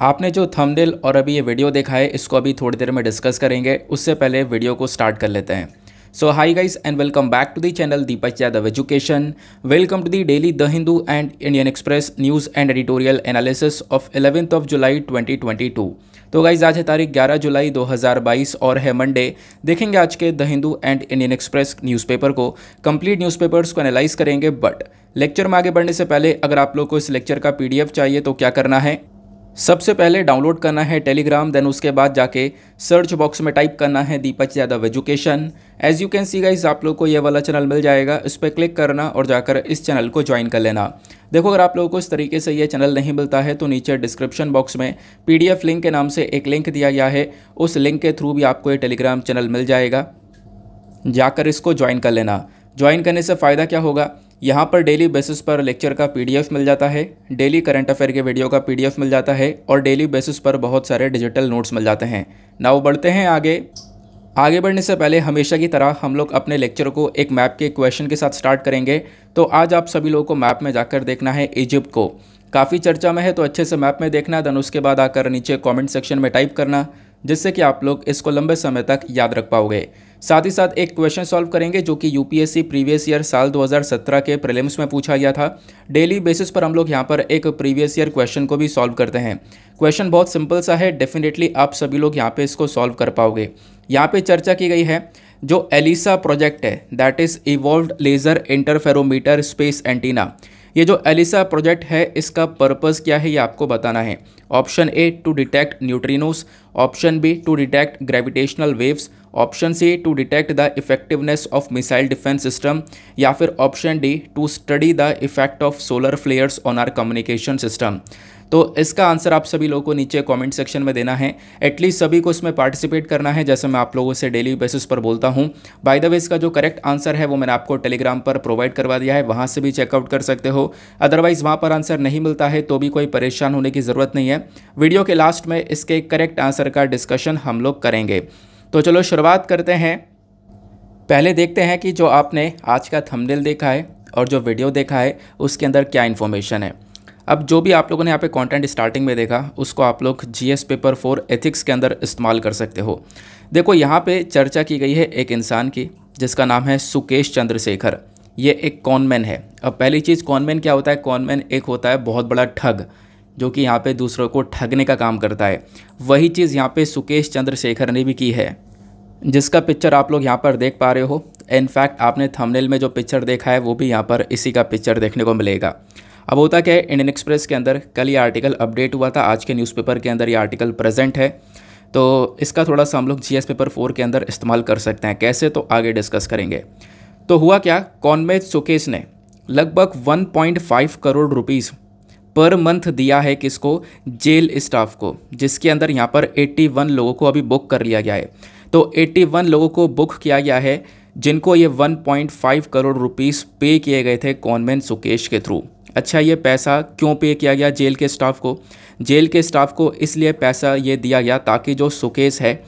आपने जो थंबनेल और अभी ये वीडियो देखा है इसको अभी थोड़ी देर में डिस्कस करेंगे उससे पहले वीडियो को स्टार्ट कर लेते हैं so hi guys and welcome back to the channel Deepak Yadav education welcome to the daily the Hindu and Indian Express news and editorial analysis of eleventh of July twenty twenty two तो guys आज है तारीख ग्यारह जुलाई दो हज़ार बाईस और है मंडे देखेंगे आज के the Hindu and Indian Express news paper को कंप्लीट न्यूज़ न्यूज़पेपर्स को एनालाइज करेंगे बट लेक्चर में आगे बढ़ने से पहले अगर आप लोग को इस लेक्चर का पी डी एफ चाहिए तो क्या करना है सबसे पहले डाउनलोड करना है टेलीग्राम देन उसके बाद जाके सर्च बॉक्स में टाइप करना है Deepak Yadav education as you can see guys आप लोग को ये वाला चैनल मिल जाएगा इस पर क्लिक करना और जाकर इस चैनल को ज्वाइन कर लेना देखो अगर आप लोगों को इस तरीके से ये चैनल नहीं मिलता है तो नीचे डिस्क्रिप्शन बॉक्स में पी लिंक के नाम से एक लिंक दिया गया है उस लिंक के थ्रू भी आपको ये टेलीग्राम चैनल मिल जाएगा जाकर इसको ज्वाइन कर लेना ज्वाइन करने से फ़ायदा क्या होगा यहाँ पर डेली बेसिस पर लेक्चर का पीडीएफ मिल जाता है डेली करंट अफेयर के वीडियो का पीडीएफ मिल जाता है और डेली बेसिस पर बहुत सारे डिजिटल नोट्स मिल जाते हैं नाउ बढ़ते हैं आगे आगे बढ़ने से पहले हमेशा की तरह हम लोग अपने लेक्चर को एक मैप के क्वेश्चन के साथ स्टार्ट करेंगे तो आज आप सभी लोगों को मैप में जाकर देखना है इजिप्ट को काफ़ी चर्चा में है तो अच्छे से मैप में देखना देन उसके बाद आकर नीचे कमेंट सेक्शन में टाइप करना जिससे कि आप लोग इसको लंबे समय तक याद रख पाओगे साथ ही साथ एक क्वेश्चन सॉल्व करेंगे जो कि यूपीएससी प्रीवियस ईयर साल 2017 के प्रीलिम्स में पूछा गया था डेली बेसिस पर हम लोग यहाँ पर एक प्रीवियस ईयर क्वेश्चन को भी सॉल्व करते हैं क्वेश्चन बहुत सिंपल सा है डेफिनेटली आप सभी लोग यहाँ पे इसको सॉल्व कर पाओगे यहाँ पे चर्चा की गई है जो एलिसा प्रोजेक्ट है that is evolve laser interferometer space antenna ये जो एलिसा प्रोजेक्ट है इसका पर्पस क्या है ये आपको बताना है option A to detect neutrinos option B to detect gravitational waves option C to detect the effectiveness of missile defence system या फिर option D to study the effect of solar flares on our communication system तो इसका answer आप सभी लोगों को नीचे comment section में देना है एटलीस्ट सभी को इसमें पार्टिसिपेट करना है जैसे मैं आप लोगों से डेली बेसिस पर बोलता हूँ बाय द वे इसका जो करेक्ट आंसर है वो मैंने आपको टेलीग्राम पर प्रोवाइड करवा दिया है वहाँ से भी चेकआउट कर सकते हो अदरवाइज़ वहाँ पर आंसर नहीं मिलता है तो भी कोई परेशान होने की ज़रूरत नहीं है वीडियो के लास्ट में इसके करेक्ट आंसर का डिस्कशन हम लोग करेंगे तो चलो शुरुआत करते हैं पहले देखते हैं कि जो आपने आज का थंबनेल देखा है और जो वीडियो देखा है उसके अंदर क्या इन्फॉर्मेशन है अब जो भी आप लोगों ने यहाँ पे कंटेंट स्टार्टिंग में देखा उसको आप लोग जीएस पेपर फोर एथिक्स के अंदर इस्तेमाल कर सकते हो देखो यहाँ पे चर्चा की गई है एक इंसान की जिसका नाम है सुकेश चंद्रशेखर ये एक कॉनमैन है अब पहली चीज़ कॉनमैन क्या होता है कॉनमैन एक होता है बहुत बड़ा ठग जो कि यहाँ पे दूसरों को ठगने का काम करता है वही चीज़ यहाँ पे सुकेश चंद्रशेखर ने भी की है जिसका पिक्चर आप लोग यहाँ पर देख पा रहे हो इनफैक्ट आपने थंबनेल में जो पिक्चर देखा है वो भी यहाँ पर इसी का पिक्चर देखने को मिलेगा अब होता क्या है इंडियन एक्सप्रेस के अंदर कल ये आर्टिकल अपडेट हुआ था आज के न्यूज़पेपर के अंदर ये आर्टिकल प्रेजेंट है तो इसका थोड़ा सा हम लोग जी पेपर फोर के अंदर इस्तेमाल कर सकते हैं कैसे तो आगे डिस्कस करेंगे तो हुआ क्या कॉनमेज सुकेश ने लगभग 1.5 करोड़ रुपीस पर मंथ दिया है किसको जेल स्टाफ को जिसके अंदर यहाँ पर 81 लोगों को अभी बुक कर लिया गया है तो 81 लोगों को बुक किया गया है जिनको ये 1.5 करोड़ रुपीस पे किए गए थे कॉन्वेंट सुकेश के थ्रू अच्छा ये पैसा क्यों पे किया गया जेल के स्टाफ को जेल के स्टाफ को इसलिए पैसा ये दिया गया ताकि जो सुकेश है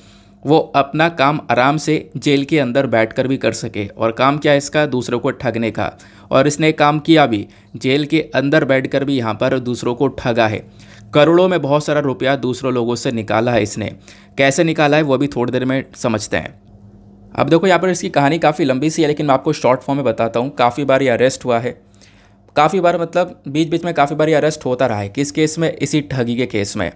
वो अपना काम आराम से जेल के अंदर कर भी कर सके और काम क्या इसका दूसरों को ठगने का और इसने काम किया भी जेल के अंदर कर भी यहाँ पर दूसरों को ठगा है करोड़ों में बहुत सारा रुपया दूसरों लोगों से निकाला है इसने कैसे निकाला है वो भी थोड़ी देर में समझते हैं अब देखो यहाँ पर इसकी कहानी काफ़ी लंबी सी है लेकिन मैं आपको शॉर्ट फॉर्म में बताता हूँ काफ़ी बार ये अरेस्ट हुआ है काफ़ी बार मतलब बीच बीच में काफ़ी बार ये अरेस्ट होता रहा है किस केस में इसी ठगी के केस में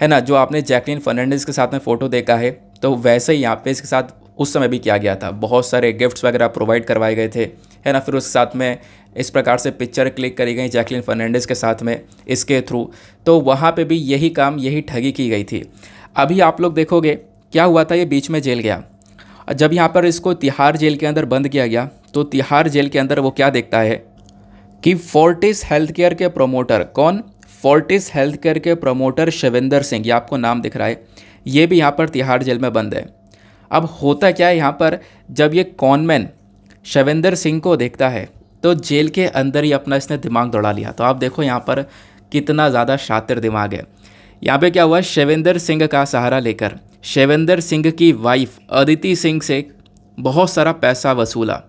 है ना जो आपने जैकलिन फर्नांडिस के साथ में फ़ोटो देखा है तो वैसे ही यहाँ पे इसके साथ उस समय भी किया गया था बहुत सारे गिफ्ट्स वगैरह प्रोवाइड करवाए गए थे है ना फिर उसके साथ में इस प्रकार से पिक्चर क्लिक करी गई जैकलिन फर्नांडिस के साथ में इसके थ्रू तो वहाँ पर भी यही काम यही ठगी की गई थी अभी आप लोग देखोगे क्या हुआ था ये बीच में जेल गया जब यहाँ पर इसको तिहाड़ जेल के अंदर बंद किया गया तो तिहाड़ जेल के अंदर वो क्या देखता है कि फोर्टिस हेल्थ केयर के प्रोमोटर कौन फोर्टिस हेल्थ केयर के प्रोमोटर शिवेंदर सिंह ये आपको नाम दिख रहा है ये भी यहाँ पर तिहाड़ जेल में बंद है अब होता क्या है यहाँ पर जब ये कॉनमैन शवेंदर सिंह को देखता है तो जेल के अंदर ही अपना इसने दिमाग दौड़ा लिया तो आप देखो यहाँ पर कितना ज़्यादा शातिर दिमाग है यहाँ पे क्या हुआ शिवेंद्र सिंह का सहारा लेकर शिवेंद्र सिंह की वाइफ अदिति सिंह से बहुत सारा पैसा वसूला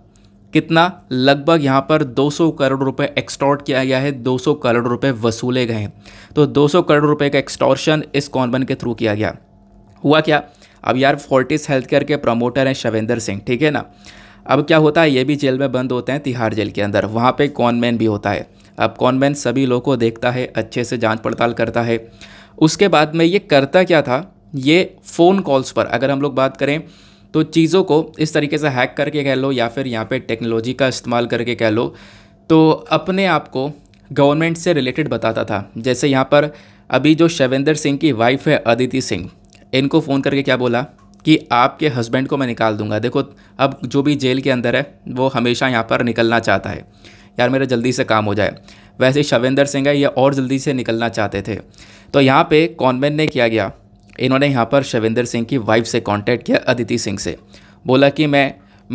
कितना लगभग यहाँ पर 200 करोड़ रुपए एक्सटॉर्ट किया गया है 200 करोड़ रुपए वसूले गए हैं तो 200 करोड़ रुपए का एक्सटॉर्शन इस कॉन्बन के थ्रू किया गया हुआ क्या अब यार फोर्टिस हेल्थ केयर के प्रमोटर हैं शवेंद्र सिंह ठीक है ना अब क्या होता है ये भी जेल में बंद होते हैं तिहाड़ जेल के अंदर वहाँ पर कॉनमैन भी होता है अब कॉनमैन सभी लोगों को देखता है अच्छे से जाँच पड़ताल करता है उसके बाद में ये करता क्या था ये फ़ोन कॉल्स पर अगर हम लोग बात करें तो चीज़ों को इस तरीके से हैक करके कह लो या फिर यहाँ पे टेक्नोलॉजी का इस्तेमाल करके कह लो तो अपने आप को गवर्नमेंट से रिलेटेड बताता था जैसे यहाँ पर अभी जो शवेंद्र सिंह की वाइफ है अदिति सिंह इनको फ़ोन करके क्या बोला कि आपके हस्बैंड को मैं निकाल दूंगा देखो अब जो भी जेल के अंदर है वो हमेशा यहाँ पर निकलना चाहता है यार मेरा जल्दी से काम हो जाए वैसे शवेंद्र सिंह है ये और जल्दी से निकलना चाहते थे तो यहाँ पे कॉन्वेंट ने किया गया इन्होंने यहाँ पर शविंदर सिंह की वाइफ से कांटेक्ट किया अदिति सिंह से बोला कि मैं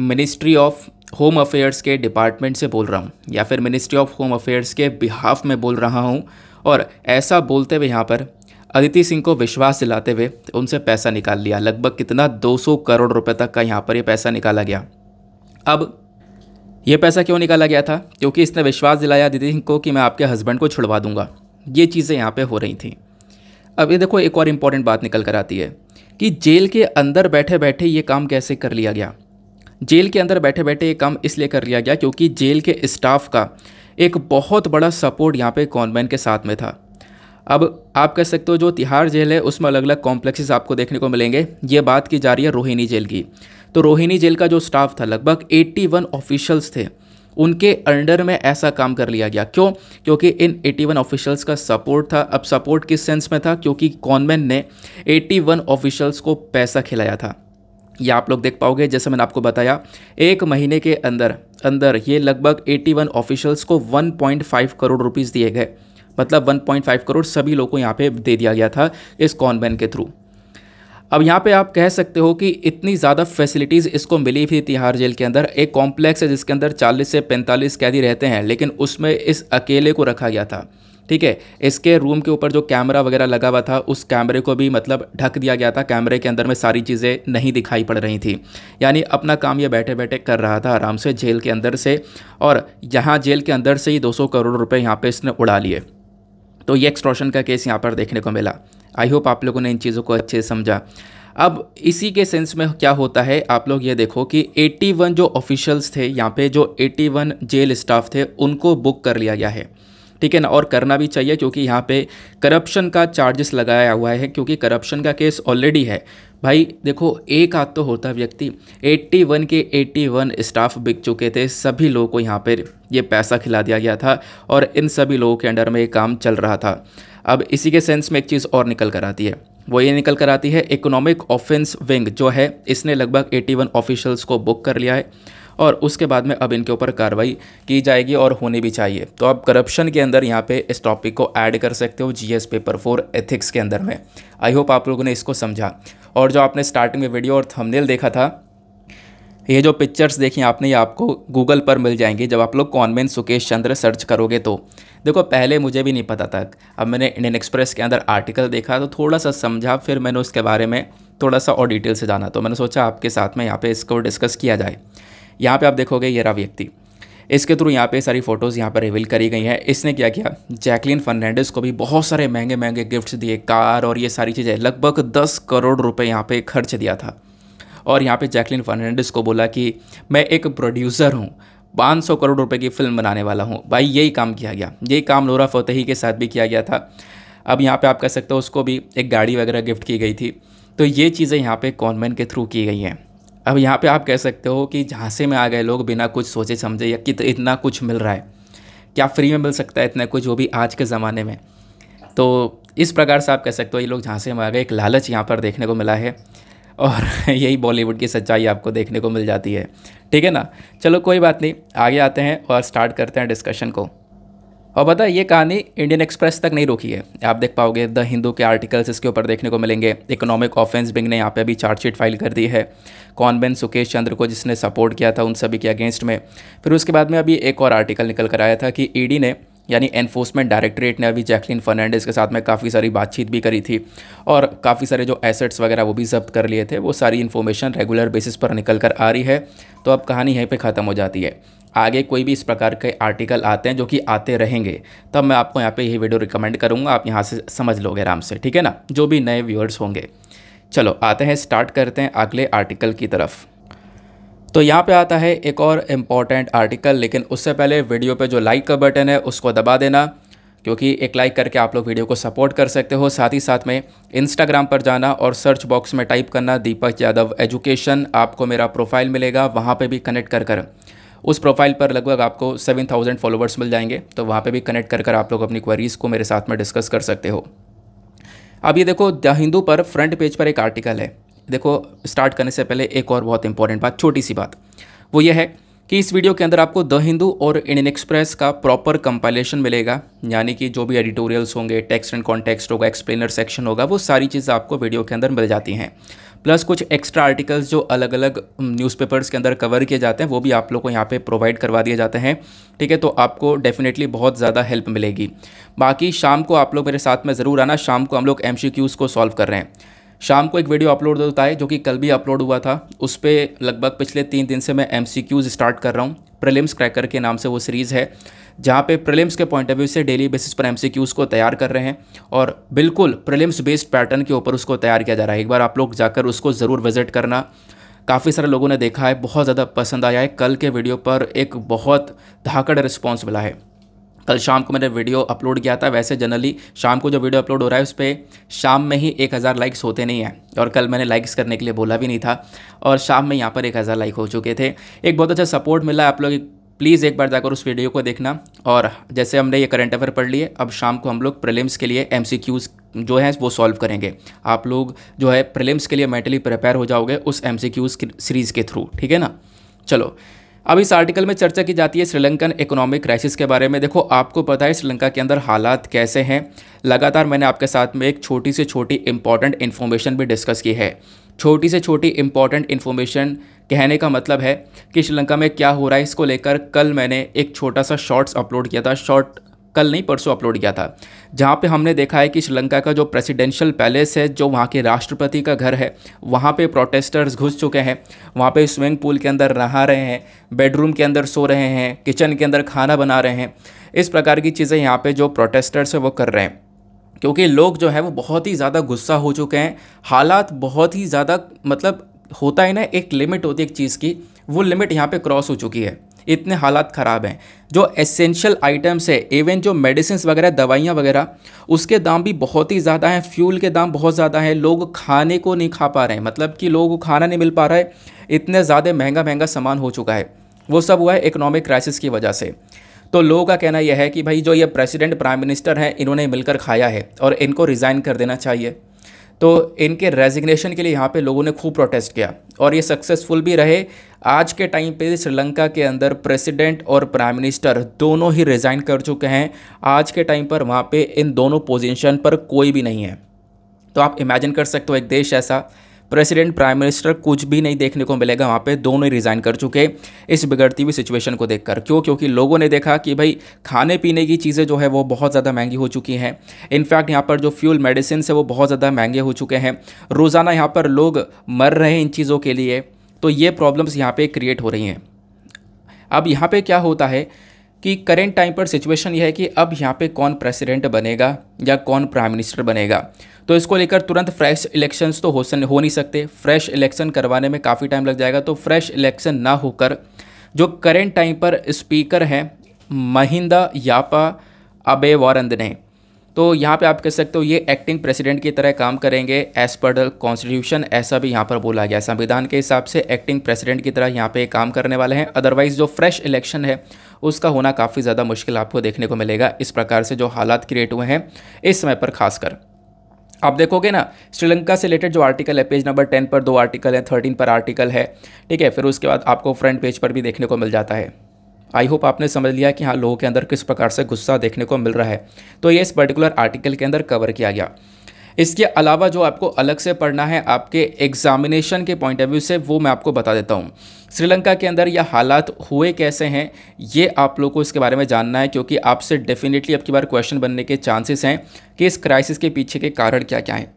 मिनिस्ट्री ऑफ होम अफेयर्स के डिपार्टमेंट से बोल रहा हूँ या फिर मिनिस्ट्री ऑफ होम अफेयर्स के बिहाफ में बोल रहा हूँ और ऐसा बोलते हुए यहाँ पर अदिति सिंह को विश्वास दिलाते हुए उनसे पैसा निकाल लिया लगभग कितना 200 करोड़ रुपए तक का यहाँ पर ये यह पैसा निकाला गया अब ये पैसा क्यों निकाला गया था क्योंकि इसने विश्वास दिलाया अदिति सिंह को कि मैं आपके हस्बैंड को छुड़वा दूंगा ये चीज़ें यहाँ पे हो रही थी अब ये देखो एक और इम्पॉर्टेंट बात निकल कर आती है कि जेल के अंदर बैठे बैठे ये काम कैसे कर लिया गया जेल के अंदर बैठे बैठे ये काम इसलिए कर लिया गया क्योंकि जेल के स्टाफ का एक बहुत बड़ा सपोर्ट यहाँ पे कॉन्वेंट के साथ में था अब आप कह सकते हो जो तिहाड़ जेल है उसमें अलग अलग कॉम्प्लेक्सेस आपको देखने को मिलेंगे ये बात की जा रही है रोहिणी जेल की तो रोहिणी जेल का जो स्टाफ था लगभग 81 ऑफिशियल्स थे उनके अंडर में ऐसा काम कर लिया गया क्यों क्योंकि इन 81 ऑफिशियल्स का सपोर्ट था अब सपोर्ट किस सेंस में था क्योंकि कॉन्वेंट ने 81 ऑफिशियल्स को पैसा खिलाया था यह आप लोग देख पाओगे जैसे मैंने आपको बताया एक महीने के अंदर अंदर ये लगभग 81 ऑफिशियल्स को 1.5 करोड़ रुपीस दिए गए मतलब 1.5 करोड़ सभी लोग को यहाँ पे दे दिया गया था इस कॉन्वेंट के थ्रू अब यहाँ पे आप कह सकते हो कि इतनी ज़्यादा फैसिलिटीज़ इसको मिली थी तिहाड़ जेल के अंदर एक कॉम्प्लेक्स है जिसके अंदर 40 से 45 कैदी रहते हैं लेकिन उसमें इस अकेले को रखा गया था ठीक है इसके रूम के ऊपर जो कैमरा वगैरह लगा हुआ था उस कैमरे को भी मतलब ढक दिया गया था कैमरे के अंदर में सारी चीज़ें नहीं दिखाई पड़ रही थी यानी अपना काम ये बैठे बैठे कर रहा था आराम से जेल के अंदर से और यहाँ जेल के अंदर से ही 200 करोड़ रुपए यहाँ पे इसने उड़ा लिए तो ये एक्सट्रॉशन का केस यहाँ पर देखने को मिला आई होप आप लोगों ने इन चीज़ों को अच्छे से समझा अब इसी के सेंस में क्या होता है आप लोग ये देखो कि 81 जो ऑफिशियल्स थे यहाँ पे जो 81 जेल स्टाफ थे उनको बुक कर लिया गया है ठीक है ना और करना भी चाहिए क्योंकि यहाँ पे करप्शन का चार्जेस लगाया हुआ है क्योंकि करप्शन का केस ऑलरेडी है भाई देखो एक हाथ तो होता व्यक्ति 81 के 81 स्टाफ बिक चुके थे सभी लोगों को यहाँ पर ये पैसा खिला दिया गया था और इन सभी लोगों के अंडर में ये काम चल रहा था अब इसी के सेंस में एक चीज़ और निकल कर आती है वो ये निकल कर आती है इकोनॉमिक ऑफेंस विंग जो है इसने लगभग 81 ऑफिशियल्स को बुक कर लिया है और उसके बाद में अब इनके ऊपर कार्रवाई की जाएगी और होनी भी चाहिए तो आप करप्शन के अंदर यहाँ पे इस टॉपिक को ऐड कर सकते हो जीएस पेपर फोर एथिक्स के अंदर में आई होप आप लोगों ने इसको समझा और जो आपने स्टार्टिंग में वीडियो और थंबनेल देखा था ये जो पिक्चर्स देखें आपने ये आपको गूगल पर मिल जाएंगी जब आप लोग कॉन्वेंट सुकेश चंद्र सर्च करोगे तो देखो पहले मुझे भी नहीं पता था अब मैंने इंडियन एक्सप्रेस के अंदर आर्टिकल देखा तो थोड़ा सा समझा फिर मैंने उसके बारे में थोड़ा सा और डिटेल से जाना तो मैंने सोचा आपके साथ में यहाँ पे इसको डिस्कस किया जाए यहाँ पे आप देखोगे ये रहा व्यक्ति इसके थ्रू यहाँ पे सारी फ़ोटोज़ यहाँ पर रिवील करी गई हैं इसने क्या किया जैकलिन फर्नांडिस को भी बहुत सारे महंगे महंगे गिफ्ट्स दिए कार और ये सारी चीज़ें लगभग दस करोड़ रुपये यहाँ पर खर्च दिया था और यहाँ पे जैकलिन फर्नांडिस को बोला कि मैं एक प्रोड्यूसर हूँ 500 करोड़ रुपए की फ़िल्म बनाने वाला हूँ भाई यही काम किया गया यही काम नोरा फतेही के साथ भी किया गया था अब यहाँ पे आप कह सकते हो उसको भी एक गाड़ी वगैरह गिफ्ट की गई थी तो ये चीज़ें यहाँ पे कॉन्वेंट के थ्रू की गई हैं अब यहाँ पे आप कह सकते हो कि झांसे में आ गए लोग बिना कुछ सोचे समझे या कि इतना कुछ मिल रहा है क्या फ्री में मिल सकता है इतना कुछ वो भी आज के ज़माने में तो इस प्रकार से आप कह सकते हो ये लोग झांसे में आ गए एक लालच यहाँ पर देखने को मिला है और यही बॉलीवुड की सच्चाई आपको देखने को मिल जाती है ठीक है ना चलो कोई बात नहीं आगे आते हैं और स्टार्ट करते हैं डिस्कशन को और पता ये कहानी इंडियन एक्सप्रेस तक नहीं रुकी है आप देख पाओगे द हिंदू के आर्टिकल्स इसके ऊपर देखने को मिलेंगे इकोनॉमिक ऑफेंस बिंग ने यहाँ पे अभी चार्जशीट फाइल कर दी है कॉनबेन सुकेश चंद्र को जिसने सपोर्ट किया था उन सभी के अगेंस्ट में फिर उसके बाद में अभी एक और आर्टिकल निकल कर आया था कि ईडी e ने यानी एनफोर्समेंट डायरेक्टरेट ने अभी जैकलिन फर्नांडिस के साथ में काफ़ी सारी बातचीत भी करी थी और काफ़ी सारे जो एसेट्स वगैरह वो भी जब्त कर लिए थे वो सारी इन्फॉर्मेशन रेगुलर बेसिस पर निकल कर आ रही है तो अब कहानी यहीं पर ख़त्म हो जाती है आगे कोई भी इस प्रकार के आर्टिकल आते हैं जो कि आते रहेंगे तब मैं आपको यहाँ पे यही वीडियो रिकमेंड करूँगा आप यहाँ से समझ लोगे आराम से ठीक है ना जो भी नए व्यूअर्स होंगे चलो आते हैं स्टार्ट करते हैं अगले आर्टिकल की तरफ तो यहाँ पे आता है एक और इम्पॉर्टेंट आर्टिकल लेकिन उससे पहले वीडियो पे जो लाइक का बटन है उसको दबा देना क्योंकि एक लाइक करके आप लोग वीडियो को सपोर्ट कर सकते हो साथ ही साथ में इंस्टाग्राम पर जाना और सर्च बॉक्स में टाइप करना दीपक यादव एजुकेशन आपको मेरा प्रोफाइल मिलेगा वहाँ पर भी कनेक्ट कर कर उस प्रोफाइल पर लगभग आपको सेवन थाउजेंड फॉलोवर्स मिल जाएंगे तो वहाँ पर भी कनेक्ट कर कर आप लोग अपनी क्वेरीज़ को मेरे साथ में डिस्कस कर सकते हो अब ये देखो द हिंदू पर फ्रंट पेज पर एक आर्टिकल है देखो स्टार्ट करने से पहले एक और बहुत इंपॉर्टेंट बात छोटी सी बात वो ये है कि इस वीडियो के अंदर आपको द हिंदू और इंडियन एक्सप्रेस का प्रॉपर कंपाइलेशन मिलेगा यानी कि जो भी एडिटोरियल्स होंगे टेक्स्ट एंड कॉन्टेक्स्ट होगा एक्सप्लेनर सेक्शन होगा वो सारी चीज़ें आपको वीडियो के अंदर मिल जाती हैं प्लस कुछ एक्स्ट्रा आर्टिकल्स जो अलग अलग न्यूज़पेपर्स के अंदर कवर किए जाते हैं वो भी आप लोग को यहाँ पे प्रोवाइड करवा दिए जाते हैं ठीक है तो आपको डेफिनेटली बहुत ज़्यादा हेल्प मिलेगी बाकी शाम को आप लोग मेरे साथ में ज़रूर आना शाम को हम लोग एम को सॉल्व कर रहे हैं शाम को एक वीडियो अपलोड होता है जो कि कल भी अपलोड हुआ था उस पर लगभग पिछले तीन दिन से मैं एम स्टार्ट कर रहा हूँ प्रिलिम्स क्रैकर के नाम से वो सीरीज़ है जहाँ पे प्रिलिम्स के पॉइंट ऑफ व्यू से डेली बेसिस पर एम को तैयार कर रहे हैं और बिल्कुल प्रिलिम्स बेस्ड पैटर्न के ऊपर उसको तैयार किया जा रहा है एक बार आप लोग जाकर उसको ज़रूर विजिट करना काफ़ी सारे लोगों ने देखा है बहुत ज़्यादा पसंद आया है कल के वीडियो पर एक बहुत धाकड़ रिस्पॉन्स मिला है कल शाम को मैंने वीडियो अपलोड किया था वैसे जनरली शाम को जो वीडियो अपलोड हो रहा है उस पर शाम में ही एक हज़ार लाइक्स होते नहीं हैं और कल मैंने लाइक्स करने के लिए बोला भी नहीं था और शाम में यहाँ पर एक हज़ार लाइक हो चुके थे एक बहुत अच्छा सपोर्ट मिला आप लोग प्लीज़ एक बार जाकर उस वीडियो को देखना और जैसे हमने ये करंट अफेयर पढ़ लिए अब शाम को हम लोग प्रिलिम्स के लिए एम जो हैं वो सॉल्व करेंगे आप लोग जो है प्रिलिम्स के लिए मेंटली प्रिपेयर हो जाओगे उस एम सीरीज़ के थ्रू ठीक है ना चलो अब इस आर्टिकल में चर्चा की जाती है श्रीलंकन इकोनॉमिक क्राइसिस के बारे में देखो आपको पता है श्रीलंका के अंदर हालात कैसे हैं लगातार मैंने आपके साथ में एक छोटी से छोटी इंपॉर्टेंट इन्फॉर्मेशन भी डिस्कस की है छोटी से छोटी इंपॉर्टेंट इन्फॉर्मेशन कहने का मतलब है कि श्रीलंका में क्या हो रहा है इसको लेकर कल मैंने एक छोटा सा शॉर्ट्स अपलोड किया था शॉर्ट कल नहीं परसों अपलोड किया था जहाँ पे हमने देखा है कि श्रीलंका का जो प्रेसिडेंशियल पैलेस है जो वहाँ के राष्ट्रपति का घर है वहाँ पे प्रोटेस्टर्स घुस चुके हैं वहाँ पे स्विमिंग पूल के अंदर नहा रहे हैं बेडरूम के अंदर सो रहे हैं किचन के अंदर खाना बना रहे हैं इस प्रकार की चीज़ें यहाँ पर जो प्रोटेस्टर्स है वो कर रहे हैं क्योंकि लोग जो है वो बहुत ही ज़्यादा गुस्सा हो चुके हैं हालात बहुत ही ज़्यादा मतलब होता है ना एक लिमिट होती है एक चीज़ की वो लिमिट यहाँ पे क्रॉस हो चुकी है इतने हालात ख़राब हैं जो एसेंशियल आइटम्स है इवन जो मेडिसिन वगैरह दवाइयाँ वगैरह उसके दाम भी बहुत ही ज़्यादा हैं फ्यूल के दाम बहुत ज़्यादा हैं लोग खाने को नहीं खा पा रहे हैं मतलब कि लोगों को खाना नहीं मिल पा रहा है इतने ज़्यादा महंगा महंगा सामान हो चुका है वो सब हुआ है इकोनॉमिक क्राइसिस की वजह से तो लोगों का कहना यह है कि भाई जो ये प्रेसिडेंट प्राइम मिनिस्टर हैं इन्होंने मिलकर खाया है और इनको रिज़ाइन कर देना चाहिए तो इनके रेजिग्नेशन के लिए यहाँ पे लोगों ने खूब प्रोटेस्ट किया और ये सक्सेसफुल भी रहे आज के टाइम पे श्रीलंका के अंदर प्रेसिडेंट और प्राइम मिनिस्टर दोनों ही रिज़ाइन कर चुके हैं आज के टाइम पर वहाँ पे इन दोनों पोजीशन पर कोई भी नहीं है तो आप इमेजिन कर सकते हो एक देश ऐसा प्रेसिडेंट प्राइम मिनिस्टर कुछ भी नहीं देखने को मिलेगा वहाँ पे दोनों ही रिज़ाइन कर चुके इस बिगड़ती हुई सिचुएशन को देखकर क्यों क्योंकि लोगों ने देखा कि भाई खाने पीने की चीज़ें जो है वो बहुत ज़्यादा महंगी हो चुकी हैं इनफैक्ट यहाँ पर जो फ्यूल मेडिसिन है वो बहुत ज़्यादा महंगे हो चुके हैं रोज़ाना यहाँ पर लोग मर रहे हैं इन चीज़ों के लिए तो ये प्रॉब्लम्स यहाँ पर क्रिएट हो रही हैं अब यहाँ पर क्या होता है कि करेंट टाइम पर सिचुएशन यह है कि अब यहाँ पे कौन प्रेसिडेंट बनेगा या कौन प्राइम मिनिस्टर बनेगा तो इसको लेकर तुरंत फ्रेश इलेक्शंस तो हो हो नहीं सकते फ्रेश इलेक्शन करवाने में काफ़ी टाइम लग जाएगा तो फ्रेश इलेक्शन ना होकर जो करेंट टाइम पर स्पीकर हैं महिंदा यापा अबे वारंद ने तो यहाँ पे आप कह सकते हो ये एक्टिंग प्रेसिडेंट की तरह काम करेंगे एज पर द कॉन्स्टिट्यूशन ऐसा भी यहाँ पर बोला गया संविधान के हिसाब से एक्टिंग प्रेसिडेंट की तरह यहाँ पे काम करने वाले हैं अदरवाइज़ जो फ्रेश इलेक्शन है उसका होना काफ़ी ज़्यादा मुश्किल आपको देखने को मिलेगा इस प्रकार से जो हालात क्रिएट हुए हैं इस समय पर खासकर आप देखोगे ना श्रीलंका से रिलेटेड जो आर्टिकल है पेज नंबर टेन पर दो आर्टिकल है थर्टीन पर आर्टिकल है ठीक है फिर उसके बाद आपको फ्रंट पेज पर भी देखने को मिल जाता है आई होप आपने समझ लिया कि हाँ लोगों के अंदर किस प्रकार से गुस्सा देखने को मिल रहा है तो ये इस पर्टिकुलर आर्टिकल के अंदर कवर किया गया इसके अलावा जो आपको अलग से पढ़ना है आपके एग्जामिनेशन के पॉइंट ऑफ व्यू से वो मैं आपको बता देता हूँ श्रीलंका के अंदर यह हालात हुए कैसे हैं ये आप लोग को इसके बारे में जानना है क्योंकि आपसे डेफिनेटली अब की बार क्वेश्चन बनने के चांसेस हैं कि इस क्राइसिस के पीछे के कारण क्या क्या हैं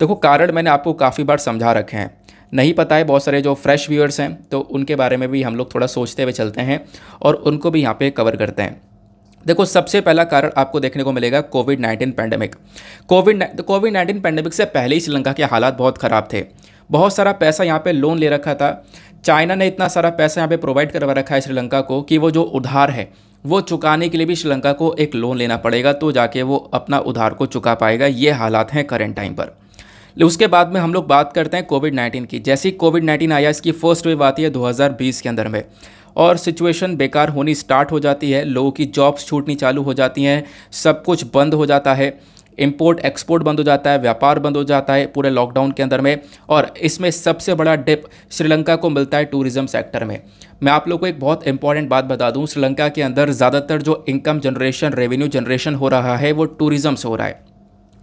देखो कारण मैंने आपको काफ़ी बार समझा रखे हैं नहीं पता है बहुत सारे जो फ्रेश व्यूअर्स हैं तो उनके बारे में भी हम लोग थोड़ा सोचते हुए चलते हैं और उनको भी यहाँ पर कवर करते हैं देखो सबसे पहला कारण आपको देखने को मिलेगा covid nineteen pandemic covid covid nineteen pandemic से पहले ही श्रीलंका के हालात बहुत ख़राब थे बहुत सारा पैसा यहाँ पे लोन ले रखा था चाइना ने इतना सारा पैसा यहाँ पे प्रोवाइड करवा रखा है श्रीलंका को कि वो जो उधार है वो चुकाने के लिए भी श्रीलंका को एक लोन लेना पड़ेगा तो जाके वो अपना उधार को चुका पाएगा ये हालात हैं करेंट टाइम पर उसके बाद में हम लोग बात करते हैं कोविड नाइन्टीन की जैसे ही कोविड नाइन्टीन आया इसकी फर्स्ट वेव आती है 2020 के अंदर में और सिचुएशन बेकार होनी स्टार्ट हो जाती है लोगों की जॉब्स छूटनी चालू हो जाती हैं सब कुछ बंद हो जाता है इम्पोर्ट एक्सपोर्ट बंद हो जाता है व्यापार बंद हो जाता है पूरे लॉकडाउन के अंदर में और इसमें सबसे बड़ा डिप श्रीलंका को मिलता है टूरिज़्म सेक्टर में मैं आप लोग को एक बहुत इंपॉर्टेंट बात बता दूं श्रीलंका के अंदर ज़्यादातर जो इनकम जनरेशन रेवेन्यू जनरेशन हो रहा है वो टूरिज़्म से हो रहा है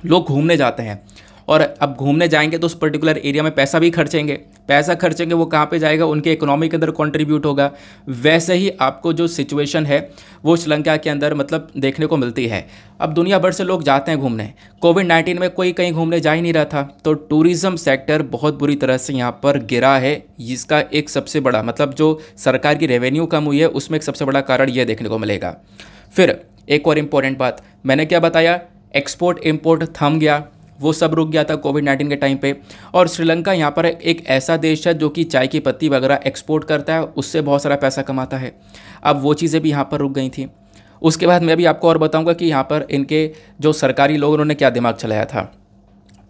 लोग घूमने जाते हैं और अब घूमने जाएंगे तो उस पर्टिकुलर एरिया में पैसा भी खर्चेंगे पैसा खर्चेंगे वो कहाँ पे जाएगा उनके इकोनॉमी के अंदर कंट्रीब्यूट होगा वैसे ही आपको जो सिचुएशन है वो श्रीलंका के अंदर मतलब देखने को मिलती है अब दुनिया भर से लोग जाते हैं घूमने कोविड नाइन्टीन में कोई कहीं घूमने जा ही नहीं रहा था तो टूरिज़्म सेक्टर बहुत बुरी तरह से यहाँ पर गिरा है इसका एक सबसे बड़ा मतलब जो सरकार की रेवेन्यू कम हुई है उसमें एक सबसे बड़ा कारण यह देखने को मिलेगा फिर एक और इम्पोर्टेंट बात मैंने क्या बताया एक्सपोर्ट इम्पोर्ट थम गया वो सब रुक गया था कोविड नाइन्टीन के टाइम पे और श्रीलंका यहाँ पर एक ऐसा देश है जो कि चाय की पत्ती वगैरह एक्सपोर्ट करता है उससे बहुत सारा पैसा कमाता है अब वो चीज़ें भी यहाँ पर रुक गई थी उसके बाद मैं भी आपको और बताऊँगा कि यहाँ पर इनके जो सरकारी लोग उन्होंने क्या दिमाग चलाया था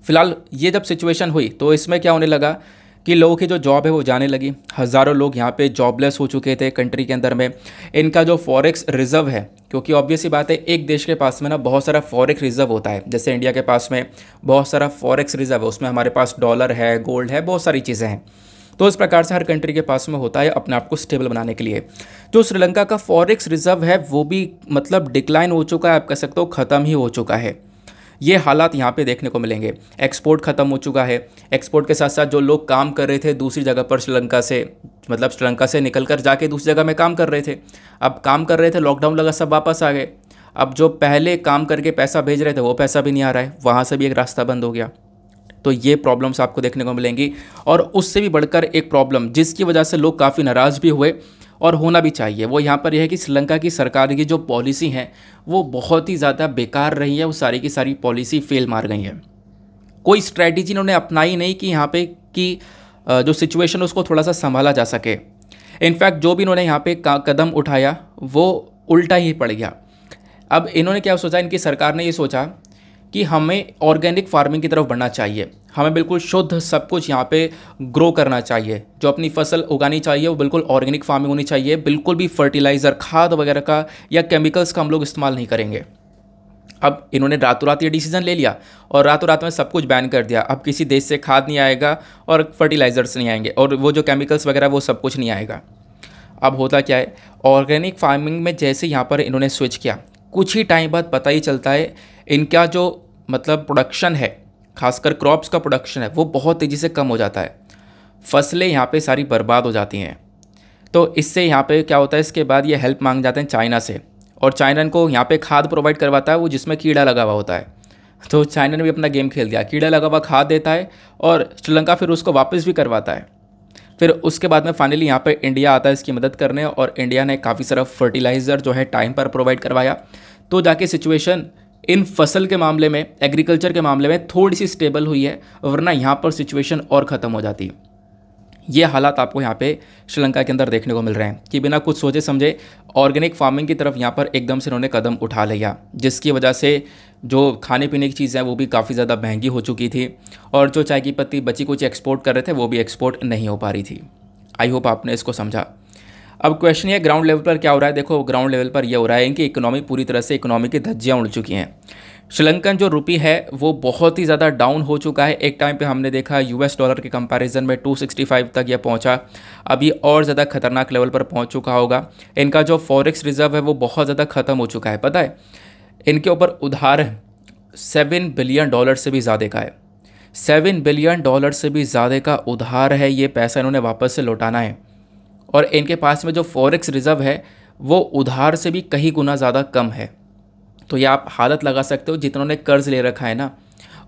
फिलहाल ये जब सिचुएशन हुई तो इसमें क्या होने लगा कि लोगों की जो जॉब है वो जाने लगी हज़ारों लोग यहाँ पे जॉबलेस हो चुके थे कंट्री के अंदर में इनका जो फॉरेक्स रिज़र्व है क्योंकि ऑब्वियसली बात है एक देश के पास में ना बहुत सारा फॉरेक्स रिज़र्व होता है जैसे इंडिया के पास में बहुत सारा फॉरेक्स रिज़र्व है उसमें हमारे पास डॉलर है गोल्ड है बहुत सारी चीज़ें हैं तो इस प्रकार से हर कंट्री के पास में होता है अपने आप को स्टेबल बनाने के लिए जो श्रीलंका का फॉरेक्स रिज़र्व है वो भी मतलब डिक्लाइन हो चुका है आप कह सकते हो ख़त्म ही हो चुका है ये हालात यहाँ पे देखने को मिलेंगे एक्सपोर्ट ख़त्म हो चुका है एक्सपोर्ट के साथ साथ जो लोग काम कर रहे थे दूसरी जगह पर श्रीलंका से मतलब श्रीलंका से निकल कर जाके दूसरी जगह में काम कर रहे थे अब काम कर रहे थे लॉकडाउन लगा सब वापस आ गए अब जो पहले काम करके पैसा भेज रहे थे वो पैसा भी नहीं आ रहा है वहाँ से भी एक रास्ता बंद हो गया तो ये प्रॉब्लम्स आपको देखने को मिलेंगी और उससे भी बढ़कर एक प्रॉब्लम जिसकी वजह से लोग काफ़ी नाराज़ भी हुए और होना भी चाहिए वो यहाँ पर यह है कि श्रीलंका की सरकार की जो पॉलिसी हैं वो बहुत ही ज़्यादा बेकार रही है वो सारी की सारी पॉलिसी फेल मार गई है कोई स्ट्रैटेजी इन्होंने अपनाई नहीं कि यहाँ पे कि जो सिचुएशन है उसको थोड़ा सा संभाला जा सके इनफैक्ट जो भी इन्होंने यहाँ पे कदम उठाया वो उल्टा ही पड़ गया अब इन्होंने क्या सोचा इनकी सरकार ने ये सोचा कि हमें ऑर्गेनिक फार्मिंग की तरफ बढ़ना चाहिए हमें बिल्कुल शुद्ध सब कुछ यहाँ पे ग्रो करना चाहिए जो अपनी फसल उगानी चाहिए वो बिल्कुल ऑर्गेनिक फार्मिंग होनी चाहिए बिल्कुल भी फर्टिलाइज़र खाद वगैरह का या केमिकल्स का हम लोग इस्तेमाल नहीं करेंगे अब इन्होंने रातों रात ये डिसीज़न ले लिया और रातों रात में सब कुछ बैन कर दिया अब किसी देश से खाद नहीं आएगा और फर्टिलाइज़र्स नहीं आएंगे और वो जो केमिकल्स वगैरह वो सब कुछ नहीं आएगा अब होता क्या है ऑर्गेनिक फार्मिंग में जैसे यहाँ पर इन्होंने स्विच किया कुछ ही टाइम बाद पता ही चलता है इनका जो मतलब प्रोडक्शन है खासकर क्रॉप्स का प्रोडक्शन है वो बहुत तेज़ी से कम हो जाता है फसलें यहाँ पे सारी बर्बाद हो जाती हैं तो इससे यहाँ पे क्या होता है इसके बाद ये हेल्प मांग जाते हैं चाइना से और चाइना को यहाँ पे खाद प्रोवाइड करवाता है वो जिसमें कीड़ा लगा हुआ होता है तो चाइना ने भी अपना गेम खेल दिया कीड़ा लगा हुआ खाद देता है और श्रीलंका फिर उसको वापस भी करवाता है फिर उसके बाद में फाइनली यहाँ पर इंडिया आता है इसकी मदद करने और इंडिया ने काफ़ी सारा फर्टिलाइज़र जो है टाइम पर प्रोवाइड करवाया तो जाके सिचुएशन इन फसल के मामले में एग्रीकल्चर के मामले में थोड़ी सी स्टेबल हुई है वरना यहाँ पर सिचुएशन और ख़त्म हो जाती है ये हालात आपको यहाँ पे श्रीलंका के अंदर देखने को मिल रहे हैं कि बिना कुछ सोचे समझे ऑर्गेनिक फार्मिंग की तरफ यहाँ पर एकदम से उन्होंने कदम उठा लिया जिसकी वजह से जो खाने पीने की चीज़ें वो भी काफ़ी ज़्यादा महंगी हो चुकी थी और जो चाय की पत्ती बची कुछ एक्सपोर्ट कर रहे थे वो भी एक्सपोर्ट नहीं हो पा रही थी आई होप आपने इसको समझा अब क्वेश्चन ये ग्राउंड लेवल पर क्या हो रहा है देखो ग्राउंड लेवल पर यह हो रहा है कि इकोनॉमी पूरी तरह से इकोनॉमी की धज्जियाँ उड़ चुकी हैं श्रीलंकन जो रुपी है वो बहुत ही ज़्यादा डाउन हो चुका है एक टाइम पे हमने देखा यूएस डॉलर के कंपैरिजन में 265 तक यह पहुंचा अब ये और ज़्यादा खतरनाक लेवल पर पहुंच चुका होगा इनका जो फॉरेक्स रिजर्व है वो बहुत ज़्यादा ख़त्म हो चुका है पता है इनके ऊपर उधार सेवन बिलियन डॉलर से भी ज़्यादा का है सेवन बिलियन डॉलर से भी ज़्यादा का उधार है ये पैसा इन्होंने वापस से लौटाना है और इनके पास में जो फॉरेक्स रिज़र्व है वो उधार से भी कहीं गुना ज़्यादा कम है तो ये आप हालत लगा सकते हो जितनों ने कर्ज़ ले रखा है ना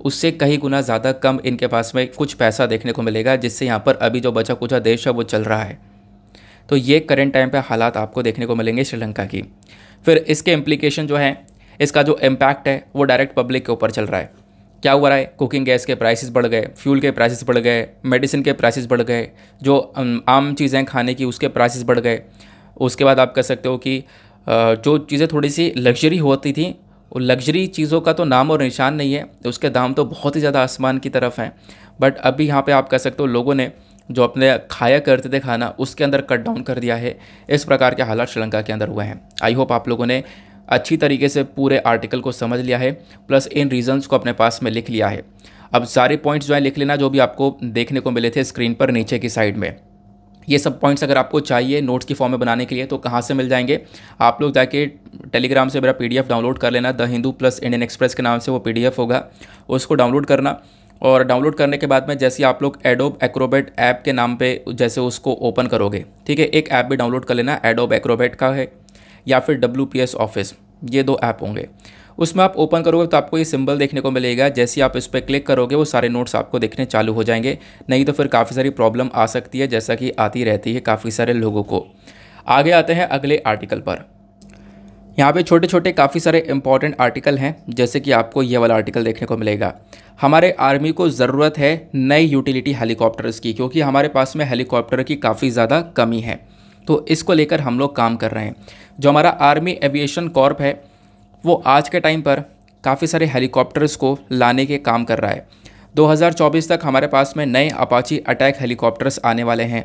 उससे कहीं गुना ज़्यादा कम इनके पास में कुछ पैसा देखने को मिलेगा जिससे यहाँ पर अभी जो बचा कुचा देश है वो चल रहा है तो ये करेंट टाइम पे हालात आपको देखने को मिलेंगे श्रीलंका की फिर इसके इम्प्लीकेशन जो है इसका जो इम्पैक्ट है वो डायरेक्ट पब्लिक के ऊपर चल रहा है क्या हुआ रहा है कुकिंग गैस के प्राइसेस बढ़ गए फ्यूल के प्राइसेस बढ़ गए मेडिसिन के प्राइसेस बढ़ गए जो आम चीज़ें खाने की उसके प्राइसेस बढ़ गए उसके बाद आप कह सकते हो कि जो चीज़ें थोड़ी सी लग्जरी होती थी वो लग्जरी चीज़ों का तो नाम और निशान नहीं है तो उसके दाम तो बहुत ही ज़्यादा आसमान की तरफ हैं बट अभी यहाँ पर आप कह सकते हो लोगों ने जो अपने खाया करते थे खाना उसके अंदर कट डाउन कर दिया है इस प्रकार के हालात श्रीलंका के अंदर हुए हैं आई होप आप लोगों ने अच्छी तरीके से पूरे आर्टिकल को समझ लिया है प्लस इन रीजंस को अपने पास में लिख लिया है अब सारे पॉइंट्स जो है लिख लेना जो भी आपको देखने को मिले थे स्क्रीन पर नीचे की साइड में ये सब पॉइंट्स अगर आपको चाहिए नोट्स की फॉर्म में बनाने के लिए तो कहाँ से मिल जाएंगे आप लोग जाके टेलीग्राम से मेरा पीडीएफ डाउनलोड कर लेना the Hindu plus Indian Express के नाम से वो पीडीएफ होगा उसको डाउनलोड करना और डाउनलोड करने के बाद में जैसे आप लोग एडोब एक्रोबेट ऐप के नाम पे जैसे उसको ओपन करोगे ठीक है एक ऐप भी डाउनलोड कर लेना एडोब एक्रोबेट का है या फिर डब्ल्यू ऑफिस ये दो ऐप होंगे उसमें आप ओपन करोगे तो आपको ये सिंबल देखने को मिलेगा जैसे आप इस पर क्लिक करोगे वो सारे नोट्स आपको देखने चालू हो जाएंगे नहीं तो फिर काफ़ी सारी प्रॉब्लम आ सकती है जैसा कि आती रहती है काफ़ी सारे लोगों को आगे आते हैं अगले आर्टिकल पर यहाँ पे छोटे छोटे काफ़ी सारे इंपॉर्टेंट आर्टिकल हैं जैसे कि आपको ये वाला आर्टिकल देखने को मिलेगा हमारे आर्मी को ज़रूरत है नई यूटिलिटी हेलीकॉप्टर्स की क्योंकि हमारे पास में हेलीकॉप्टर की काफ़ी ज़्यादा कमी है तो इसको लेकर हम लोग काम कर रहे हैं जो हमारा आर्मी एविएशन कॉर्प है वो आज के टाइम पर काफ़ी सारे हेलीकॉप्टर्स को लाने के काम कर रहा है 2024 तक हमारे पास में नए अपाची अटैक हेलीकॉप्टर्स आने वाले हैं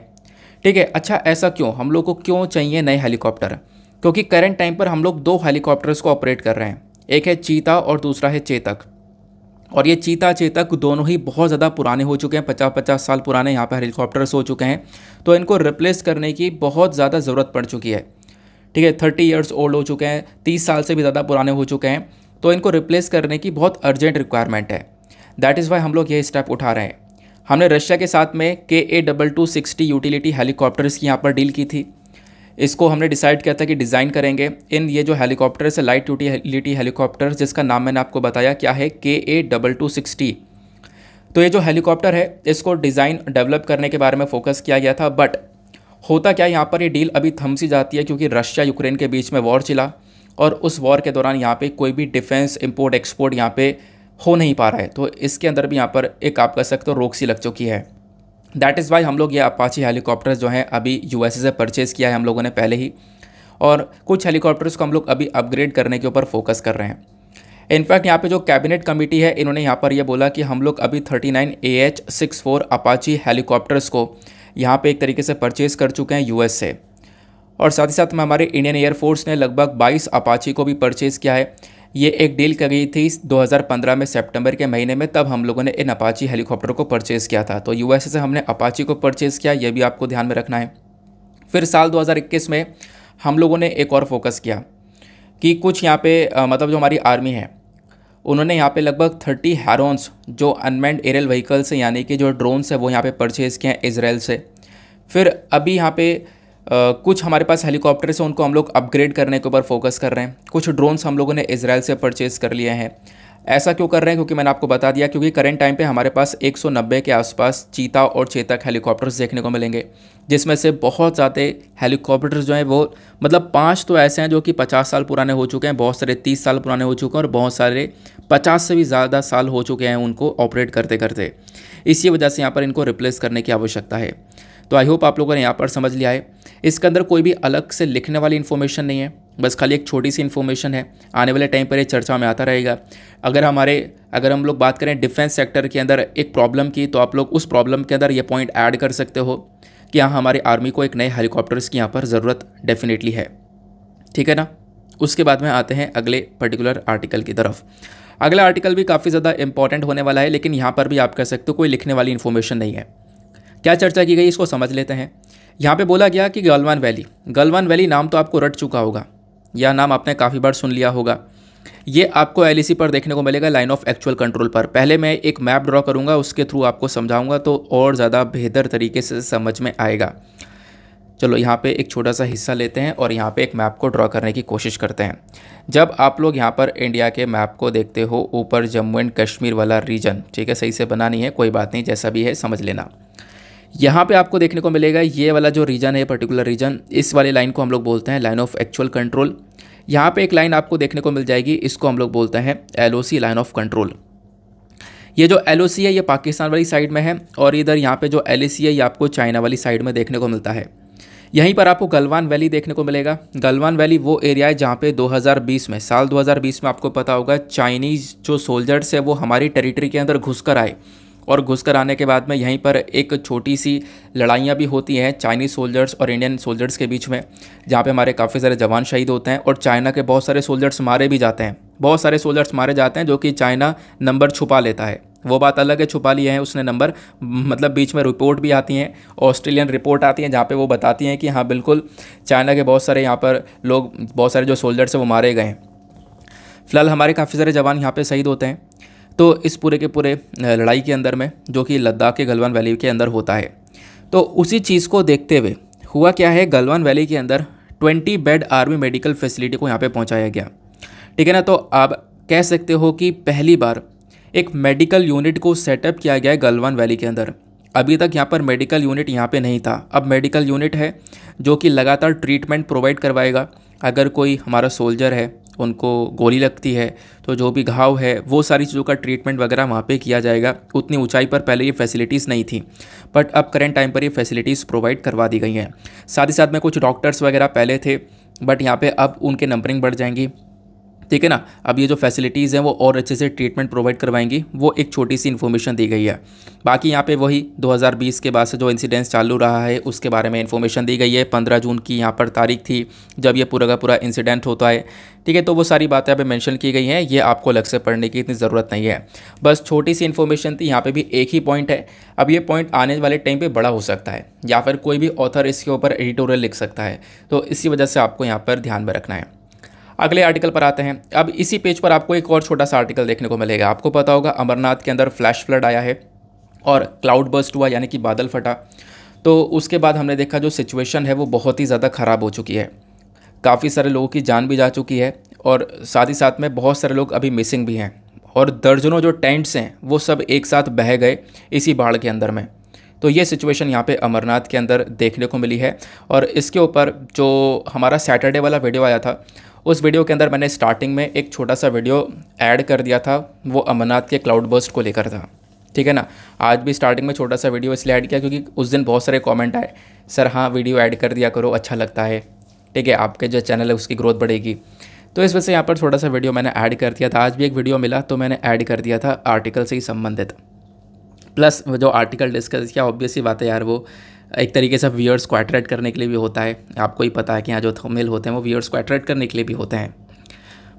ठीक है अच्छा ऐसा क्यों हम लोग को क्यों चाहिए नए हेलीकॉप्टर क्योंकि करंट टाइम पर हम लोग दो हेलीकॉप्टर्स को ऑपरेट कर रहे हैं एक है चीता और दूसरा है चेतक और ये चीता चेतक दोनों ही बहुत ज़्यादा पुराने हो चुके हैं पचास पचास साल पुराने यहाँ पर हेलीकॉप्टर्स हो चुके हैं तो इनको रिप्लेस करने की बहुत ज़्यादा ज़रूरत पड़ चुकी है ठीक है थर्टी ईयर्स ओल्ड हो चुके हैं तीस साल से भी ज़्यादा पुराने हो चुके हैं तो इनको रिप्लेस करने की बहुत अर्जेंट रिक्वायरमेंट है दैट इज़ वाई हम लोग ये स्टेप उठा रहे हैं हमने रशिया के साथ में K A double two sixty utility helicopters की यहाँ पर डील की थी इसको हमने डिसाइड किया था कि डिज़ाइन करेंगे इन ये जो हेलीकॉप्टर्स है लाइट यूटिलिटी हेलीकॉप्टर्स जिसका नाम मैंने आपको बताया क्या है के ए डबल टू सिक्सटी तो ये जो हेलीकॉप्टर है इसको डिज़ाइन डेवलप करने के बारे में फोकस किया गया था बट होता क्या यहाँ पर ये डील अभी थम सी जाती है क्योंकि रशिया यूक्रेन के बीच में वॉर चला और उस वॉर के दौरान यहाँ पे कोई भी डिफेंस इंपोर्ट एक्सपोर्ट यहाँ पे हो नहीं पा रहा है तो इसके अंदर भी यहाँ पर एक आप कह सकते हो रोक सी लग चुकी है दैट इज़ वाई हम लोग ये अपाची हेलीकॉप्टर्स जो हैं अभी यू से परचेज़ किया है हम लोगों ने पहले ही और कुछ हेलीकॉप्टर्स को हम लोग अभी अपग्रेड करने के ऊपर फोकस कर रहे हैं इनफैक्ट यहाँ पे जो कैबिनेट कमेटी है इन्होंने यहाँ पर यह बोला कि हम लोग अभी 39 A H six four Apache helicopters को यहाँ पे एक तरीके से परचेज़ कर चुके हैं यूएस से और साथ ही साथ में हमारे इंडियन एयरफोर्स ने लगभग 22 अपाची को भी परचेज़ किया है ये एक डील गई थी 2015 में सितंबर के महीने में तब हम लोगों ने इन अपाची हेलीकॉप्टर को परचेज़ किया था तो यूएस से हमने अपाची को परचेज़ किया ये भी आपको ध्यान में रखना है फिर साल दो में हम लोगों ने एक और फोकस किया कि कुछ यहाँ पे मतलब जो हमारी आर्मी है उन्होंने यहाँ पे लगभग थर्टी हैरोन्स जो अनमैंड एरियल व्हीकल्स हैं यानी कि जो ड्रोन्स हैं वो यहाँ पे परचेज़ किए हैं इसराइल से फिर अभी यहाँ पे आ, कुछ हमारे पास हेलीकॉप्टर्स हैं उनको हम लोग अपग्रेड करने के ऊपर फोकस कर रहे हैं कुछ ड्रोन्स हम लोगों ने इसराइल से परचेज़ कर लिए हैं ऐसा क्यों कर रहे हैं क्योंकि मैंने आपको बता दिया क्योंकि करंट टाइम पे हमारे पास 190 के आसपास चीता और चेतक हेलीकॉप्टर्स देखने को मिलेंगे जिसमें से बहुत ज़्यादा हेलीकॉप्टर्स जो हैं वो मतलब पाँच तो ऐसे हैं जो कि पचास साल पुराने हो चुके हैं बहुत सारे तीस साल पुराने हो चुके हैं और बहुत सारे पचास से भी ज़्यादा साल हो चुके हैं उनको ऑपरेट करते करते इसी वजह से यहाँ पर इनको रिप्लेस करने की आवश्यकता है तो आई होप आप लोगों ने यहाँ पर समझ लिया है इसके अंदर कोई भी अलग से लिखने वाली इन्फॉर्मेशन नहीं है बस खाली एक छोटी सी इन्फॉर्मेशन है आने वाले टाइम पर ये चर्चा में आता रहेगा अगर हमारे अगर हम लोग बात करें डिफेंस सेक्टर के अंदर एक प्रॉब्लम की तो आप लोग उस प्रॉब्लम के अंदर ये पॉइंट ऐड कर सकते हो कि हाँ हमारे आर्मी को एक नए हेलीकॉप्टर्स की यहाँ पर ज़रूरत डेफिनेटली है ठीक है ना उसके बाद में आते हैं अगले पर्टिकुलर आर्टिकल की तरफ अगला आर्टिकल भी काफ़ी ज़्यादा इंपॉर्टेंट होने वाला है लेकिन यहाँ पर भी आप कह सकते हो कोई लिखने वाली इन्फॉर्मेशन नहीं है क्या चर्चा की गई इसको समझ लेते हैं यहाँ पे बोला गया कि गलवान वैली गलवान वैली नाम तो आपको रट चुका होगा यह नाम आपने काफ़ी बार सुन लिया होगा ये आपको एल e पर देखने को मिलेगा लाइन ऑफ एक्चुअल कंट्रोल पर पहले मैं एक मैप ड्रॉ करूँगा उसके थ्रू आपको समझाऊँगा तो और ज़्यादा बेहतर तरीके से समझ में आएगा चलो यहाँ पे एक छोटा सा हिस्सा लेते हैं और यहाँ पे एक मैप को ड्रॉ करने की कोशिश करते हैं जब आप लोग यहाँ पर इंडिया के मैप को देखते हो ऊपर जम्मू एंड कश्मीर वाला रीजन ठीक है सही से बना नहीं है कोई बात नहीं जैसा भी है समझ लेना यहाँ पे आपको देखने को मिलेगा ये वाला जो रीजन है पर्टिकुलर रीजन इस वाले लाइन को हम लोग बोलते हैं लाइन ऑफ एक्चुअल कंट्रोल यहाँ पे एक लाइन आपको देखने को मिल जाएगी इसको हम लोग बोलते हैं एल लाइन ऑफ कंट्रोल ये जो एल है ये पाकिस्तान वाली साइड में है और इधर यहाँ पर जो एल है ये आपको चाइना वाली साइड में देखने को मिलता है यहीं पर आपको गलवान वैली देखने को मिलेगा गलवान वैली वो एरिया है जहाँ पे 2020 में साल 2020 में आपको पता होगा चाइनीज़ जो सोल्जर्स है वो हमारी टेरिटरी के अंदर घुस कर आए और घुस कर आने के बाद में यहीं पर एक छोटी सी लड़ाइयाँ भी होती हैं चाइनीज़ सोल्जर्स और इंडियन सोल्जर्स के बीच में जहाँ पे हमारे काफ़ी सारे जवान शहीद होते हैं और चाइना के बहुत सारे सोल्जर्स मारे भी जाते हैं बहुत सारे सोल्जर्स मारे जाते हैं जो कि चाइना नंबर छुपा लेता है वो बात अलग है छुपा लिए हैं उसने नंबर मतलब बीच में रिपोर्ट भी आती हैं ऑस्ट्रेलियन रिपोर्ट आती हैं जहाँ पे वो बताती हैं कि हाँ बिल्कुल चाइना के बहुत सारे यहाँ पर लोग बहुत सारे जो सोल्जर्स हैं वो मारे गए हैं फिलहाल हमारे काफ़ी सारे जवान यहाँ पे शहीद होते हैं तो इस पूरे के पूरे लड़ाई के अंदर में जो कि लद्दाख के गलवान वैली के अंदर होता है तो उसी चीज़ को देखते हुए हुआ क्या है गलवान वैली के अंदर twenty bed army medical facility को यहाँ पे पहुँचाया गया ठीक है ना तो आप कह सकते हो कि पहली बार एक मेडिकल यूनिट को सेटअप किया गया है गलवान वैली के अंदर अभी तक यहाँ पर मेडिकल यूनिट यहाँ पे नहीं था अब मेडिकल यूनिट है जो कि लगातार ट्रीटमेंट प्रोवाइड करवाएगा अगर कोई हमारा सोल्जर है उनको गोली लगती है तो जो भी घाव है वो सारी चीज़ों का ट्रीटमेंट वगैरह वहाँ पे किया जाएगा उतनी ऊंचाई पर पहले ये फैसिलिटीज़ नहीं थी बट अब करेंट टाइम पर ये फैसिलिटीज़ प्रोवाइड करवा दी गई हैं साथ ही साथ में कुछ डॉक्टर्स वगैरह पहले थे बट यहाँ पर अब उनके नंबरिंग बढ़ जाएंगी ठीक है ना अब ये जो फैसिलिटीज़ हैं वो और अच्छे से ट्रीटमेंट प्रोवाइड करवाएंगी वो एक छोटी सी इन्फॉर्मेशन दी गई है बाकी यहाँ पे वही 2020 के बाद से जो इंसिडेंस चालू रहा है उसके बारे में इन्फॉर्मेशन दी गई है 15 जून की यहाँ पर तारीख थी जब ये पूरा का पूरा इंसिडेंट होता है ठीक है तो वो सारी बातें यहाँ पर मैंशन की गई हैं ये आपको अलग से पढ़ने की इतनी ज़रूरत नहीं है बस छोटी सी इन्फॉर्मेशन थी यहाँ पर भी एक ही पॉइंट है अब ये पॉइंट आने वाले टाइम पर बड़ा हो सकता है या फिर कोई भी ऑथर इसके ऊपर एडिटोरियल लिख सकता है तो इसी वजह से आपको यहाँ पर ध्यान में रखना है अगले आर्टिकल पर आते हैं अब इसी पेज पर आपको एक और छोटा सा आर्टिकल देखने को मिलेगा आपको पता होगा अमरनाथ के अंदर फ्लैश फ्लड आया है और क्लाउड बस्ट हुआ यानी कि बादल फटा तो उसके बाद हमने देखा जो सिचुएशन है वो बहुत ही ज़्यादा ख़राब हो चुकी है काफ़ी सारे लोगों की जान भी जा चुकी है और साथ ही साथ में बहुत सारे लोग अभी मिसिंग भी हैं और दर्जनों जो टेंट्स हैं वो सब एक साथ बह गए इसी बाढ़ के अंदर में तो ये सिचुएशन यहाँ पे अमरनाथ के अंदर देखने को मिली है और इसके ऊपर जो हमारा सैटरडे वाला वीडियो आया था उस वीडियो के अंदर मैंने स्टार्टिंग में एक छोटा सा वीडियो ऐड कर दिया था वो अमरनाथ के क्लाउड बर्स्ट को लेकर था ठीक है ना आज भी स्टार्टिंग में छोटा सा वीडियो इसलिए ऐड किया क्योंकि उस दिन बहुत सारे कमेंट आए सर हाँ वीडियो ऐड कर दिया करो अच्छा लगता है ठीक है आपके जो चैनल है उसकी ग्रोथ बढ़ेगी तो इस वजह से यहाँ पर थोड़ा सा वीडियो मैंने ऐड कर दिया था आज भी एक वीडियो मिला तो मैंने ऐड कर दिया था आर्टिकल से ही संबंधित प्लस जो आर्टिकल डिस्कस किया ऑब्वियसली बात है यार वो एक तरीके से व्यूअर्स को अट्रैक्ट करने के लिए भी होता है आपको ही पता है कि यहाँ जो थंबनेल होते हैं वो व्यूअर्स को अट्रैक्ट करने के लिए भी होते हैं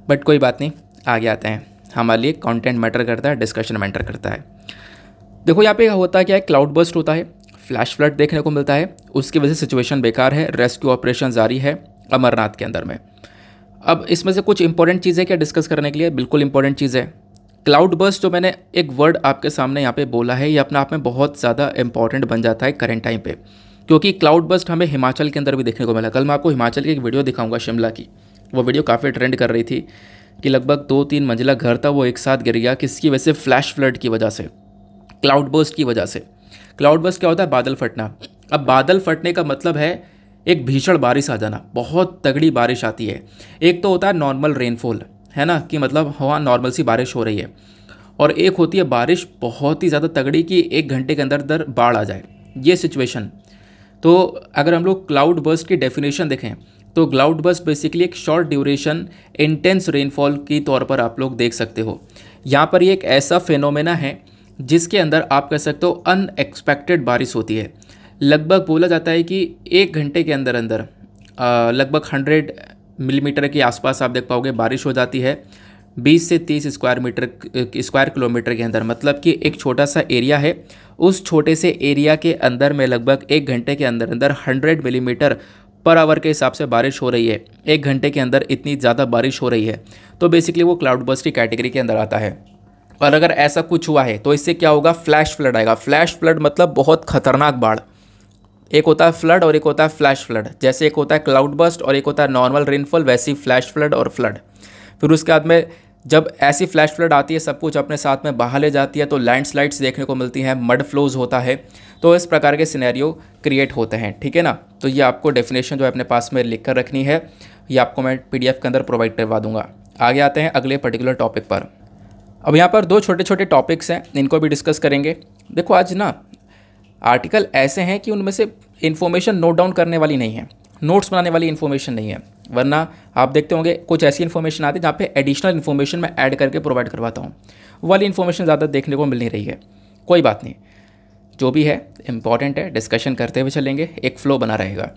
बट कोई बात नहीं आगे आते हैं हमारे लिए कंटेंट मैटर करता है डिस्कशन मैटर करता है देखो यहाँ पे होता क्या है क्लाउड बस्ट होता है फ्लैश फ्लड देखने को मिलता है उसकी वजह से सिचुएशन बेकार है रेस्क्यू ऑपरेशन जारी है अमरनाथ के अंदर में अब इसमें से कुछ इंपॉर्टेंट चीज़ें क्या डिस्कस करने के लिए बिल्कुल इंपॉर्टेंट चीज़ है क्लाउड बस जो मैंने एक वर्ड आपके सामने यहाँ पे बोला है ये अपने आप में बहुत ज़्यादा इंपॉर्टेंट बन जाता है करंट टाइम पे क्योंकि क्लाउड बस्ट हमें हिमाचल के अंदर भी देखने को मिला कल मैं आपको हिमाचल की एक वीडियो दिखाऊंगा शिमला की वो वीडियो काफ़ी ट्रेंड कर रही थी कि लगभग दो तीन मंजिला घर था वो एक साथ गिर गया किसकी वजह से फ्लैश फ्लड की वजह से क्लाउड बस्ट की वजह से क्लाउड बस्ट क्या होता है बादल फटना अब बादल फटने का मतलब है एक भीषण बारिश आ जाना बहुत तगड़ी बारिश आती है एक तो होता है नॉर्मल रेनफॉल है ना कि मतलब हवा नॉर्मल सी बारिश हो रही है और एक होती है बारिश बहुत ही ज़्यादा तगड़ी कि एक घंटे के अंदर अंदर बाढ़ आ जाए ये सिचुएशन तो अगर हम लोग क्लाउड बर्स्ट की डेफिनेशन देखें तो क्लाउड बर्स्ट बेसिकली एक शॉर्ट ड्यूरेशन इंटेंस रेनफॉल के तौर पर आप लोग देख सकते हो यहाँ पर ये एक ऐसा फेनोमेना है जिसके अंदर आप कह सकते हो अनएक्सपेक्टेड बारिश होती है लगभग बोला जाता है कि एक घंटे के अंदर अंदर लगभग हंड्रेड मिलीमीटर के आसपास आप देख पाओगे बारिश हो जाती है 20 से 30 स्क्वायर मीटर स्क्वायर किलोमीटर के अंदर मतलब कि एक छोटा सा एरिया है उस छोटे से एरिया के अंदर में लगभग एक घंटे के अंदर अंदर 100 मिलीमीटर पर आवर के हिसाब से बारिश हो रही है एक घंटे के अंदर इतनी ज़्यादा बारिश हो रही है तो बेसिकली वो क्लाउड बस्ट की कैटेगरी के अंदर आता है और अगर ऐसा कुछ हुआ है तो इससे क्या होगा फ्लैश फ्लड आएगा फ्लैश फ्लड मतलब बहुत खतरनाक बाढ़ एक होता है फ्लड और एक होता है फ्लैश फ्लड जैसे एक होता है क्लाउड बस्ट और एक होता है नॉर्मल रेनफॉल वैसी फ्लैश फ्लड और फ्लड फिर उसके बाद में जब ऐसी फ्लैश फ्लड आती है सब कुछ अपने साथ में बहा ले जाती है तो लैंडस्लाइड्स देखने को मिलती हैं मड फ्लोज होता है तो इस प्रकार के सिनेरियो क्रिएट होते हैं ठीक है ना तो ये आपको डेफिनेशन जो है अपने पास में लिख कर रखनी है ये आपको मैं पी के अंदर प्रोवाइड करवा दूंगा आगे आते हैं अगले पर्टिकुलर टॉपिक पर अब यहाँ पर दो छोटे छोटे टॉपिक्स हैं इनको भी डिस्कस करेंगे देखो आज ना आर्टिकल ऐसे हैं कि उनमें से इन्फॉर्मेशन नोट डाउन करने वाली नहीं है नोट्स बनाने वाली इन्फॉर्मेशन नहीं है वरना आप देखते होंगे कुछ ऐसी इन्फॉर्मेशन आती है जहाँ पे एडिशनल इन्फॉर्मेशन मैं ऐड करके प्रोवाइड करवाता हूँ वाली इन्फॉर्मेशन ज़्यादा देखने को मिल नहीं रही है कोई बात नहीं जो भी है इम्पॉर्टेंट है डिस्कशन करते हुए चलेंगे एक फ़्लो बना रहेगा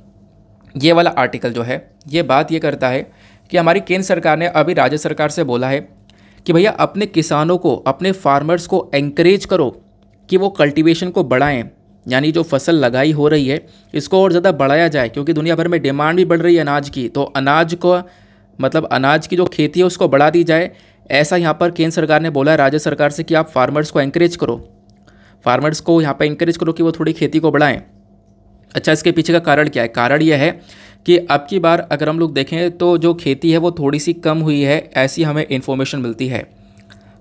ये वाला आर्टिकल जो है ये बात ये करता है कि हमारी केंद्र सरकार ने अभी राज्य सरकार से बोला है कि भैया अपने किसानों को अपने फार्मर्स को एंकरेज करो कि वो कल्टीवेशन को बढ़ाएं यानी जो फसल लगाई हो रही है इसको और ज़्यादा बढ़ाया जाए क्योंकि दुनिया भर में डिमांड भी बढ़ रही है अनाज की तो अनाज को मतलब अनाज की जो खेती है उसको बढ़ा दी जाए ऐसा यहाँ पर केंद्र सरकार ने बोला है राज्य सरकार से कि आप फार्मर्स को इंकरेज करो फार्मर्स को यहाँ पर इंकरेज करो कि वो थोड़ी खेती को बढ़ाएं अच्छा इसके पीछे का कारण क्या है कारण यह है कि अब की बार अगर हम लोग देखें तो जो खेती है वो थोड़ी सी कम हुई है ऐसी हमें इन्फॉर्मेशन मिलती है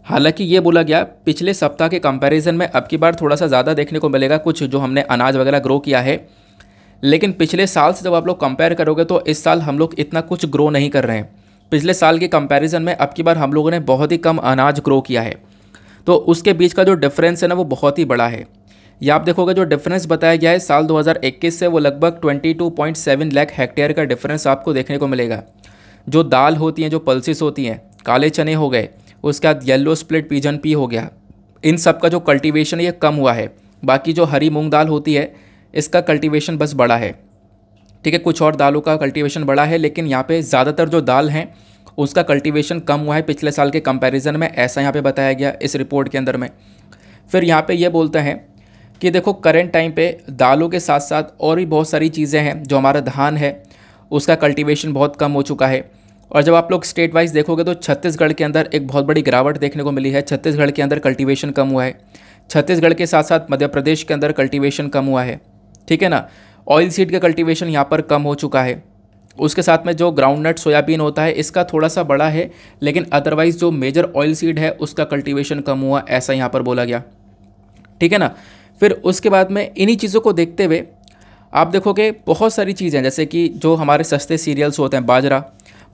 हालांकि ये बोला गया पिछले सप्ताह के कंपैरिजन में अब की बार थोड़ा सा ज़्यादा देखने को मिलेगा कुछ जो हमने अनाज वगैरह ग्रो किया है लेकिन पिछले साल से जब आप लोग कंपेयर करोगे तो इस साल हम लोग इतना कुछ ग्रो नहीं कर रहे हैं पिछले साल के कंपेरिजन में अब की बार हम लोगों ने बहुत ही कम अनाज ग्रो किया है तो उसके बीच का जो डिफरेंस है ना वो बहुत ही बड़ा है या आप देखोगे जो डिफरेंस बताया गया है साल 2021 से वो लगभग 22.7 लाख हेक्टेयर का डिफरेंस आपको देखने को मिलेगा जो दाल होती हैं जो पल्सिस होती हैं काले चने हो गए उसके बाद येल्लो स्प्लिट पीजन पी हो गया इन सब का जो कल्टिवेशन ये कम हुआ है बाकी जो हरी मूंग दाल होती है इसका कल्टिवेशन बस बड़ा है ठीक है कुछ और दालों का कल्टिवेशन बड़ा है लेकिन यहाँ पे ज़्यादातर जो दाल हैं उसका कल्टिवेशन कम हुआ है पिछले साल के कंपैरिजन में ऐसा यहाँ पे बताया गया इस रिपोर्ट के अंदर में फिर यहाँ पे ये बोलते हैं कि देखो करेंट टाइम पे दालों के साथ साथ और भी बहुत सारी चीज़ें हैं जो हमारा धान है उसका कल्टिवेशन बहुत कम हो चुका है और जब आप लोग स्टेट वाइज देखोगे तो छत्तीसगढ़ के अंदर एक बहुत बड़ी गिरावट देखने को मिली है छत्तीसगढ़ के अंदर कल्टीवेशन कम हुआ है छत्तीसगढ़ के साथ साथ मध्य प्रदेश के अंदर कल्टीवेशन कम हुआ है ठीक है ना ऑयल सीड का कल्टीवेशन यहाँ पर कम हो चुका है उसके साथ में जो ग्राउंड नट सोयाबीन होता है इसका थोड़ा सा बड़ा है लेकिन अदरवाइज़ जो मेजर ऑयल सीड है उसका कल्टीवेशन कम हुआ ऐसा यहाँ पर बोला गया ठीक है ना फिर उसके बाद में इन्हीं चीज़ों को देखते हुए आप देखोगे बहुत सारी चीज़ें जैसे कि जो हमारे सस्ते सीरियल्स होते हैं बाजरा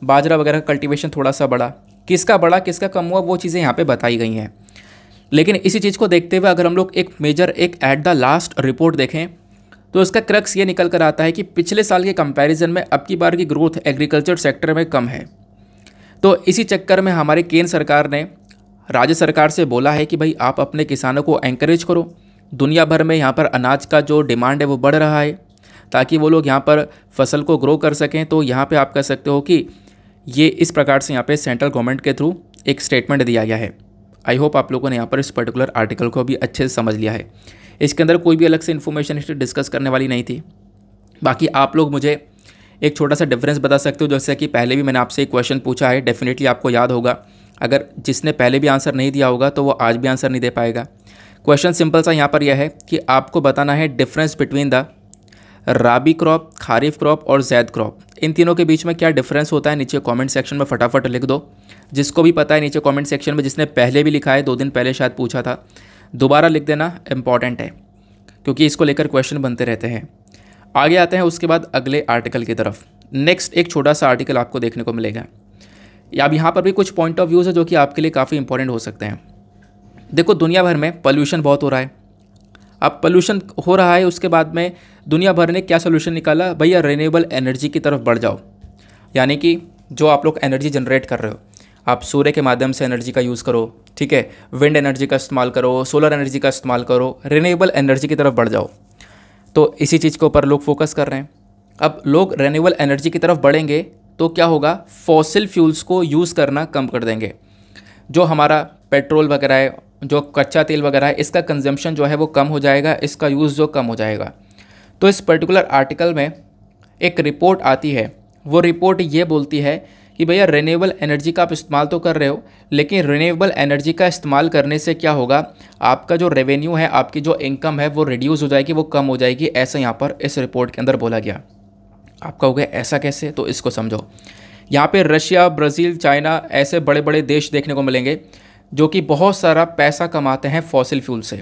बाजरा वगैरह का कल्टिवेशन थोड़ा सा बढ़ा किसका बढ़ा किसका कम हुआ वो चीज़ें यहाँ पे बताई गई हैं लेकिन इसी चीज़ को देखते हुए अगर हम लोग एक मेजर एक ऐट द लास्ट रिपोर्ट देखें तो इसका क्रक्स ये निकल कर आता है कि पिछले साल के कंपैरिजन में अब की बार की ग्रोथ एग्रीकल्चर सेक्टर में कम है तो इसी चक्कर में हमारे केंद्र सरकार ने राज्य सरकार से बोला है कि भाई आप अपने किसानों को एंकरेज करो दुनिया भर में यहाँ पर अनाज का जो डिमांड है वो बढ़ रहा है ताकि वो लोग यहाँ पर फसल को ग्रो कर सकें तो यहाँ पे आप कह सकते हो कि ये इस प्रकार से यहाँ पे सेंट्रल गवर्नमेंट के थ्रू एक स्टेटमेंट दिया गया है आई होप आप लोगों ने यहाँ पर इस पर्टिकुलर आर्टिकल को भी अच्छे से समझ लिया है इसके अंदर कोई भी अलग से इन्फॉर्मेशन इस डिस्कस करने वाली नहीं थी बाकी आप लोग मुझे एक छोटा सा डिफरेंस बता सकते हो जैसे कि पहले भी मैंने आपसे एक क्वेश्चन पूछा है डेफिनेटली आपको याद होगा अगर जिसने पहले भी आंसर नहीं दिया होगा तो वो आज भी आंसर नहीं दे पाएगा क्वेश्चन सिंपल सा यहाँ पर यह है कि आपको बताना है difference between the rabi crop kharif crop और जैद क्रॉप इन तीनों के बीच में क्या डिफरेंस होता है नीचे कमेंट सेक्शन में फटाफट लिख दो जिसको भी पता है नीचे कमेंट सेक्शन में जिसने पहले भी लिखा है दो दिन पहले शायद पूछा था दोबारा लिख देना इम्पॉर्टेंट है क्योंकि इसको लेकर क्वेश्चन बनते रहते हैं आगे आते हैं उसके बाद अगले आर्टिकल की तरफ नेक्स्ट एक छोटा सा आर्टिकल आपको देखने को मिलेगा अब यहाँ पर भी कुछ पॉइंट ऑफ व्यूज़ है जो कि आपके लिए काफ़ी इंपॉर्टेंट हो सकते हैं देखो दुनिया भर में पॉल्यूशन बहुत हो रहा है अब पोल्यूशन हो रहा है उसके बाद में दुनिया भर ने क्या सोल्यूशन निकाला भैया रिन्यूएबल एनर्जी की तरफ बढ़ जाओ यानी कि जो आप लोग एनर्जी जनरेट कर रहे हो आप सूर्य के माध्यम से एनर्जी का यूज़ करो ठीक है विंड एनर्जी का इस्तेमाल करो सोलर एनर्जी का इस्तेमाल करो रिन्यूएबल एनर्जी की तरफ बढ़ जाओ तो इसी चीज़ के ऊपर लोग फोकस कर रहे हैं अब लोग रिन्यूएबल एनर्जी की तरफ बढ़ेंगे तो क्या होगा फॉसिल फ्यूल्स को यूज़ करना कम कर देंगे जो हमारा पेट्रोल वगैरह है जो कच्चा तेल वगैरह है इसका कंजम्पशन जो है वो कम हो जाएगा इसका यूज़ जो कम हो जाएगा तो इस पर्टिकुलर आर्टिकल में एक रिपोर्ट आती है वो रिपोर्ट ये बोलती है कि भैया रिन्यूएबल एनर्जी का आप इस्तेमाल तो कर रहे हो लेकिन रिन्यूएबल एनर्जी का इस्तेमाल करने से क्या होगा आपका जो रेवेन्यू है आपकी जो इनकम है वो रिड्यूस हो जाएगी वो कम हो जाएगी ऐसा यहाँ पर इस रिपोर्ट के अंदर बोला गया आप कहोगे ऐसा कैसे तो इसको समझो यहाँ पे रशिया ब्राज़ील चाइना ऐसे बड़े बड़े देश देखने को मिलेंगे जो कि बहुत सारा पैसा कमाते हैं फॉसिल फ्यूल से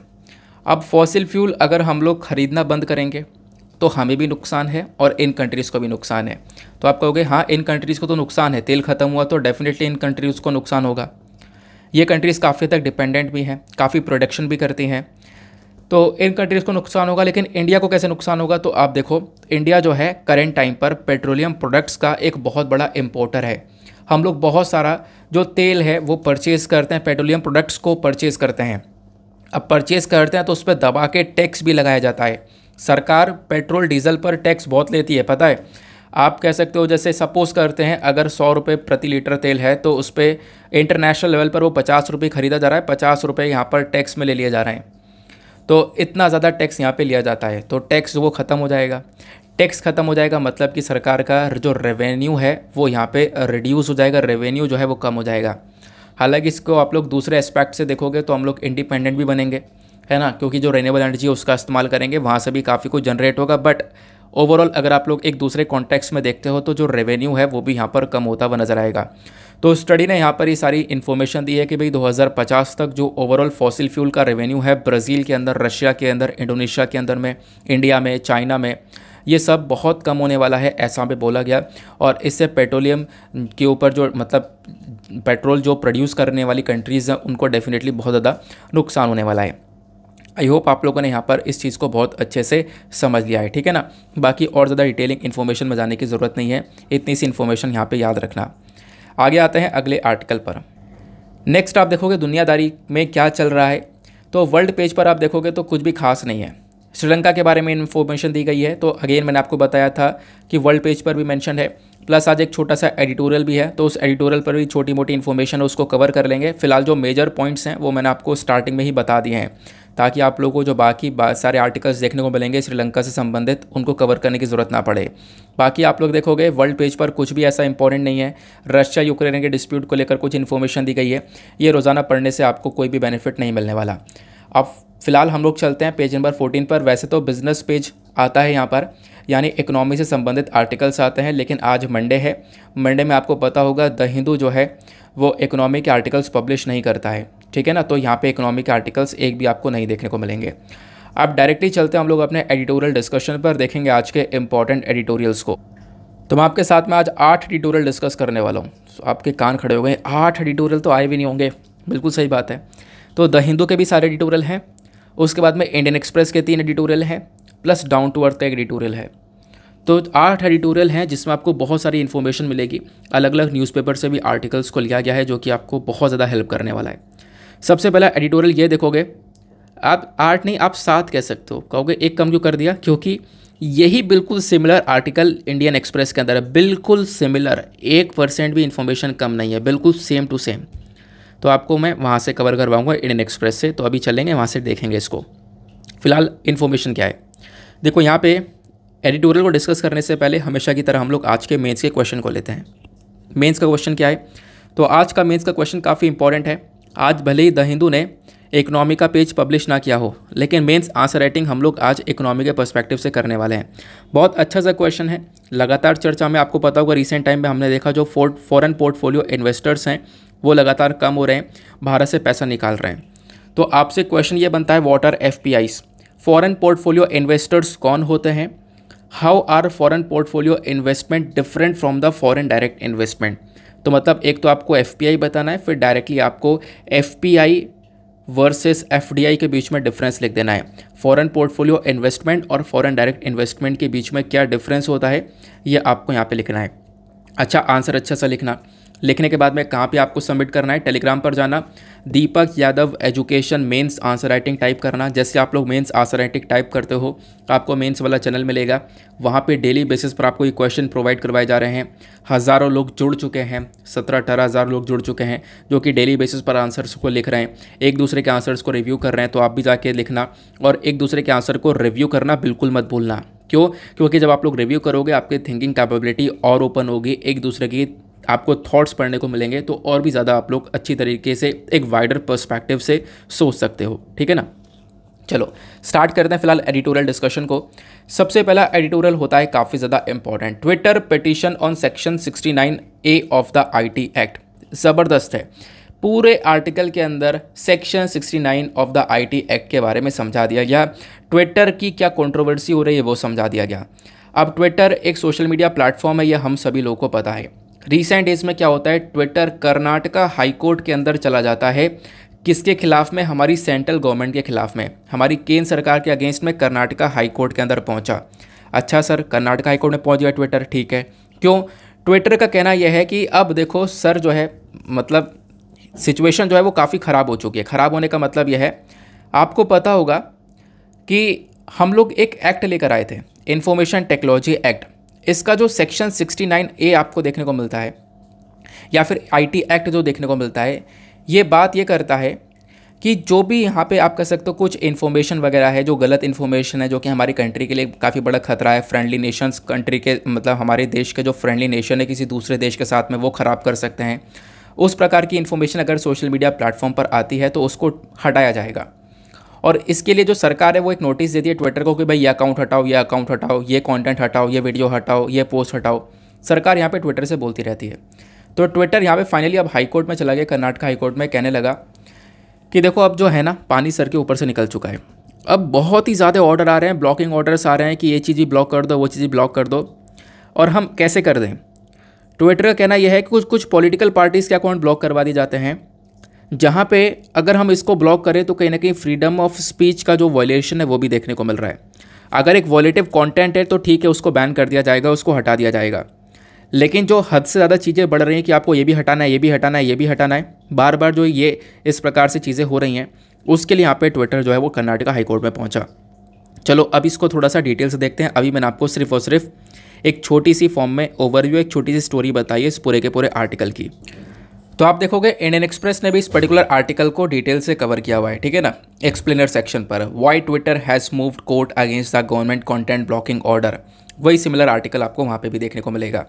अब फॉसिल फ्यूल अगर हम लोग ख़रीदना बंद करेंगे तो हमें भी नुकसान है और इन कंट्रीज़ को भी नुकसान है तो आप कहोगे हाँ इन कंट्रीज़ को तो नुकसान है तेल ख़त्म हुआ तो डेफिनेटली इन कंट्रीज़ को नुकसान होगा ये कंट्रीज़ काफ़ी तक डिपेंडेंट भी हैं काफ़ी प्रोडक्शन भी करती हैं तो इन कंट्रीज़ को नुकसान होगा लेकिन इंडिया को कैसे नुकसान होगा तो आप देखो इंडिया जो है करेंट टाइम पर पेट्रोलियम प्रोडक्ट्स का एक बहुत बड़ा इम्पोर्टर है हम लोग बहुत सारा जो तेल है वो परचेज़ करते हैं पेट्रोलियम प्रोडक्ट्स को परचेज़ करते हैं अब परचेज़ करते हैं तो उस पर दबा के टैक्स भी लगाया जाता है सरकार पेट्रोल डीजल पर टैक्स बहुत लेती है पता है आप कह सकते हो जैसे सपोज़ करते हैं अगर सौ रुपये प्रति लीटर तेल है तो उस पर इंटरनेशनल लेवल पर वो पचास रुपये ख़रीदा जा रहा है पचास रुपये यहाँ पर टैक्स में ले लिए जा रहे हैं तो इतना ज़्यादा टैक्स यहाँ पे लिया जाता है तो टैक्स वो ख़त्म हो जाएगा टैक्स खत्म हो जाएगा मतलब कि सरकार का जो रेवेन्यू है वो यहाँ पे रिड्यूस हो जाएगा रेवेन्यू जो है वो कम हो जाएगा हालांकि इसको आप लोग दूसरे एस्पेक्ट से देखोगे तो हम लोग इंडिपेंडेंट भी बनेंगे है ना क्योंकि जो रेनेबल एनर्जी है उसका इस्तेमाल करेंगे वहाँ से भी काफ़ी कुछ जनरेट होगा बट ओवरऑल अगर आप लोग एक दूसरे कॉन्टेक्स्ट में देखते हो तो जो रेवेन्यू है वो भी यहाँ पर कम होता हुआ नज़र आएगा तो स्टडी ने यहाँ पर ये सारी इन्फॉर्मेशन दी है कि भाई 2050 तक जो ओवरऑल फॉसिल फ्यूल का रेवेन्यू है ब्राज़ील के अंदर रशिया के अंदर इंडोनेशिया के अंदर में इंडिया में चाइना में ये सब बहुत कम होने वाला है ऐसा पे बोला गया और इससे पेट्रोलियम के ऊपर जो मतलब पेट्रोल जो प्रोड्यूस करने वाली कंट्रीज़ हैं उनको डेफिनेटली बहुत ज़्यादा नुकसान होने वाला है आई होप आप लोगों ने यहाँ पर इस चीज़ को बहुत अच्छे से समझ लिया है ठीक है ना बाकी और ज़्यादा डिटेलिंग इन्फॉर्मेशन में जाने की ज़रूरत नहीं है इतनी सी इन्फॉर्मेशन यहाँ पे याद रखना आगे आते हैं अगले आर्टिकल पर नेक्स्ट आप देखोगे दुनियादारी में क्या चल रहा है तो वर्ल्ड पेज पर आप देखोगे तो कुछ भी खास नहीं है श्रीलंका के बारे में इन्फॉर्मेशन दी गई है तो अगेन मैंने आपको बताया था कि वर्ल्ड पेज पर भी मैंशन है प्लस आज एक छोटा सा एडिटोरियल भी है तो उस एडिटोरियल पर भी छोटी मोटी इन्फॉर्मेशन उसको कवर कर लेंगे फिलहाल जो मेजर पॉइंट्स हैं वो मैंने आपको स्टार्टिंग में ही बता दिए हैं ताकि आप लोगों को जो बाकी बा, सारे आर्टिकल्स देखने को मिलेंगे श्रीलंका से संबंधित उनको कवर करने की ज़रूरत ना पड़े बाकी आप लोग देखोगे वर्ल्ड पेज पर कुछ भी ऐसा इंपॉर्टेंट नहीं है रशिया यूक्रेन के डिस्प्यूट को लेकर कुछ इन्फॉर्मेशन दी गई है ये रोज़ाना पढ़ने से आपको कोई भी बेनिफिट नहीं मिलने वाला अब फिलहाल हम लोग चलते हैं पेज नंबर फोर्टीन पर वैसे तो बिज़नेस पेज आता है यहाँ पर यानी इकोनॉमी से संबंधित आर्टिकल्स आते हैं लेकिन आज मंडे है मंडे में आपको पता होगा द हिंदू जो है वो इकोनॉमी के आर्टिकल्स पब्लिश नहीं करता है ठीक है ना तो यहाँ पे इकोनॉमी के आर्टिकल्स एक भी आपको नहीं देखने को मिलेंगे आप डायरेक्टली चलते हैं हम लोग अपने एडिटोरियल डिस्कशन पर देखेंगे आज के इंपॉर्टेंट एडिटोरियल्स को तो मैं आपके साथ में आज आठ एडिटोरियल डिस्कस करने वाला हूँ तो आपके कान खड़े हो गए आठ एडिटोरियल तो आए भी नहीं होंगे बिल्कुल सही बात है तो द हिंदू के भी सारे एडिटोरियल हैं उसके बाद में इंडियन एक्सप्रेस के तीन एडिटोरियल हैं प्लस डाउन टू अर्थ का एक एडिटोरियल है तो आठ एडिटोरियल हैं जिसमें आपको बहुत सारी इन्फॉर्मेशन मिलेगी अलग अलग न्यूज़पेपर से भी आर्टिकल्स को लिया गया है जो कि आपको बहुत ज़्यादा हेल्प करने वाला है सबसे पहला एडिटोरियल ये देखोगे आप आठ नहीं आप सात कह सकते हो कहोगे एक कम क्यों कर दिया क्योंकि यही बिल्कुल सिमिलर आर्टिकल इंडियन एक्सप्रेस के अंदर है बिल्कुल सिमिलर एक परसेंट भी इन्फॉर्मेशन कम नहीं है बिल्कुल सेम टू सेम तो आपको मैं वहाँ से कवर करवाऊँगा इंडियन एक्सप्रेस से तो अभी चलेंगे वहाँ से देखेंगे इसको फ़िलहाल इन्फॉर्मेशन क्या है देखो यहाँ पे एडिटोरियल को डिस्कस करने से पहले हमेशा की तरह हम लोग आज के मेंस के क्वेश्चन को लेते हैं मेंस का क्वेश्चन क्या है तो आज का मेंस का क्वेश्चन काफ़ी इंपॉर्टेंट है आज भले ही द हिंदू ने इकोनॉमी का पेज पब्लिश ना किया हो लेकिन मेंस आंसर राइटिंग हम लोग आज इकोनॉमी के पर्सपेक्टिव से करने वाले हैं बहुत अच्छा सा क्वेश्चन है लगातार चर्चा में आपको पता होगा रिसेंट टाइम में हमने देखा जो फोर्ट फॉरन पोर्टफोलियो इन्वेस्टर्स हैं वो लगातार कम हो रहे हैं भारत से पैसा निकाल रहे हैं तो आपसे क्वेश्चन ये बनता है what are F P Is foreign portfolio investors कौन होते हैं how are foreign portfolio investment different from the foreign direct investment तो मतलब एक तो आपको एफ पी आई बताना है फिर डायरेक्टली आपको F P I versus F D I के बीच में डिफरेंस लिख देना है फ़ॉरन पोर्टफोलियो इन्वेस्टमेंट और फ़ॉरन डायरेक्ट इन्वेस्टमेंट के बीच में क्या डिफरेंस होता है ये आपको यहाँ पे लिखना है अच्छा आंसर अच्छा सा लिखना लिखने के बाद में कहाँ पे आपको सबमिट करना है टेलीग्राम पर जाना Deepak Yadav education mains answer writing type करना जैसे आप लोग मेंस आंसर राइटिंग टाइप करते हो आपको मेंस वाला चैनल मिलेगा वहाँ पे डेली बेसिस पर आपको ये क्वेश्चन प्रोवाइड करवाए जा रहे हैं हज़ारों लोग जुड़ चुके हैं सत्रह अठारह हज़ार लोग जुड़ चुके हैं जो कि डेली बेसिस पर आंसर्स को लिख रहे हैं एक दूसरे के आंसर्स को रिव्यू कर रहे हैं तो आप भी जाके लिखना और एक दूसरे के आंसर को रिव्यू करना बिल्कुल मत भूलना क्यों क्योंकि जब आप लोग रिव्यू करोगे आपकी थिंकिंग कैपेबिलिटी और ओपन होगी एक दूसरे की आपको थॉट्स पढ़ने को मिलेंगे तो और भी ज़्यादा आप लोग अच्छी तरीके से एक वाइडर पर्सपेक्टिव से सोच सकते हो ठीक है ना चलो स्टार्ट करते हैं फिलहाल एडिटोरियल डिस्कशन को सबसे पहला एडिटोरियल होता है काफ़ी ज़्यादा important Twitter petition on section 69 A of the IT Act ज़बरदस्त है पूरे आर्टिकल के अंदर section 69 of the IT Act के बारे में समझा दिया गया ट्विटर की क्या कंट्रोवर्सी हो रही है वो समझा दिया गया अब ट्विटर एक सोशल मीडिया प्लेटफॉर्म है यह हम सभी लोगों को पता है रिसेंट डेज में क्या होता है ट्विटर कर्नाटका हाईकोर्ट के अंदर चला जाता है किसके खिलाफ में हमारी सेंट्रल गवर्नमेंट के खिलाफ में हमारी केंद्र सरकार के अगेंस्ट में कर्नाटका हाईकोर्ट के अंदर पहुंचा अच्छा सर कर्नाटका हाईकोर्ट में पहुंच गया ट्विटर ठीक है क्यों ट्विटर का कहना यह है कि अब देखो सर जो है मतलब सिचुएशन जो है वो काफ़ी ख़राब हो चुकी है ख़राब होने का मतलब यह है आपको पता होगा कि हम लोग एक एक्ट लेकर आए थे इन्फॉर्मेशन टेक्नोलॉजी एक्ट इसका जो सेक्शन 69 ए आपको देखने को मिलता है या फिर आईटी एक्ट जो देखने को मिलता है ये बात ये करता है कि जो भी यहाँ पे आप कह सकते हो कुछ इन्फॉर्मेशन वगैरह है जो गलत इन्फॉर्मेशन है जो कि हमारी कंट्री के लिए काफ़ी बड़ा खतरा है फ्रेंडली नेशंस कंट्री के मतलब हमारे देश के जो फ्रेंडली नेशन है किसी दूसरे देश के साथ में वो ख़राब कर सकते हैं उस प्रकार की इन्फॉर्मेशन अगर सोशल मीडिया प्लेटफॉर्म पर आती है तो उसको हटाया जाएगा और इसके लिए जो सरकार है वो एक नोटिस देती है ट्विटर को कि भाई ये अकाउंट हटाओ ये अकाउंट हटाओ ये कंटेंट हटाओ ये वीडियो हटाओ ये पोस्ट हटाओ सरकार यहाँ पे ट्विटर से बोलती रहती है तो ट्विटर यहाँ पे फाइनली अब हाईकोर्ट में चला गया कर्नाटक हाईकोर्ट में कहने लगा कि देखो अब जो है ना पानी सर के ऊपर से निकल चुका है अब बहुत ही ज़्यादा ऑर्डर आ रहे हैं ब्लॉकिंग ऑर्डर्स आ रहे हैं कि ये चीज़ ही ब्लॉक कर दो वो चीज़ ही ब्लॉक कर दो और हम कैसे कर दें ट्विटर का कहना यह है कि कुछ कुछ पॉलिटिकल पार्टीज़ के अकाउंट ब्लॉक करवा दिए जाते हैं जहाँ पे अगर हम इसको ब्लॉक करें तो कहीं ना कहीं फ्रीडम ऑफ स्पीच का जो वॉयलेशन है वो भी देखने को मिल रहा है अगर एक वॉलेटिव कॉन्टेंट है तो ठीक है उसको बैन कर दिया जाएगा उसको हटा दिया जाएगा लेकिन जो हद से ज़्यादा चीज़ें बढ़ रही हैं कि आपको ये भी हटाना है ये भी हटाना है ये भी हटाना है बार बार जो ये इस प्रकार से चीज़ें हो रही हैं उसके लिए यहाँ पे ट्विटर जो है वो कर्नाटका हाईकोर्ट में पहुँचा चलो अब इसको थोड़ा सा डिटेल से देखते हैं अभी मैंने आपको सिर्फ और सिर्फ एक छोटी सी फॉर्म में ओवरव्यू एक छोटी सी स्टोरी बताई है इस पूरे के पूरे आर्टिकल की तो आप देखोगे इंडियन एक्सप्रेस ने भी इस पर्टिकुलर आर्टिकल को डिटेल से कवर किया हुआ है ठीक है ना एक्सप्लेनर सेक्शन पर why Twitter has moved court against the government content blocking order वही सिमिलर आर्टिकल आपको वहाँ पर भी देखने को मिलेगा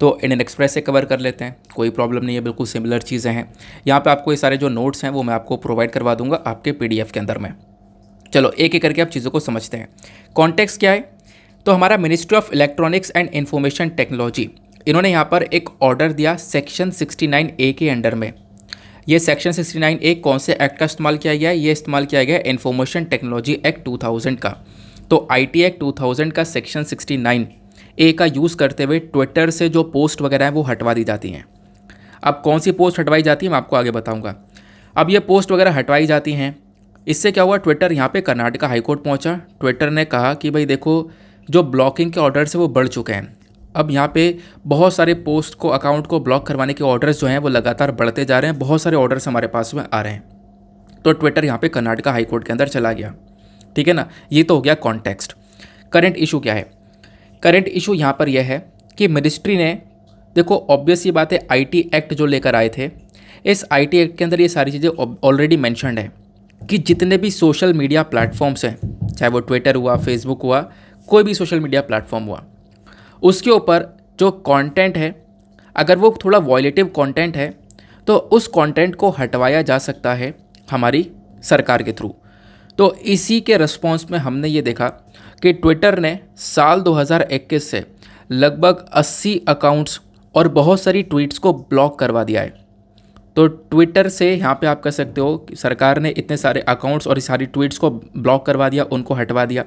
तो इंडियन एक्सप्रेस से कवर कर लेते हैं कोई प्रॉब्लम नहीं है बिल्कुल सिमिलर चीज़ें हैं यहाँ पे आपको ये सारे जो नोट्स हैं वो मैं आपको प्रोवाइड करवा दूंगा आपके पीडीएफ के अंदर में चलो एक एक करके आप चीज़ों को समझते हैं कॉन्टेक्स्ट क्या है तो हमारा ministry of electronics and information technology इन्होंने यहाँ पर एक ऑर्डर दिया सेक्शन 69 ए के अंडर में ये सेक्शन 69 ए कौन से एक्ट का इस्तेमाल किया गया है ये इस्तेमाल किया गया इन्फॉर्मेशन टेक्नोलॉजी एक्ट 2000 का तो आईटी एक्ट 2000 का सेक्शन 69 ए का यूज़ करते हुए ट्विटर से जो पोस्ट वगैरह हैं वो हटवा दी जाती हैं अब कौन सी पोस्ट हटवाई जाती है मैं आपको आगे बताऊँगा अब ये पोस्ट वगैरह हटवाई जाती हैं इससे क्या हुआ ट्विटर यहाँ पर कर्नाटका हाईकोर्ट पहुँचा ट्विटर ने कहा कि भाई देखो जो ब्लॉकिंग के ऑर्डर से वो बढ़ चुके हैं अब यहाँ पे बहुत सारे पोस्ट को अकाउंट को ब्लॉक करवाने के ऑर्डर्स जो हैं वो लगातार बढ़ते जा रहे हैं बहुत सारे ऑर्डर्स हमारे पास में आ रहे हैं तो ट्विटर यहाँ पे कर्नाटका हाईकोर्ट के अंदर चला गया ठीक है ना ये तो हो गया कॉन्टेक्स्ट करेंट इशू क्या है करेंट इशू यहाँ पर यह है कि मिनिस्ट्री ने देखो ऑब्वियस ये बात है आई एक्ट जो लेकर आए थे इस आई एक्ट के अंदर ये सारी चीज़ें ऑलरेडी मैंशनड है कि जितने भी सोशल मीडिया प्लेटफॉर्म्स हैं चाहे वो ट्विटर हुआ फेसबुक हुआ कोई भी सोशल मीडिया प्लेटफॉर्म हुआ उसके ऊपर जो कंटेंट है अगर वो थोड़ा वॉयलेटिव कंटेंट है तो उस कंटेंट को हटवाया जा सकता है हमारी सरकार के थ्रू तो इसी के रिस्पॉन्स में हमने ये देखा कि ट्विटर ने साल 2021 से लगभग 80 अकाउंट्स और बहुत सारी ट्वीट्स को ब्लॉक करवा दिया है तो ट्विटर से यहाँ पे आप कह सकते हो कि सरकार ने इतने सारे अकाउंट्स और सारी ट्वीट्स को ब्लॉक करवा दिया उनको हटवा दिया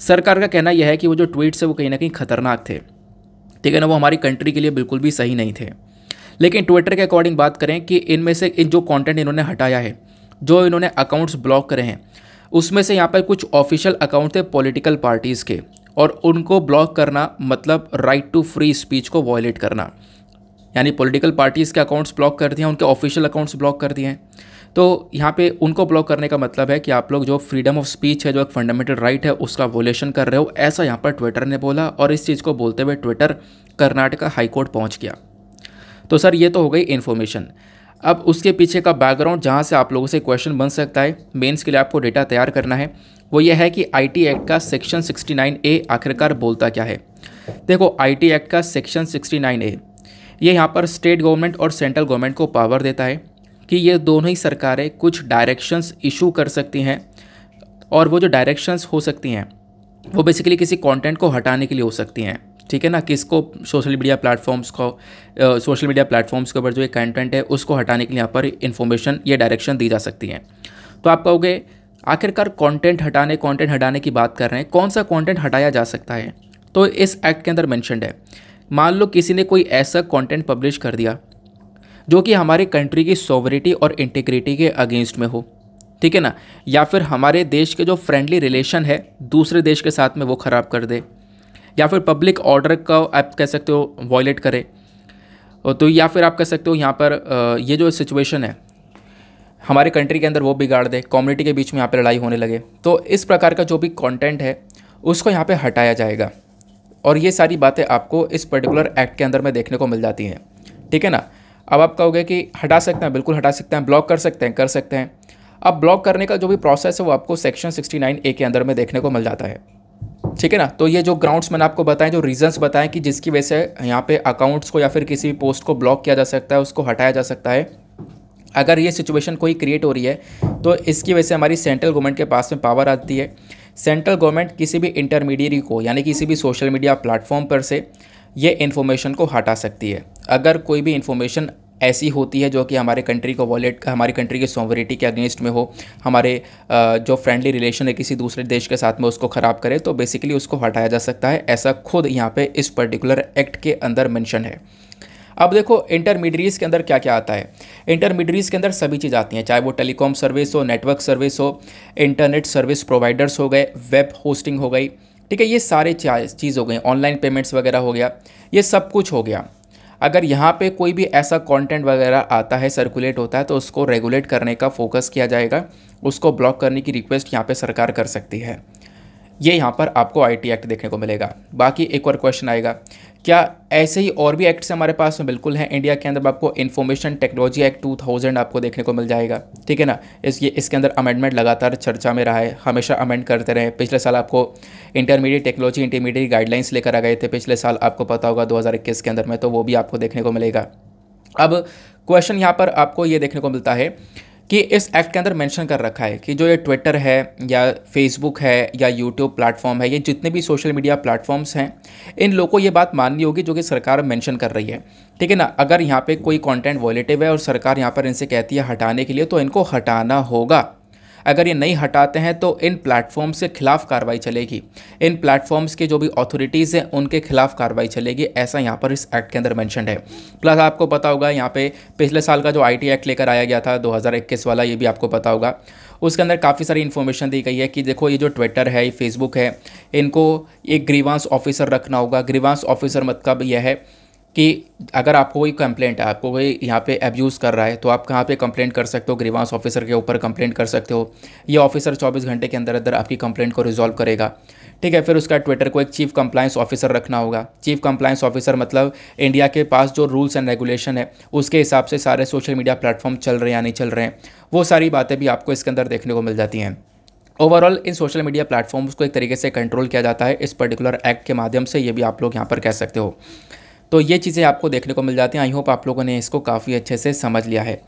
सरकार का कहना यह है कि वो जो ट्वीट्स है वो कहीं ना कहीं खतरनाक थे ठीक है ना वो हमारी कंट्री के लिए बिल्कुल भी सही नहीं थे लेकिन ट्विटर के अकॉर्डिंग बात करें कि इनमें से इन जो कंटेंट इन्होंने हटाया है जो इन्होंने अकाउंट्स ब्लॉक करे हैं उसमें से यहाँ पर कुछ ऑफिशियल अकाउंट थे पॉलिटिकल पार्टीज़ के और उनको ब्लॉक करना मतलब राइट टू फ्री स्पीच को वॉयलेट करना यानी पॉलिटिकल पार्टीज़ के अकाउंट्स ब्लॉक कर दिए हैं उनके ऑफिशियल अकाउंट्स ब्लॉक कर दिए हैं तो यहाँ पे उनको ब्लॉक करने का मतलब है कि आप लोग जो फ्रीडम ऑफ स्पीच है जो एक फंडामेंटल राइट है उसका वोलेशन कर रहे हो ऐसा यहाँ पर ट्विटर ने बोला और इस चीज़ को बोलते हुए ट्विटर कर्नाटका हाईकोर्ट पहुँच गया तो सर ये तो हो गई इन्फॉर्मेशन अब उसके पीछे का बैकग्राउंड जहाँ से आप लोगों से क्वेश्चन बन सकता है मेंस के लिए आपको डेटा तैयार करना है वो ये है कि आईटी एक्ट का सेक्शन 69 ए आखिरकार बोलता क्या है देखो आईटी एक्ट का सेक्शन 69 ए ये यहाँ पर स्टेट गवर्नमेंट और सेंट्रल गवर्नमेंट को पावर देता है कि ये दोनों ही सरकारें कुछ डायरेक्शंस इशू कर सकती हैं और वो जो डायरेक्शंस हो सकती हैं वो बेसिकली किसी कंटेंट को हटाने के लिए हो सकती हैं ठीक है ना किसको सोशल मीडिया प्लेटफॉर्म्स को सोशल मीडिया प्लेटफॉर्म्स के ऊपर जो ये कंटेंट है उसको हटाने के लिए यहाँ पर इन्फॉर्मेशन या डायरेक्शन दी जा सकती हैं तो आप कहोगे आखिरकार कंटेंट हटाने कंटेंट हटाने की बात कर रहे हैं कौन सा कंटेंट हटाया जा सकता है तो इस एक्ट के अंदर मैंशनड है मान लो किसी ने कोई ऐसा कंटेंट पब्लिश कर दिया जो कि हमारे कंट्री की सॉवरिटी और इंटीग्रिटी के अगेंस्ट में हो ठीक है ना या फिर हमारे देश के जो फ्रेंडली रिलेशन है दूसरे देश के साथ में वो ख़राब कर दे या फिर पब्लिक ऑर्डर का आप कह सकते हो वॉयलेट करे तो या फिर आप कह सकते हो यहाँ पर ये जो सिचुएशन है हमारे कंट्री के अंदर वो बिगाड़ दे कम्युनिटी के बीच में यहाँ पर लड़ाई होने लगे तो इस प्रकार का जो भी कंटेंट है उसको यहाँ पे हटाया जाएगा और ये सारी बातें आपको इस पर्टिकुलर एक्ट के अंदर में देखने को मिल जाती हैं ठीक है ना अब आप कहोगे कि हटा सकते हैं बिल्कुल हटा सकते हैं ब्लॉक कर सकते हैं कर सकते हैं अब ब्लॉक करने का जो भी प्रोसेस है वो आपको सेक्शन 69 ए के अंदर में देखने को मिल जाता है ठीक है ना तो ये जो ग्राउंड्स मैंने आपको बताएं जो रीजंस बताएं कि जिसकी वजह से यहाँ पे अकाउंट्स को या फिर किसी भी पोस्ट को ब्लॉक किया जा सकता है उसको हटाया जा सकता है अगर ये सिचुएशन कोई क्रिएट हो रही है तो इसकी वजह से हमारी सेंट्रल गवर्नमेंट के पास में पावर आती है सेंट्रल गवर्नमेंट किसी भी इंटरमीडियरी को यानी किसी भी सोशल मीडिया प्लेटफॉर्म पर से ये इन्फॉर्मेशन को हटा सकती है अगर कोई भी इन्फॉर्मेशन ऐसी होती है जो कि हमारे कंट्री को वॉलेट हमारी कंट्री की सॉवरिटी के अगेंस्ट में हो हमारे जो फ्रेंडली रिलेशन है किसी दूसरे देश के साथ में उसको ख़राब करे तो बेसिकली उसको हटाया जा सकता है ऐसा खुद यहाँ पे इस पर्टिकुलर एक्ट के अंदर मेंशन है अब देखो इंटरमीडियज के अंदर क्या क्या आता है इंटरमीडियज के अंदर सभी चीज़ आती हैं चाहे वो टेलीकॉम सर्विस हो नेटवर्क सर्विस हो इंटरनेट सर्विस प्रोवाइडर्स हो गए वेब होस्टिंग हो गई ठीक है ये सारे चीज़ हो गए ऑनलाइन पेमेंट्स वगैरह हो गया ये सब कुछ हो गया अगर यहाँ पे कोई भी ऐसा कंटेंट वगैरह आता है सर्कुलेट होता है तो उसको रेगुलेट करने का फोकस किया जाएगा उसको ब्लॉक करने की रिक्वेस्ट यहाँ पे सरकार कर सकती है ये यहाँ पर आपको आईटी एक्ट देखने को मिलेगा बाकी एक और क्वेश्चन आएगा क्या ऐसे ही और भी एक्ट्स हमारे पास में बिल्कुल हैं इंडिया के अंदर आपको information technology act two thousand आपको देखने को मिल जाएगा ठीक है ना इस ये इसके अंदर अमेंडमेंट लगातार चर्चा में रहा है हमेशा अमेंड करते रहे पिछले साल आपको इंटरमीडिएट टेक्नोलॉजी इंटरमीडिएट गाइडलाइंस लेकर आ गए थे पिछले साल आपको पता होगा दो के अंदर में तो वो भी आपको देखने को मिलेगा अब क्वेश्चन यहाँ पर आपको ये देखने को मिलता है कि इस एक्ट के अंदर मेंशन कर रखा है कि जो ये ट्विटर है या फेसबुक है या यूट्यूब प्लेटफॉर्म है ये जितने भी सोशल मीडिया प्लेटफॉर्म्स हैं इन लोगों को ये बात माननी होगी जो कि सरकार मेंशन कर रही है ठीक है ना अगर यहाँ पे कोई कंटेंट वॉलेटिव है और सरकार यहाँ पर इनसे कहती है हटाने के लिए तो इनको हटाना होगा अगर ये नहीं हटाते हैं तो इन प्लेटफॉर्म्स के खिलाफ कार्रवाई चलेगी इन प्लेटफॉर्म्स के जो भी अथॉरिटीज़ हैं उनके खिलाफ कार्रवाई चलेगी ऐसा यहाँ पर इस एक्ट के अंदर मैंशनड है प्लस आपको पता होगा यहाँ पे पिछले साल का जो आई एक्ट लेकर आया गया था दो वाला ये भी आपको पता होगा उसके अंदर काफ़ी सारी इन्फॉर्मेशन दी गई है कि देखो ये जो ट्विटर है ये फेसबुक है इनको एक ग्रीवांस ऑफिसर रखना होगा ग्रीवांस ऑफिसर मतलब यह है कि अगर आपको कोई कंप्लेंट है आपको कोई यहाँ पे एब्यूज़ कर रहा है तो आप कहाँ पे कंप्लेंट कर सकते हो ग्रीवांस ऑफिसर के ऊपर कंप्लेंट कर सकते हो ये ऑफिसर 24 घंटे के अंदर अंदर आपकी कंप्लेंट को रिजॉल्व करेगा ठीक है फिर उसका ट्विटर को एक चीफ कंप्लायंस ऑफिसर रखना होगा चीफ कंप्लायंस ऑफिसर मतलब इंडिया के पास जो रूल्स एंड रेगुलेशन है उसके हिसाब से सारे सोशल मीडिया प्लेटफॉर्म चल रहे हैं या नहीं चल रहे हैं वो सारी बातें भी आपको इसके अंदर देखने को मिल जाती हैं ओवरऑल इन सोशल मीडिया प्लेटफॉर्म्स को एक तरीके से कंट्रोल किया जाता है इस पर्टिकुलर एक्ट के माध्यम से ये भी आप लोग यहाँ पर कह सकते हो तो ये चीज़ें आपको देखने को मिल जाती हैं आई होप आप लोगों ने इसको काफ़ी अच्छे से समझ लिया है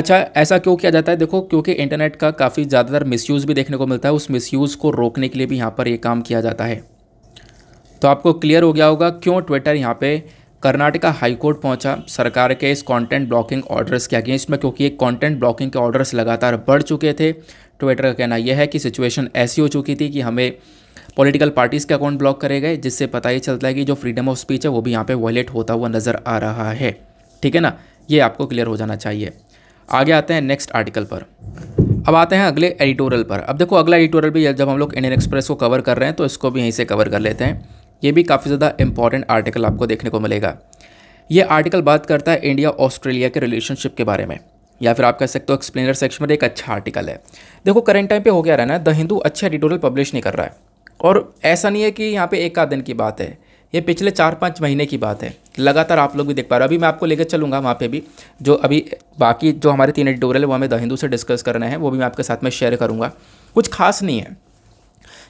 अच्छा ऐसा क्यों किया जाता है देखो क्योंकि इंटरनेट का काफ़ी ज़्यादातर मिसयूज़ भी देखने को मिलता है उस मिसयूज़ को रोकने के लिए भी यहाँ पर ये काम किया जाता है तो आपको क्लियर हो गया होगा क्यों ट्विटर यहाँ पे कर्नाटका हाईकोर्ट पहुँचा सरकार के इस कंटेंट ब्लॉकिंग ऑर्डर्स के अगेंस्ट में क्योंकि एक कॉन्टेंट ब्लॉकिंग के ऑर्डर्स लगातार बढ़ चुके थे ट्विटर का कहना यह है कि सिचुएशन ऐसी हो चुकी थी कि हमें पॉलिटिकल पार्टीज़ के अकाउंट ब्लॉक करे गए जिससे पता ही चलता है कि जो फ्रीडम ऑफ स्पीच है वो भी यहाँ पर वॉयलेट होता हुआ नज़र आ रहा है ठीक है ना ये आपको क्लियर हो जाना चाहिए आगे आते हैं नेक्स्ट आर्टिकल पर अब आते हैं अगले एडिटोरियल पर अब देखो अगला एडिटोरियल भी जब हम लोग इंडियन एक्सप्रेस को कवर कर रहे हैं तो इसको भी यहीं से कवर कर लेते हैं ये भी काफ़ी ज़्यादा इंपॉर्टेंट आर्टिकल आपको देखने को मिलेगा ये आर्टिकल बात करता है इंडिया ऑस्ट्रेलिया के रिलेशनशिप के बारे में या फिर आप कह सकते हो एक्सप्लेनर सेक्शन में एक अच्छा आर्टिकल है देखो करेंट टाइम पे हो गया रहा ना द हिंदू अच्छा एडिटोरियल पब्लिश नहीं कर रहा है और ऐसा नहीं है कि यहाँ पे एक आध दिन की बात है ये पिछले चार पाँच महीने की बात है लगातार आप लोग भी देख पा रहे हो अभी मैं आपको लेकर चलूँगा वहाँ पे भी जो अभी बाकी जो हमारे तीन एडिटोरियल है वो हमें द हिंदू से डिस्कस करना है वो भी मैं आपके साथ में शेयर करूँगा कुछ खास नहीं है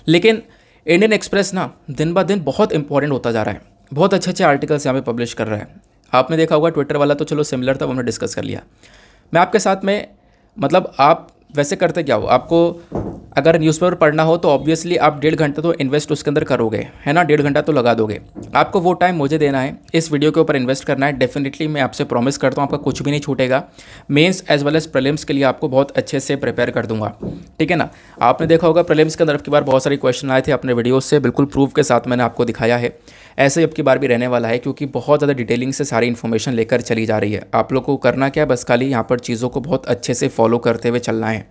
लेकिन इंडियन एक्सप्रेस ना दिन ब दिन बहुत इंपॉर्टेंट होता जा रहा है बहुत अच्छे अच्छे आर्टिकल्स यहाँ पे पब्लिश कर रहा है आपने देखा होगा ट्विटर वाला तो चलो सिमिलर था वो हमने डिस्कस कर लिया मैं आपके साथ में मतलब आप वैसे करते क्या हो आपको अगर न्यूज़पेपर पढ़ना हो तो ऑब्वियसली आप डेढ़ घंटा तो इन्वेस्ट उसके अंदर करोगे है ना डेढ़ घंटा तो लगा दोगे आपको वो टाइम मुझे देना है इस वीडियो के ऊपर इन्वेस्ट करना है डेफिनेटली मैं आपसे प्रॉमिस करता हूँ आपका कुछ भी नहीं छूटेगा mains as well as prelims के लिए आपको बहुत अच्छे से प्रिपेयर कर दूंगा ठीक है ना आपने देखा होगा प्रलिम्स के अंदर आपकी बार बहुत सारे क्वेश्चन आए थे अपने वीडियो से बिल्कुल प्रूफ के साथ मैंने आपको दिखाया है ऐसे ही अब की बार भी रहने वाला है क्योंकि बहुत ज़्यादा डिटेलिंग से सारी इन्फॉर्मेशन लेकर चली जा रही है आप लोग को करना क्या है बस खाली यहाँ पर चीज़ों को बहुत अच्छे से फॉलो करते हुए चलना है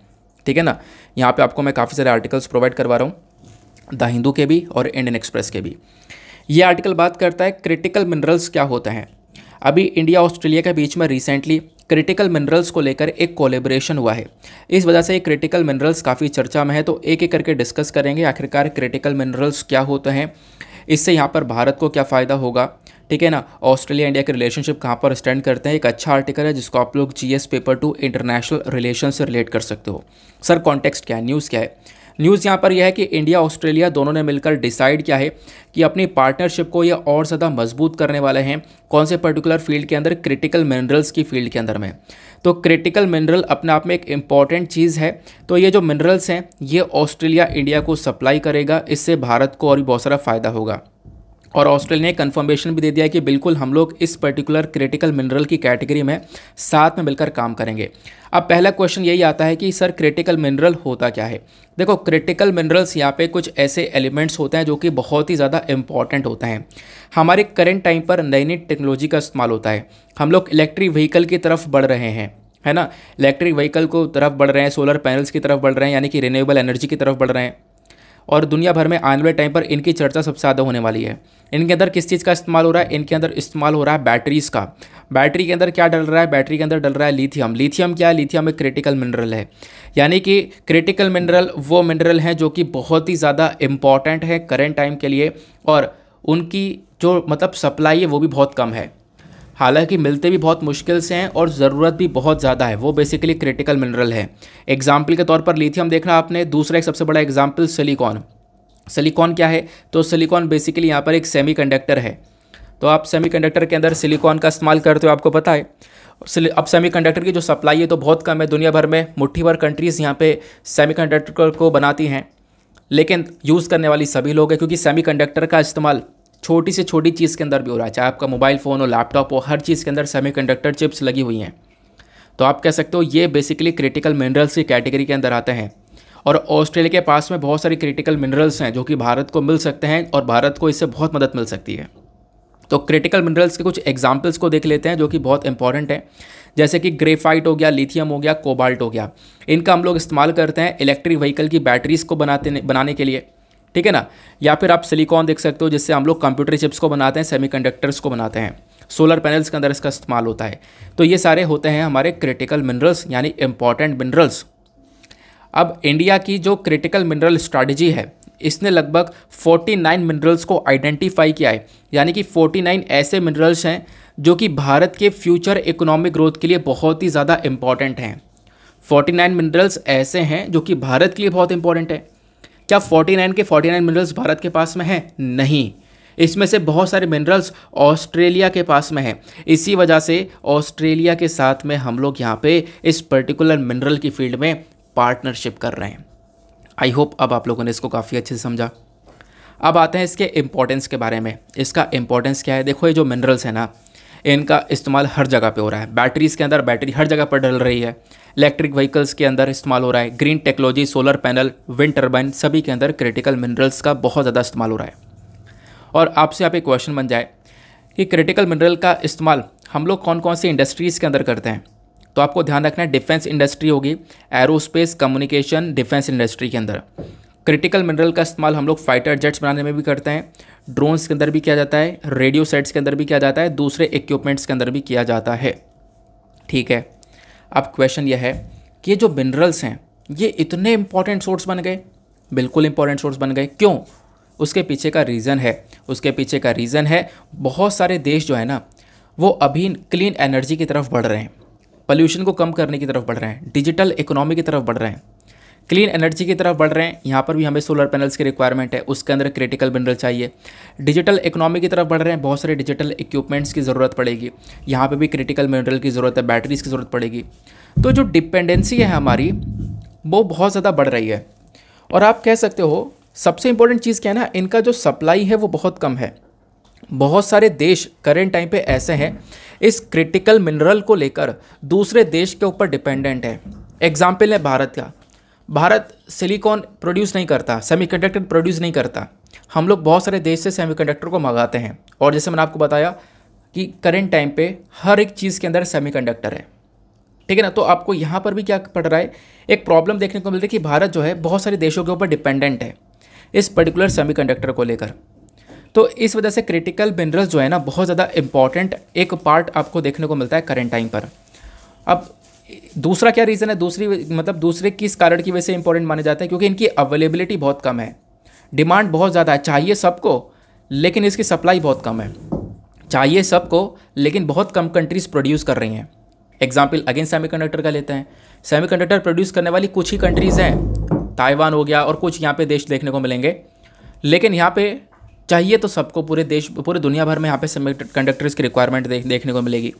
ठीक है ना यहाँ पर आपको मैं काफ़ी सारे आर्टिकल्स प्रोवाइड करवा रहा हूँ द हिंदू के भी और इंडियन एक्सप्रेस के भी ये आर्टिकल बात करता है क्रिटिकल मिनरल्स क्या होते हैं अभी इंडिया ऑस्ट्रेलिया के बीच में रिसेंटली क्रिटिकल मिनरल्स को लेकर एक कोलेब्रेशन हुआ है इस वजह से ये क्रिटिकल मिनरल्स काफ़ी चर्चा में है तो एक एक करके डिस्कस करेंगे आखिरकार क्रिटिकल मिनरल्स क्या होते हैं इससे यहाँ पर भारत को क्या फ़ायदा होगा ठीक है ना ऑस्ट्रेलिया इंडिया के रिलेशनशिप कहाँ पर स्टैंड करते हैं एक अच्छा आर्टिकल है जिसको आप लोग GS paper two international relation से रिलेट कर सकते हो सर कॉन्टेक्स्ट क्या है न्यूज़ क्या है न्यूज़ यहाँ पर यह है कि इंडिया ऑस्ट्रेलिया दोनों ने मिलकर डिसाइड किया है कि अपनी पार्टनरशिप को यह और ज़्यादा मजबूत करने वाले हैं कौन से पर्टिकुलर फील्ड के अंदर क्रिटिकल मिनरल्स की फील्ड के अंदर में तो क्रिटिकल मिनरल अपने आप में एक इम्पॉर्टेंट चीज़ है तो ये जो मिनरल्स हैं ये ऑस्ट्रेलिया इंडिया को सप्लाई करेगा इससे भारत को और भी बहुत सारा फ़ायदा होगा और ऑस्ट्रेलिया ने कन्फर्मेशन भी दे दिया है कि बिल्कुल हम लोग इस पर्टिकुलर क्रिटिकल मिनरल की कैटेगरी में साथ में मिलकर काम करेंगे अब पहला क्वेश्चन यही आता है कि सर क्रिटिकल मिनरल होता क्या है देखो क्रिटिकल मिनरल्स यहाँ पे कुछ ऐसे एलिमेंट्स होते हैं जो कि बहुत ही ज़्यादा इंपॉर्टेंट होते हैं हमारे करेंट टाइम पर नई नई टेक्नोलॉजी का इस्तेमाल होता है हम लोग इलेक्ट्रिक व्हीकल की तरफ बढ़ रहे हैं है ना इलेक्ट्रिक व्हीकल को तरफ बढ़ रहे हैं सोलर पैनल्स की तरफ बढ़ रहे हैं यानी कि रिन्यूएबल एनर्जी की तरफ बढ़ रहे हैं और दुनिया भर में आने वाले टाइम पर इनकी चर्चा सबसे ज़्यादा होने वाली है इनके अंदर किस चीज़ का इस्तेमाल हो रहा है इनके अंदर इस्तेमाल हो रहा है बैटरीज़ का बैटरी के अंदर क्या डल रहा है बैटरी के अंदर डल रहा है लिथियम लिथियम क्या है लिथियम एक क्रिटिकल मिनरल है यानी कि क्रिटिकल मिनरल वो मिनरल हैं जो कि बहुत ही ज़्यादा इम्पॉर्टेंट है करेंट टाइम के लिए और उनकी जो मतलब सप्लाई है वो भी बहुत कम है हालांकि मिलते भी बहुत मुश्किल से हैं और ज़रूरत भी बहुत ज़्यादा है वो बेसिकली क्रिटिकल मिनरल है एग्जाम्पल के तौर पर लिथियम देखना आपने दूसरा एक सबसे बड़ा एग्जाम्पल सिलिकॉन सिलिकॉन क्या है तो सिलिकॉन बेसिकली यहाँ पर एक सेमी है तो आप सेमी के अंदर सिलिकॉन का इस्तेमाल करते हो आपको पता है अब सेमीकंडक्टर की जो सप्लाई है तो बहुत कम है दुनिया भर में मुट्ठी भर कंट्रीज़ यहाँ पे सेमीकंडक्टर को बनाती हैं लेकिन यूज़ करने वाली सभी लोग हैं क्योंकि सेमीकंडक्टर का इस्तेमाल छोटी से छोटी चीज़ के अंदर भी हो रहा है चाहे आपका मोबाइल फ़ोन हो लैपटॉप हो हर चीज़ के अंदर कंडक्टर चिप्स लगी हुई हैं तो आप कह सकते हो ये बेसिकली क्रिटिकल मिनरल्स की कैटेगरी के अंदर आते हैं और ऑस्ट्रेलिया के पास में बहुत सारी क्रिटिकल मिनरल्स हैं जो कि भारत को मिल सकते हैं और भारत को इससे बहुत मदद मिल सकती है तो क्रिटिकल मिनरल्स के कुछ एग्जाम्पल्स को देख लेते हैं जो कि बहुत इंपॉर्टेंट हैं जैसे कि ग्रेफाइट हो गया लिथियम हो गया कोबाल्ट हो गया इनका हम लोग इस्तेमाल करते हैं इलेक्ट्रिक व्हीकल की बैटरीज को बनाते बनाने के लिए ठीक है ना या फिर आप सिलिकॉन देख सकते हो जिससे हम लोग कंप्यूटर चिप्स को बनाते हैं सेमी को बनाते हैं सोलर पैनल्स के अंदर इसका इस्तेमाल होता है तो ये सारे होते हैं हमारे क्रिटिकल मिनरल्स यानी इम्पॉर्टेंट मिनरल्स अब इंडिया की जो क्रिटिकल मिनरल स्ट्रेटजी है इसने लगभग 49 मिनरल्स को आइडेंटिफाई किया है यानी कि 49 ऐसे मिनरल्स हैं जो कि भारत के फ्यूचर इकोनॉमिक ग्रोथ के लिए बहुत ही ज़्यादा इम्पॉर्टेंट हैं 49 मिनरल्स ऐसे हैं जो कि भारत के लिए बहुत इंपॉर्टेंट है क्या 49 के 49 मिनरल्स भारत के पास में हैं नहीं इसमें से बहुत सारे मिनरल्स ऑस्ट्रेलिया के पास में हैं इसी वजह से ऑस्ट्रेलिया के साथ में हम लोग यहाँ पे इस पर्टिकुलर मिनरल की फील्ड में पार्टनरशिप कर रहे हैं आई होप अब आप लोगों ने इसको काफ़ी अच्छे से समझा अब आते हैं इसके इम्पोर्टेंस के बारे में इसका इम्पोर्टेंस क्या है देखो ये जो मिनरल्स हैं ना इनका इस्तेमाल हर जगह पे हो रहा है बैटरीज़ के अंदर बैटरी हर जगह पर डल रही है इलेक्ट्रिक व्हीकल्स के अंदर इस्तेमाल हो रहा है green technology solar panel wind turbine सभी के अंदर क्रिटिकल मिनरल्स का बहुत ज़्यादा इस्तेमाल हो रहा है और आपसे आप एक क्वेश्चन बन जाए कि क्रिटिकल मिनरल का इस्तेमाल हम लोग कौन कौन सी इंडस्ट्रीज़ के अंदर करते हैं तो आपको ध्यान रखना है डिफेंस इंडस्ट्री होगी एरोस्पेस कम्युनिकेशन डिफेंस इंडस्ट्री के अंदर क्रिटिकल मिनरल का इस्तेमाल हम लोग फाइटर जेट्स बनाने में भी करते हैं ड्रोन्स के अंदर भी किया जाता है रेडियो सेट्स के अंदर भी किया जाता है दूसरे इक्विपमेंट्स के अंदर भी किया जाता है ठीक है अब क्वेश्चन यह है कि जो मिनरल्स हैं ये इतने इंपॉर्टेंट सोर्स बन गए बिल्कुल इंपॉर्टेंट सोर्स बन गए क्यों उसके पीछे का रीज़न है उसके पीछे का रीज़न है बहुत सारे देश जो है ना वो अभी क्लीन एनर्जी की तरफ बढ़ रहे हैं पॉल्यूशन को कम करने की तरफ बढ़ रहे हैं डिजिटल इकोनॉमी की तरफ बढ़ रहे हैं क्लीन एनर्जी की तरफ बढ़ रहे हैं यहाँ पर भी हमें सोलर पैनल्स की रिक्वायरमेंट है उसके अंदर क्रिटिकल मिनरल चाहिए डिजिटल इकोनॉमी की तरफ बढ़ रहे हैं बहुत सारे डिजिटल इक्विपमेंट्स की ज़रूरत पड़ेगी यहाँ पर भी क्रिटिकल मिनरल की ज़रूरत है बैटरीज़ की ज़रूरत पड़ेगी तो जो डिपेंडेंसी है हमारी वो बहुत ज़्यादा बढ़ रही है और आप कह सकते हो सबसे इम्पोर्टेंट चीज़ क्या है ना इनका जो सप्लाई है वो बहुत कम है बहुत सारे देश करेंट टाइम पे ऐसे हैं इस क्रिटिकल मिनरल को लेकर दूसरे देश के ऊपर डिपेंडेंट है एग्जाम्पल है भारत का भारत सिलिकॉन प्रोड्यूस नहीं करता सेमीकंडक्टर प्रोड्यूस नहीं करता हम लोग बहुत सारे देश से सेमीकंडक्टर को मंगाते हैं और जैसे मैंने आपको बताया कि करेंट टाइम पे हर एक चीज़ के अंदर सेमीकंडक्टर है ठीक है ना तो आपको यहाँ पर भी क्या पड़ रहा है एक प्रॉब्लम देखने को मिलती है कि भारत जो है बहुत सारे देशों के ऊपर डिपेंडेंट है इस पर्टिकुलर सेमी को लेकर तो इस वजह से क्रिटिकल मिनरल्स जो है ना बहुत ज़्यादा इंपॉर्टेंट एक पार्ट आपको देखने को मिलता है करेंट टाइम पर अब दूसरा क्या रीज़न है दूसरी मतलब दूसरे किस कारण की वजह से इंपॉर्टेंट माने जाते हैं क्योंकि इनकी अवेलेबिलिटी बहुत कम है डिमांड बहुत ज़्यादा है चाहिए सबको लेकिन इसकी सप्लाई बहुत कम है चाहिए सबको लेकिन बहुत कम कंट्रीज़ प्रोड्यूस कर रही हैं एग्जाम्पल अगेन सेमी का लेते हैं सेमी प्रोड्यूस करने वाली कुछ ही कंट्रीज़ हैं ताइवान हो गया और कुछ यहाँ पे देश देखने को मिलेंगे लेकिन यहाँ पे चाहिए तो सबको पूरे देश पूरे दुनिया भर में यहाँ पे सेमी कंडक्टर्स की रिक्वायरमेंट देख, देखने को मिलेगी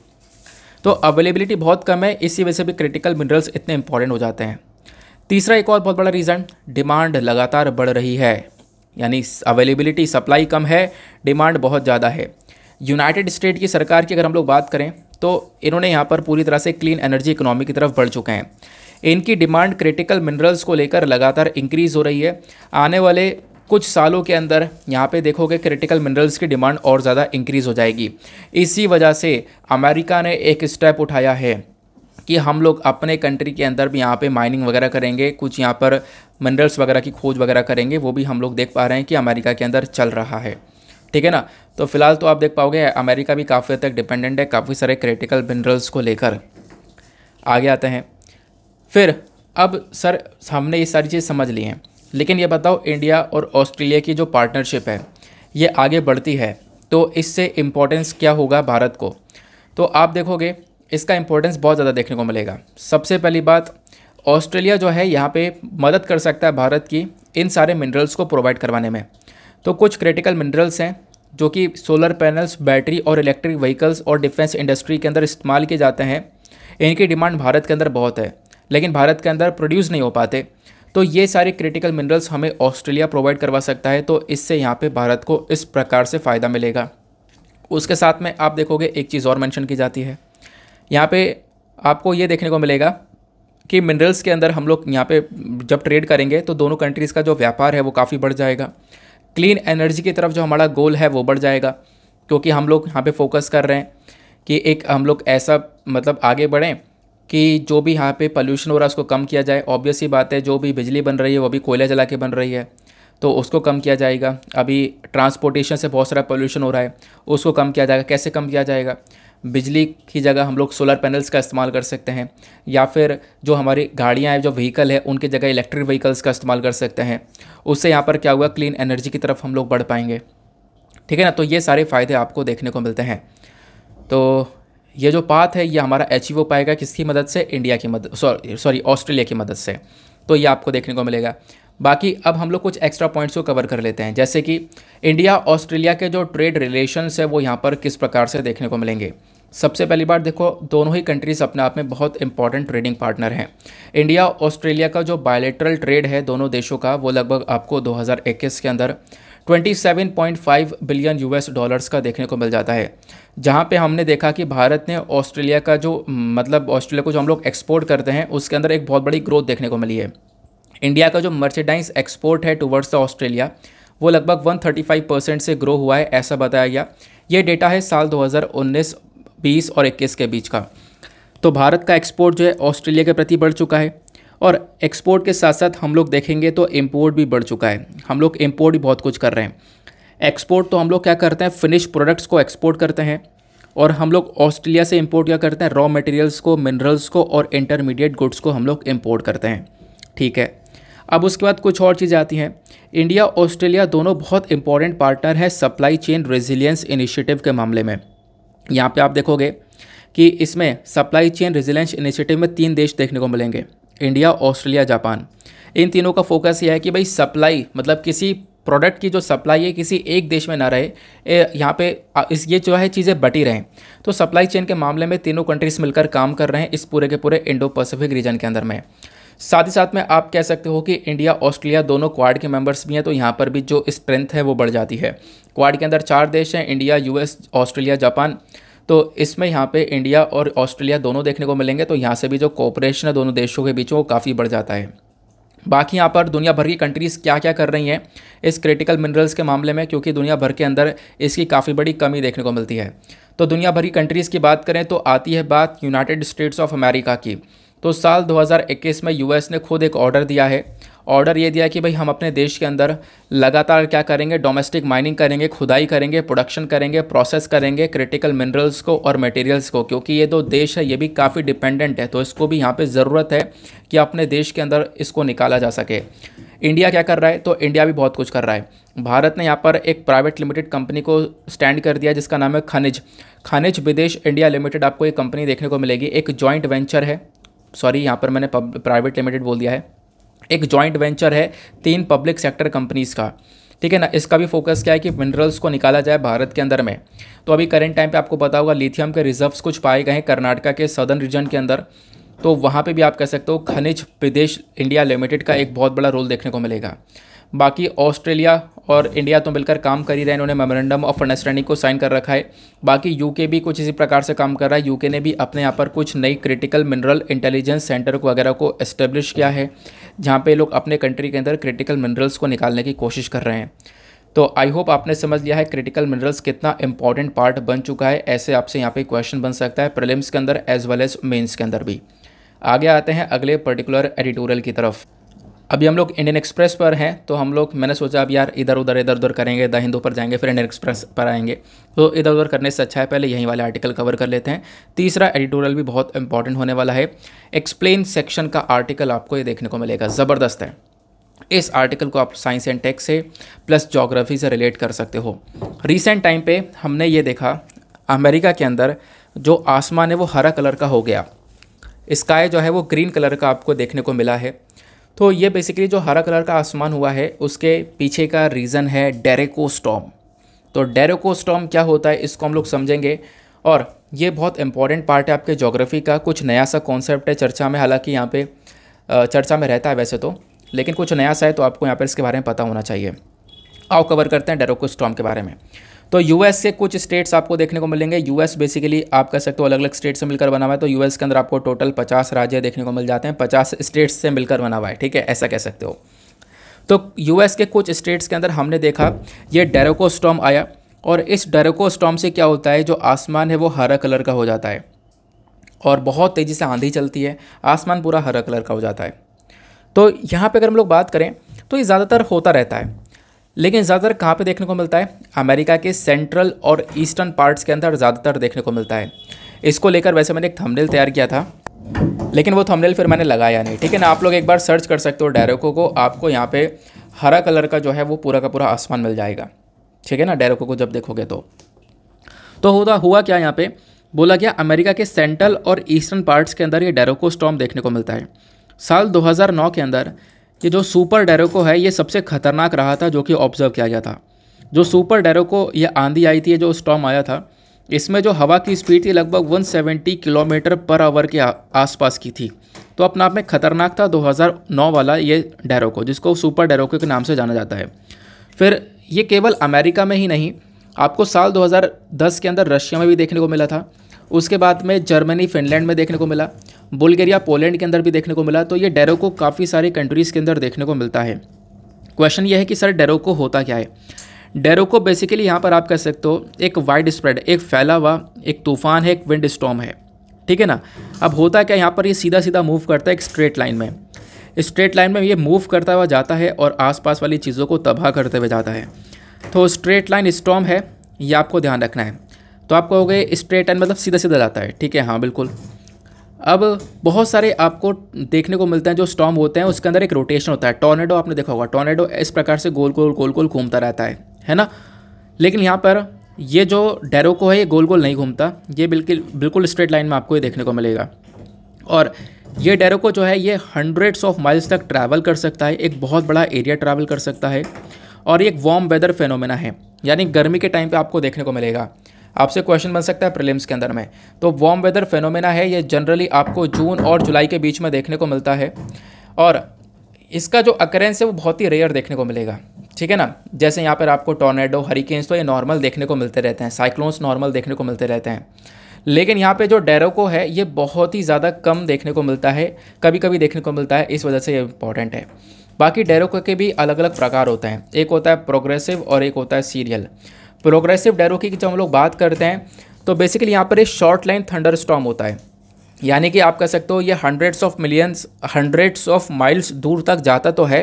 तो अवेलेबिलिटी बहुत कम है इसी वजह से भी क्रिटिकल मिनरल्स इतने इंपॉर्टेंट हो जाते हैं तीसरा एक और बहुत बड़ा रीज़न डिमांड लगातार बढ़ रही है यानी अवेलेबिलिटी सप्लाई कम है डिमांड बहुत ज़्यादा है यूनाइटेड स्टेट की सरकार की अगर हम लोग बात करें तो इन्होंने यहाँ पर पूरी तरह से क्लीन एनर्जी इकोनॉमी की तरफ बढ़ चुके हैं इनकी डिमांड क्रिटिकल मिनरल्स को लेकर लगातार इंक्रीज़ हो रही है आने वाले कुछ सालों के अंदर यहाँ पे देखोगे क्रिटिकल मिनरल्स की डिमांड और ज़्यादा इंक्रीज़ हो जाएगी इसी वजह से अमेरिका ने एक स्टेप उठाया है कि हम लोग अपने कंट्री के अंदर भी यहाँ पे माइनिंग वगैरह करेंगे कुछ यहाँ पर मिनरल्स वगैरह की खोज वगैरह करेंगे वो भी हम लोग देख पा रहे हैं कि अमेरिका के अंदर चल रहा है ठीक है ना तो फिलहाल तो आप देख पाओगे अमेरिका भी काफ़ी हद तक डिपेंडेंट है काफ़ी सारे क्रिटिकल मिनरल्स को लेकर आगे आते हैं फिर अब सर हमने ये सारी चीज़ समझ ली हैं लेकिन ये बताओ इंडिया और ऑस्ट्रेलिया की जो पार्टनरशिप है ये आगे बढ़ती है तो इससे इम्पोर्टेंस क्या होगा भारत को तो आप देखोगे इसका इम्पोर्टेंस बहुत ज़्यादा देखने को मिलेगा सबसे पहली बात ऑस्ट्रेलिया जो है यहाँ पे मदद कर सकता है भारत की इन सारे मिनरल्स को प्रोवाइड करवाने में तो कुछ क्रिटिकल मिनरल्स हैं जो कि सोलर पैनल्स बैटरी और इलेक्ट्रिक व्हीकल्स और डिफेंस इंडस्ट्री के अंदर इस्तेमाल किए जाते हैं इनकी डिमांड भारत के अंदर बहुत है लेकिन भारत के अंदर प्रोड्यूस नहीं हो पाते तो ये सारे क्रिटिकल मिनरल्स हमें ऑस्ट्रेलिया प्रोवाइड करवा सकता है तो इससे यहाँ पे भारत को इस प्रकार से फ़ायदा मिलेगा उसके साथ में आप देखोगे एक चीज़ और मेंशन की जाती है यहाँ पे आपको ये देखने को मिलेगा कि मिनरल्स के अंदर हम लोग यहाँ पे जब ट्रेड करेंगे तो दोनों कंट्रीज़ का जो व्यापार है वो काफ़ी बढ़ जाएगा क्लीन एनर्जी की तरफ जो हमारा गोल है वो बढ़ जाएगा क्योंकि हम लोग यहाँ पे फोकस कर रहे हैं कि एक हम लोग ऐसा मतलब आगे बढ़ें कि जो भी यहाँ पे पॉल्यूशन हो रहा है उसको कम किया जाए ऑब्वियस ही बात है जो भी बिजली बन रही है वो भी कोयला जला के बन रही है तो उसको कम किया जाएगा अभी ट्रांसपोर्टेशन से बहुत सारा पॉल्यूशन हो रहा है उसको कम किया जाएगा कैसे कम किया जाएगा बिजली की जगह हम लोग सोलर पैनल्स का इस्तेमाल कर सकते हैं या फिर जो हमारी गाड़ियाँ हैं जो व्हीकल है उनकी जगह इलेक्ट्रिक व्हीकल्स का इस्तेमाल कर सकते हैं उससे यहाँ पर क्या हुआ क्लीन एनर्जी की तरफ हम लोग बढ़ पाएंगे ठीक है ना तो ये सारे फ़ायदे आपको देखने को मिलते हैं तो ये जो पाथ है ये हमारा अचीव हो पाएगा किसकी मदद से इंडिया की मदद सॉरी सॉरी ऑस्ट्रेलिया की मदद से तो ये आपको देखने को मिलेगा बाकी अब हम लोग कुछ एक्स्ट्रा पॉइंट्स को कवर कर लेते हैं जैसे कि इंडिया ऑस्ट्रेलिया के जो ट्रेड रिलेशंस है वो यहाँ पर किस प्रकार से देखने को मिलेंगे सबसे पहली बार देखो दोनों ही कंट्रीज़ अपने आप में बहुत इंपॉर्टेंट ट्रेडिंग पार्टनर हैं इंडिया ऑस्ट्रेलिया का जो बायोलेट्रल ट्रेड है दोनों देशों का वो लगभग आपको 2021 के अंदर 27.5 बिलियन यूएस डॉलर्स का देखने को मिल जाता है जहाँ पे हमने देखा कि भारत ने ऑस्ट्रेलिया का जो मतलब ऑस्ट्रेलिया को जो हम लोग एक्सपोर्ट करते हैं उसके अंदर एक बहुत बड़ी ग्रोथ देखने को मिली है इंडिया का जो मर्चेडाइज एक्सपोर्ट है टूवर्ड्स द ऑस्ट्रेलिया वो लगभग 135 परसेंट से ग्रो हुआ है ऐसा बताया गया ये डेटा है साल 2019 20 और 21 के बीच का तो भारत का एक्सपोर्ट जो है ऑस्ट्रेलिया के प्रति बढ़ चुका है और एक्सपोर्ट के साथ साथ हम लोग देखेंगे तो इम्पोर्ट भी बढ़ चुका है हम लोग इम्पोर्ट भी बहुत कुछ कर रहे हैं एक्सपोर्ट तो हम लोग क्या करते हैं फिनिश प्रोडक्ट्स को एक्सपोर्ट करते हैं और हम लोग ऑस्ट्रेलिया से इम्पोर्ट क्या करते हैं रॉ मटेरियल्स को मिनरल्स को और इंटरमीडिएट गुड्स को हम लोग इम्पोर्ट करते हैं ठीक है अब उसके बाद कुछ और चीज़ें आती हैं इंडिया ऑस्ट्रेलिया दोनों बहुत इंपॉर्टेंट पार्टनर हैं सप्लाई चेन रेजिलियंस इनिशिएटिव के मामले में यहाँ पे आप देखोगे कि इसमें सप्लाई चेन रेजिलियंस इनिशिएटिव में तीन देश देखने को मिलेंगे इंडिया ऑस्ट्रेलिया जापान इन तीनों का फोकस यह है कि भाई सप्लाई मतलब किसी प्रोडक्ट की जो सप्लाई है किसी एक देश में ना रहे यहाँ पे इस ये जो है चीज़ें बटी रहें तो सप्लाई चेन के मामले में तीनों कंट्रीज़ मिलकर काम कर रहे हैं इस पूरे के पूरे इंडो पैसिफिक रीजन के अंदर में साथ ही साथ में आप कह सकते हो कि इंडिया ऑस्ट्रेलिया दोनों क्वाड के मेंबर्स भी हैं तो यहाँ पर भी जो स्ट्रेंथ है वो बढ़ जाती है क्वाड के अंदर चार देश हैं इंडिया यूएस ऑस्ट्रेलिया जापान तो इसमें यहाँ पे इंडिया और ऑस्ट्रेलिया दोनों देखने को मिलेंगे तो यहाँ से भी जो कॉपरेशन है दोनों देशों के बीच वो काफ़ी बढ़ जाता है बाकी यहाँ पर दुनिया भर की कंट्रीज़ क्या क्या कर रही हैं इस क्रिटिकल मिनरल्स के मामले में क्योंकि दुनिया भर के अंदर इसकी काफ़ी बड़ी कमी देखने को मिलती है तो दुनिया भर की कंट्रीज़ की बात करें तो आती है बात यूनाइटेड स्टेट्स ऑफ अमेरिका की तो साल 2021 में यूएस ने खुद एक ऑर्डर दिया है ऑर्डर ये दिया कि भाई हम अपने देश के अंदर लगातार क्या करेंगे डोमेस्टिक माइनिंग करेंगे खुदाई करेंगे प्रोडक्शन करेंगे प्रोसेस करेंगे क्रिटिकल मिनरल्स को और मटेरियल्स को क्योंकि ये दो देश है ये भी काफ़ी डिपेंडेंट है तो इसको भी यहाँ पर ज़रूरत है कि अपने देश के अंदर इसको निकाला जा सके इंडिया क्या कर रहा है तो इंडिया भी बहुत कुछ कर रहा है भारत ने यहाँ पर एक प्राइवेट लिमिटेड कंपनी को स्टैंड कर दिया जिसका नाम है खनिज खनिज विदेश इंडिया लिमिटेड आपको ये कंपनी देखने को मिलेगी एक जॉइंट वेंचर है सॉरी यहाँ पर मैंने प्राइवेट लिमिटेड बोल दिया है एक जॉइंट वेंचर है तीन पब्लिक सेक्टर कंपनीज़ का ठीक है ना इसका भी फोकस क्या है कि मिनरल्स को निकाला जाए भारत के अंदर में तो अभी करेंट टाइम पे आपको पता होगा लिथियम के रिजर्व्स कुछ पाए गए हैं कर्नाटका के सदर्न रीजन के अंदर तो वहाँ पे भी आप कह सकते हो खनिज प्रदेश इंडिया लिमिटेड का एक बहुत बड़ा रोल देखने को मिलेगा बाकी ऑस्ट्रेलिया और इंडिया तो मिलकर काम कर ही रहे हैं इन्होंने मेमोरेंडम ऑफ अंडरस्टैंडिंग को साइन कर रखा है बाकी यूके भी कुछ इसी प्रकार से काम कर रहा है यूके ने भी अपने यहाँ पर कुछ नई क्रिटिकल मिनरल इंटेलिजेंस सेंटर वगैरह को एस्टेब्लिश किया है जहाँ पे लोग अपने कंट्री के अंदर क्रिटिकल मिनरल्स को निकालने की कोशिश कर रहे हैं तो आई होप आपने समझ लिया है क्रिटिकल मिनरल्स कितना इंपॉर्टेंट पार्ट बन चुका है ऐसे आपसे यहाँ पे क्वेश्चन बन सकता है प्रलिम्स के अंदर एज वेल एज मेन्स के अंदर भी आगे आते हैं अगले पर्टिकुलर एडिटोरियल की तरफ अभी हम लोग इंडियन एक्सप्रेस पर हैं तो हम लोग मैंने सोचा अब यार इधर उधर इधर उधर करेंगे द हिंदू पर जाएंगे फिर इंडियन एक्सप्रेस पर आएंगे तो इधर उधर करने से अच्छा है पहले यहीं वाले आर्टिकल कवर कर लेते हैं तीसरा एडिटोरियल भी बहुत इंपॉर्टेंट होने वाला है एक्सप्लेन सेक्शन का आर्टिकल आपको ये देखने को मिलेगा ज़बरदस्त है इस आर्टिकल को आप साइंस एंड टेक से प्लस जोग्राफी से रिलेट कर सकते हो रिसेंट टाइम पर हमने ये देखा अमेरिका के अंदर जो आसमान है वो हरा कलर का हो गया स्काई जो है वो ग्रीन कलर का आपको देखने को मिला है तो ये बेसिकली जो हरा कलर का आसमान हुआ है उसके पीछे का रीज़न है डेरेको स्टॉम तो डेरेको स्टॉम क्या होता है इसको हम लोग समझेंगे और ये बहुत इंपॉर्टेंट पार्ट है आपके जोग्राफ़ी का कुछ नया सा कॉन्सेप्ट है चर्चा में हालांकि यहाँ पे चर्चा में रहता है वैसे तो लेकिन कुछ नया सा है तो आपको यहाँ पर इसके बारे में पता होना चाहिए आओ कवर करते हैं डेरोको स्टॉम के बारे में तो यूएस के कुछ स्टेट्स आपको देखने को मिलेंगे यूएस बेसिकली आप कह सकते हो अलग अलग स्टेट से मिलकर बना हुआ है तो यूएस के अंदर आपको टोटल पचास राज्य देखने को मिल जाते हैं पचास स्टेट्स से मिलकर बना हुआ है ठीक है ऐसा कह सकते हो तो यूएस के कुछ स्टेट्स के अंदर हमने देखा ये डेरोको स्टॉम आया और इस डेरेको स्टॉम से क्या होता है जो आसमान है वो हरा कलर का हो जाता है और बहुत तेज़ी से आंधी चलती है आसमान पूरा हरा कलर का हो जाता है तो यहाँ पे अगर हम लोग बात करें तो ये ज़्यादातर होता रहता है लेकिन ज़्यादातर कहाँ पे देखने को मिलता है अमेरिका के सेंट्रल और ईस्टर्न पार्ट्स के अंदर ज़्यादातर देखने को मिलता है इसको लेकर वैसे मैंने एक थंबनेल तैयार किया था लेकिन वो थंबनेल फिर मैंने लगाया नहीं ठीक है ना आप लोग एक बार सर्च कर सकते हो डायरेको को आपको यहाँ पे हरा कलर का जो है वो पूरा का पूरा आसमान मिल जाएगा ठीक है ना डायरेको को जब देखोगे तो तो होता हुआ क्या यहाँ पे बोला गया अमेरिका के सेंट्रल और ईस्टर्न पार्ट्स के अंदर ये डेरोको स्टॉम देखने को मिलता है साल 2009 के अंदर कि जो सुपर डेरोको है ये सबसे खतरनाक रहा था जो कि ऑब्जर्व किया गया था जो सुपर डेरोको ये आंधी आई थी जो स्टॉम आया था इसमें जो हवा की स्पीड थी लगभग 170 किलोमीटर पर आवर के आसपास की थी तो अपने आप में खतरनाक था 2009 वाला ये डेरोको जिसको सुपर डेरोको के नाम से जाना जाता है फिर ये केवल अमेरिका में ही नहीं आपको साल 2010 के अंदर रशिया में भी देखने को मिला था उसके बाद में जर्मनी फिनलैंड में देखने को मिला बुल्गेरिया पोलैंड के अंदर भी देखने को मिला तो ये डेरो को काफ़ी सारे कंट्रीज़ के अंदर देखने को मिलता है क्वेश्चन ये है कि सर डेरो को होता क्या है डेरो को बेसिकली यहाँ पर आप कह सकते हो एक वाइड स्प्रेड एक फैला हुआ एक तूफान है एक विंड स्टॉम है ठीक है ना अब होता क्या यहाँ पर ये सीधा सीधा मूव करता है एक स्ट्रेट लाइन में स्ट्रेट लाइन में ये मूव करता हुआ जाता है और आसपास वाली चीज़ों को तबाह करते हुए जाता है तो स्ट्रेट लाइन स्टॉम है ये आपको ध्यान रखना है तो आप कहोगे स्ट्रेट लाइन मतलब सीधा सीधा जाता है ठीक है हाँ बिल्कुल अब बहुत सारे आपको देखने को मिलते हैं जो स्टॉम होते हैं उसके अंदर एक रोटेशन होता है टॉर्नेडो आपने देखा होगा टॉर्नेडो इस प्रकार से गोल गोल गोल गोल घूमता रहता है है ना लेकिन यहाँ पर ये जो डेरोको है ये गोल गोल नहीं घूमता ये बिल्कुल बिल्कुल स्ट्रेट लाइन में आपको ये देखने को मिलेगा और ये डेरोको जो है ये हंड्रेड्स ऑफ माइल्स तक ट्रैवल कर सकता है एक बहुत बड़ा एरिया ट्रैवल कर सकता है और ये एक वार्म वेदर फेनोमेना है यानी गर्मी के टाइम पे आपको देखने को मिलेगा आपसे क्वेश्चन बन सकता है प्रिलिम्स के अंदर में तो वार्म वेदर फेनोमेना है ये जनरली आपको जून और जुलाई के बीच में देखने को मिलता है और इसका जो अकरेंस है वो बहुत ही रेयर देखने को मिलेगा ठीक है ना जैसे यहाँ पर आपको टोर्नेडो हरिकेन्स तो ये नॉर्मल देखने को मिलते रहते हैं साइक्लोन्स नॉर्मल देखने को मिलते रहते हैं लेकिन यहाँ पे जो डेरोको है ये बहुत ही ज़्यादा कम देखने को मिलता है कभी कभी देखने को मिलता है इस वजह से ये इंपॉर्टेंट है बाकी डेरोको के भी अलग अलग प्रकार होते हैं एक होता है प्रोग्रेसिव और एक होता है सीरियल प्रोग्रेसिव डेरो की जब हम लोग बात करते हैं तो बेसिकली यहाँ पर एक शॉर्ट लाइन थंडर स्टॉम होता है यानी कि आप कह सकते हो ये hundreds of millions hundreds of miles दूर तक जाता तो है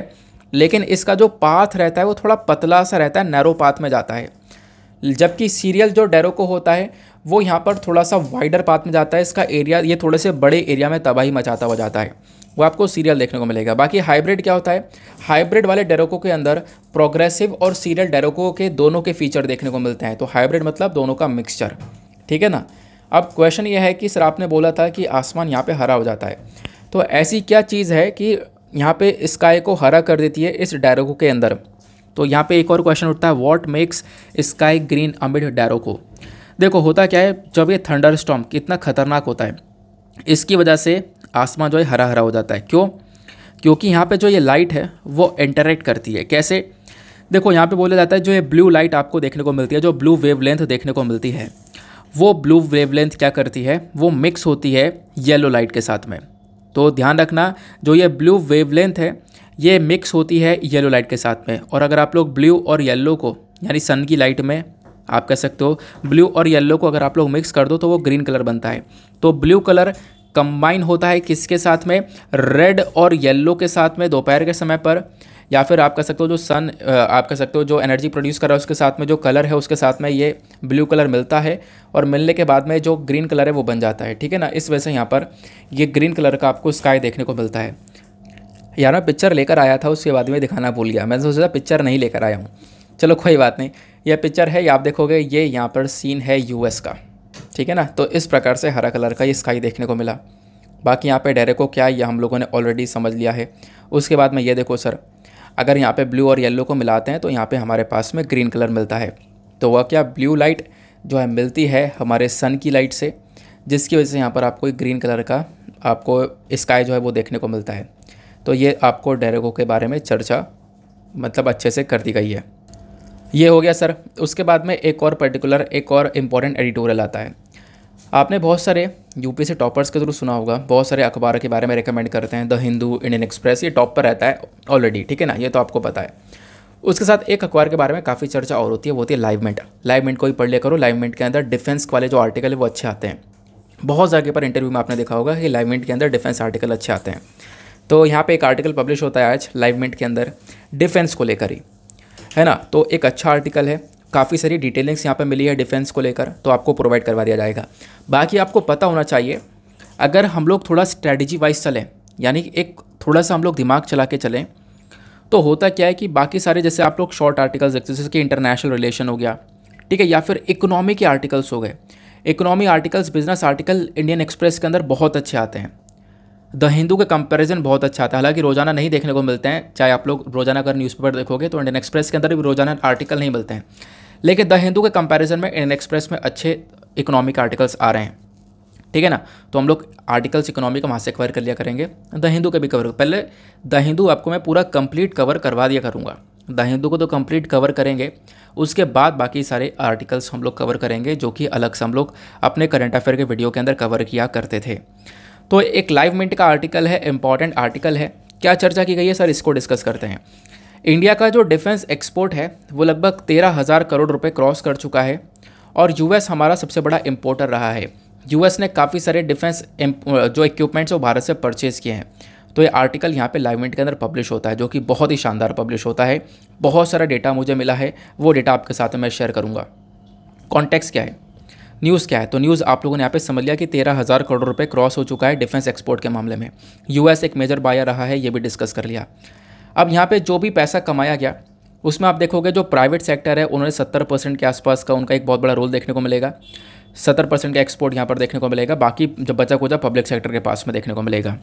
लेकिन इसका जो पाथ रहता है वो थोड़ा पतला सा रहता है नैरो पाथ में जाता है जबकि सीरियल जो डैरोको होता है वो यहाँ पर थोड़ा सा वाइडर पाथ में जाता है इसका एरिया ये थोड़े से बड़े एरिया में तबाही मचाता हुआ जाता है वो आपको सीरियल देखने को मिलेगा बाकी हाइब्रिड क्या होता है हाइब्रिड वाले डेरोको के अंदर प्रोग्रेसिव और सीरियल डेरोको के दोनों के फीचर देखने को मिलते हैं तो हाइब्रिड मतलब दोनों का मिक्सचर ठीक है ना अब क्वेश्चन यह है कि सर आपने बोला था कि आसमान यहाँ पे हरा हो जाता है तो ऐसी क्या चीज़ है कि यहाँ पे स्काई को हरा कर देती है इस डेरोको के अंदर तो यहाँ पे एक और क्वेश्चन उठता है what makes sky green amid derecho देखो होता क्या है जब ये थंडर स्टॉम कितना खतरनाक होता है इसकी वजह से आसमान जो है हरा हरा हो जाता है क्यों क्योंकि यहाँ पे जो ये लाइट है वो इंटरेक्ट करती है कैसे देखो यहाँ पे बोला जाता है जो ये ब्लू लाइट आपको देखने को मिलती है जो ब्लू वेवलेंथ देखने को मिलती है वो ब्लू वेवलेंथ क्या करती है वो मिक्स होती है येलो लाइट के साथ में तो ध्यान रखना जो ये ब्लू वेवलेंथ है ये मिक्स होती है येलो लाइट के साथ में और अगर आप लोग ब्लू और येलो को यानी सन की लाइट में आप कह सकते हो ब्लू और येलो को अगर आप लोग मिक्स कर दो तो वो ग्रीन कलर बनता है तो ब्लू कलर कंबाइन होता है किसके साथ में रेड और येलो के साथ में दोपहर के समय पर या फिर आप कह सकते हो जो सन आप कह सकते हो जो एनर्जी प्रोड्यूस कर रहा है उसके साथ में जो कलर है उसके साथ में ये ब्लू कलर मिलता है और मिलने के बाद में जो ग्रीन कलर है वो बन जाता है ठीक है ना इस वजह से यहाँ पर ये ग्रीन कलर का आपको स्काई देखने को मिलता है यार मैं पिक्चर लेकर आया था उसके बाद में दिखाना भूल गया मैंने सोचा पिक्चर नहीं लेकर आया हूँ चलो कोई बात नहीं यह पिक्चर है आप देखोगे ये यहाँ पर सीन है यू का ठीक है ना तो इस प्रकार से हरा कलर का ये स्काई देखने को मिला बाकी यहाँ पे डेरे को क्या यह हम लोगों ने ऑलरेडी समझ लिया है उसके बाद में ये देखो सर अगर यहाँ पे ब्लू और येलो को मिलाते हैं तो यहाँ पे हमारे पास में ग्रीन कलर मिलता है तो वह क्या ब्लू लाइट जो है मिलती है हमारे सन की लाइट से जिसकी वजह से यहाँ पर आपको ग्रीन कलर का आपको स्काई जो है वो देखने को मिलता है तो ये आपको डेरेगो के बारे में चर्चा मतलब अच्छे से कर दी गई है ये हो गया सर उसके बाद में एक और पर्टिकुलर एक और इम्पॉर्टेंट एडिटोरियल आता है आपने बहुत सारे यूपी से टॉपर्स के थ्रू सुना होगा बहुत सारे अखबार के बारे में रिकमेंड करते हैं द हिंदू इंडियन एक्सप्रेस ये टॉप पर रहता है ऑलरेडी ठीक है ना ये तो आपको पता है उसके साथ एक अखबार के बारे में काफ़ी चर्चा और होती है वो होती है लाइव लाइवमेंट लाइवमेंट को ही पढ़ लिया करो लाइव मिनट के अंदर डिफेंस वाले जो आर्टिकल है वो अच्छे आते हैं बहुत जगह पर इंटरव्यू में आपने देखा होगा कि लाइवमेंट के अंदर डिफेंस आर्टिकल अच्छे आते हैं तो यहाँ पे एक आर्टिकल पब्लिश होता है आज लाइव मिनट के अंदर डिफेंस को लेकर ही है ना तो एक अच्छा आर्टिकल है काफ़ी सारी डिटेलिंग्स यहाँ पर मिली है डिफेंस को लेकर तो आपको प्रोवाइड करवा दिया जाएगा बाकी आपको पता होना चाहिए अगर हम लोग थोड़ा स्ट्रैटेजी वाइज चलें यानी एक थोड़ा सा हम लोग दिमाग चला के चलें तो होता क्या है कि बाकी सारे जैसे आप लोग शॉर्ट आर्टिकल्स देखते जैसे कि इंटरनेशनल रिलेशन हो गया ठीक है या फिर इकोनॉमी के आर्टिकल्स हो गए economy articles business article Indian Express के अंदर बहुत अच्छे आते हैं द हिंदू का कंपैरिजन बहुत अच्छा आता है हालांकि रोज़ाना नहीं देखने को मिलते हैं चाहे आप लोग रोज़ाना अगर न्यूज़पेपर देखोगे तो इंडियन एक्सप्रेस के अंदर भी रोज़ाना आर्टिकल नहीं मिलते हैं लेकिन द हिंदू के कंपैरिजन में इंडियन एक्सप्रेस में अच्छे इकोनॉमिक आर्टिकल्स आ रहे हैं ठीक है ना तो हम लोग आर्टिकल्स इकोनॉमी का वहाँ से कवर कर लिया करेंगे द हिंदू का भी कवर पहले द हिंदू आपको मैं पूरा कंप्लीट कवर करवा दिया करूँगा द हिंदू को तो कंप्लीट कवर करेंगे उसके बाद बाकी सारे आर्टिकल्स हम लोग कवर करेंगे जो कि अलग से हम लोग अपने करंट अफेयर के वीडियो के अंदर कवर किया करते थे तो एक लाइव मिनट का आर्टिकल है इंपॉर्टेंट आर्टिकल है क्या चर्चा की गई है सर इसको डिस्कस करते हैं इंडिया का जो डिफेंस एक्सपोर्ट है वो लगभग तेरह हज़ार करोड़ रुपए क्रॉस कर चुका है और यूएस हमारा सबसे बड़ा इम्पोर्टर रहा है यूएस ने काफ़ी सारे डिफेंस जो इक्विपमेंट्स वो भारत से परचेज़ किए हैं तो ये आर्टिकल यहाँ पे मिनट के अंदर पब्लिश होता है जो कि बहुत ही शानदार पब्लिश होता है बहुत सारा डेटा मुझे मिला है वो डेटा आपके साथ मैं शेयर करूँगा कॉन्टेक्स्ट क्या है न्यूज़ क्या है तो न्यूज़ आप लोगों ने यहाँ पे समझ लिया कि तेरह हज़ार करोड़ रुपए क्रॉस हो चुका है डिफेंस एक्सपोर्ट के मामले में यूएस एक मेजर बायर रहा है ये भी डिस्कस कर लिया अब यहाँ पे जो भी पैसा कमाया गया उसमें आप देखोगे जो प्राइवेट सेक्टर है उन्होंने सत्तर परसेंट के आसपास का उनका एक बहुत बड़ा रोल देखने को मिलेगा सत्तर परसेंट का एक्सपोर्ट यहाँ पर देखने को मिलेगा बाकी जब बचा कोचा पब्लिक सेक्टर के पास में देखने को मिलेगा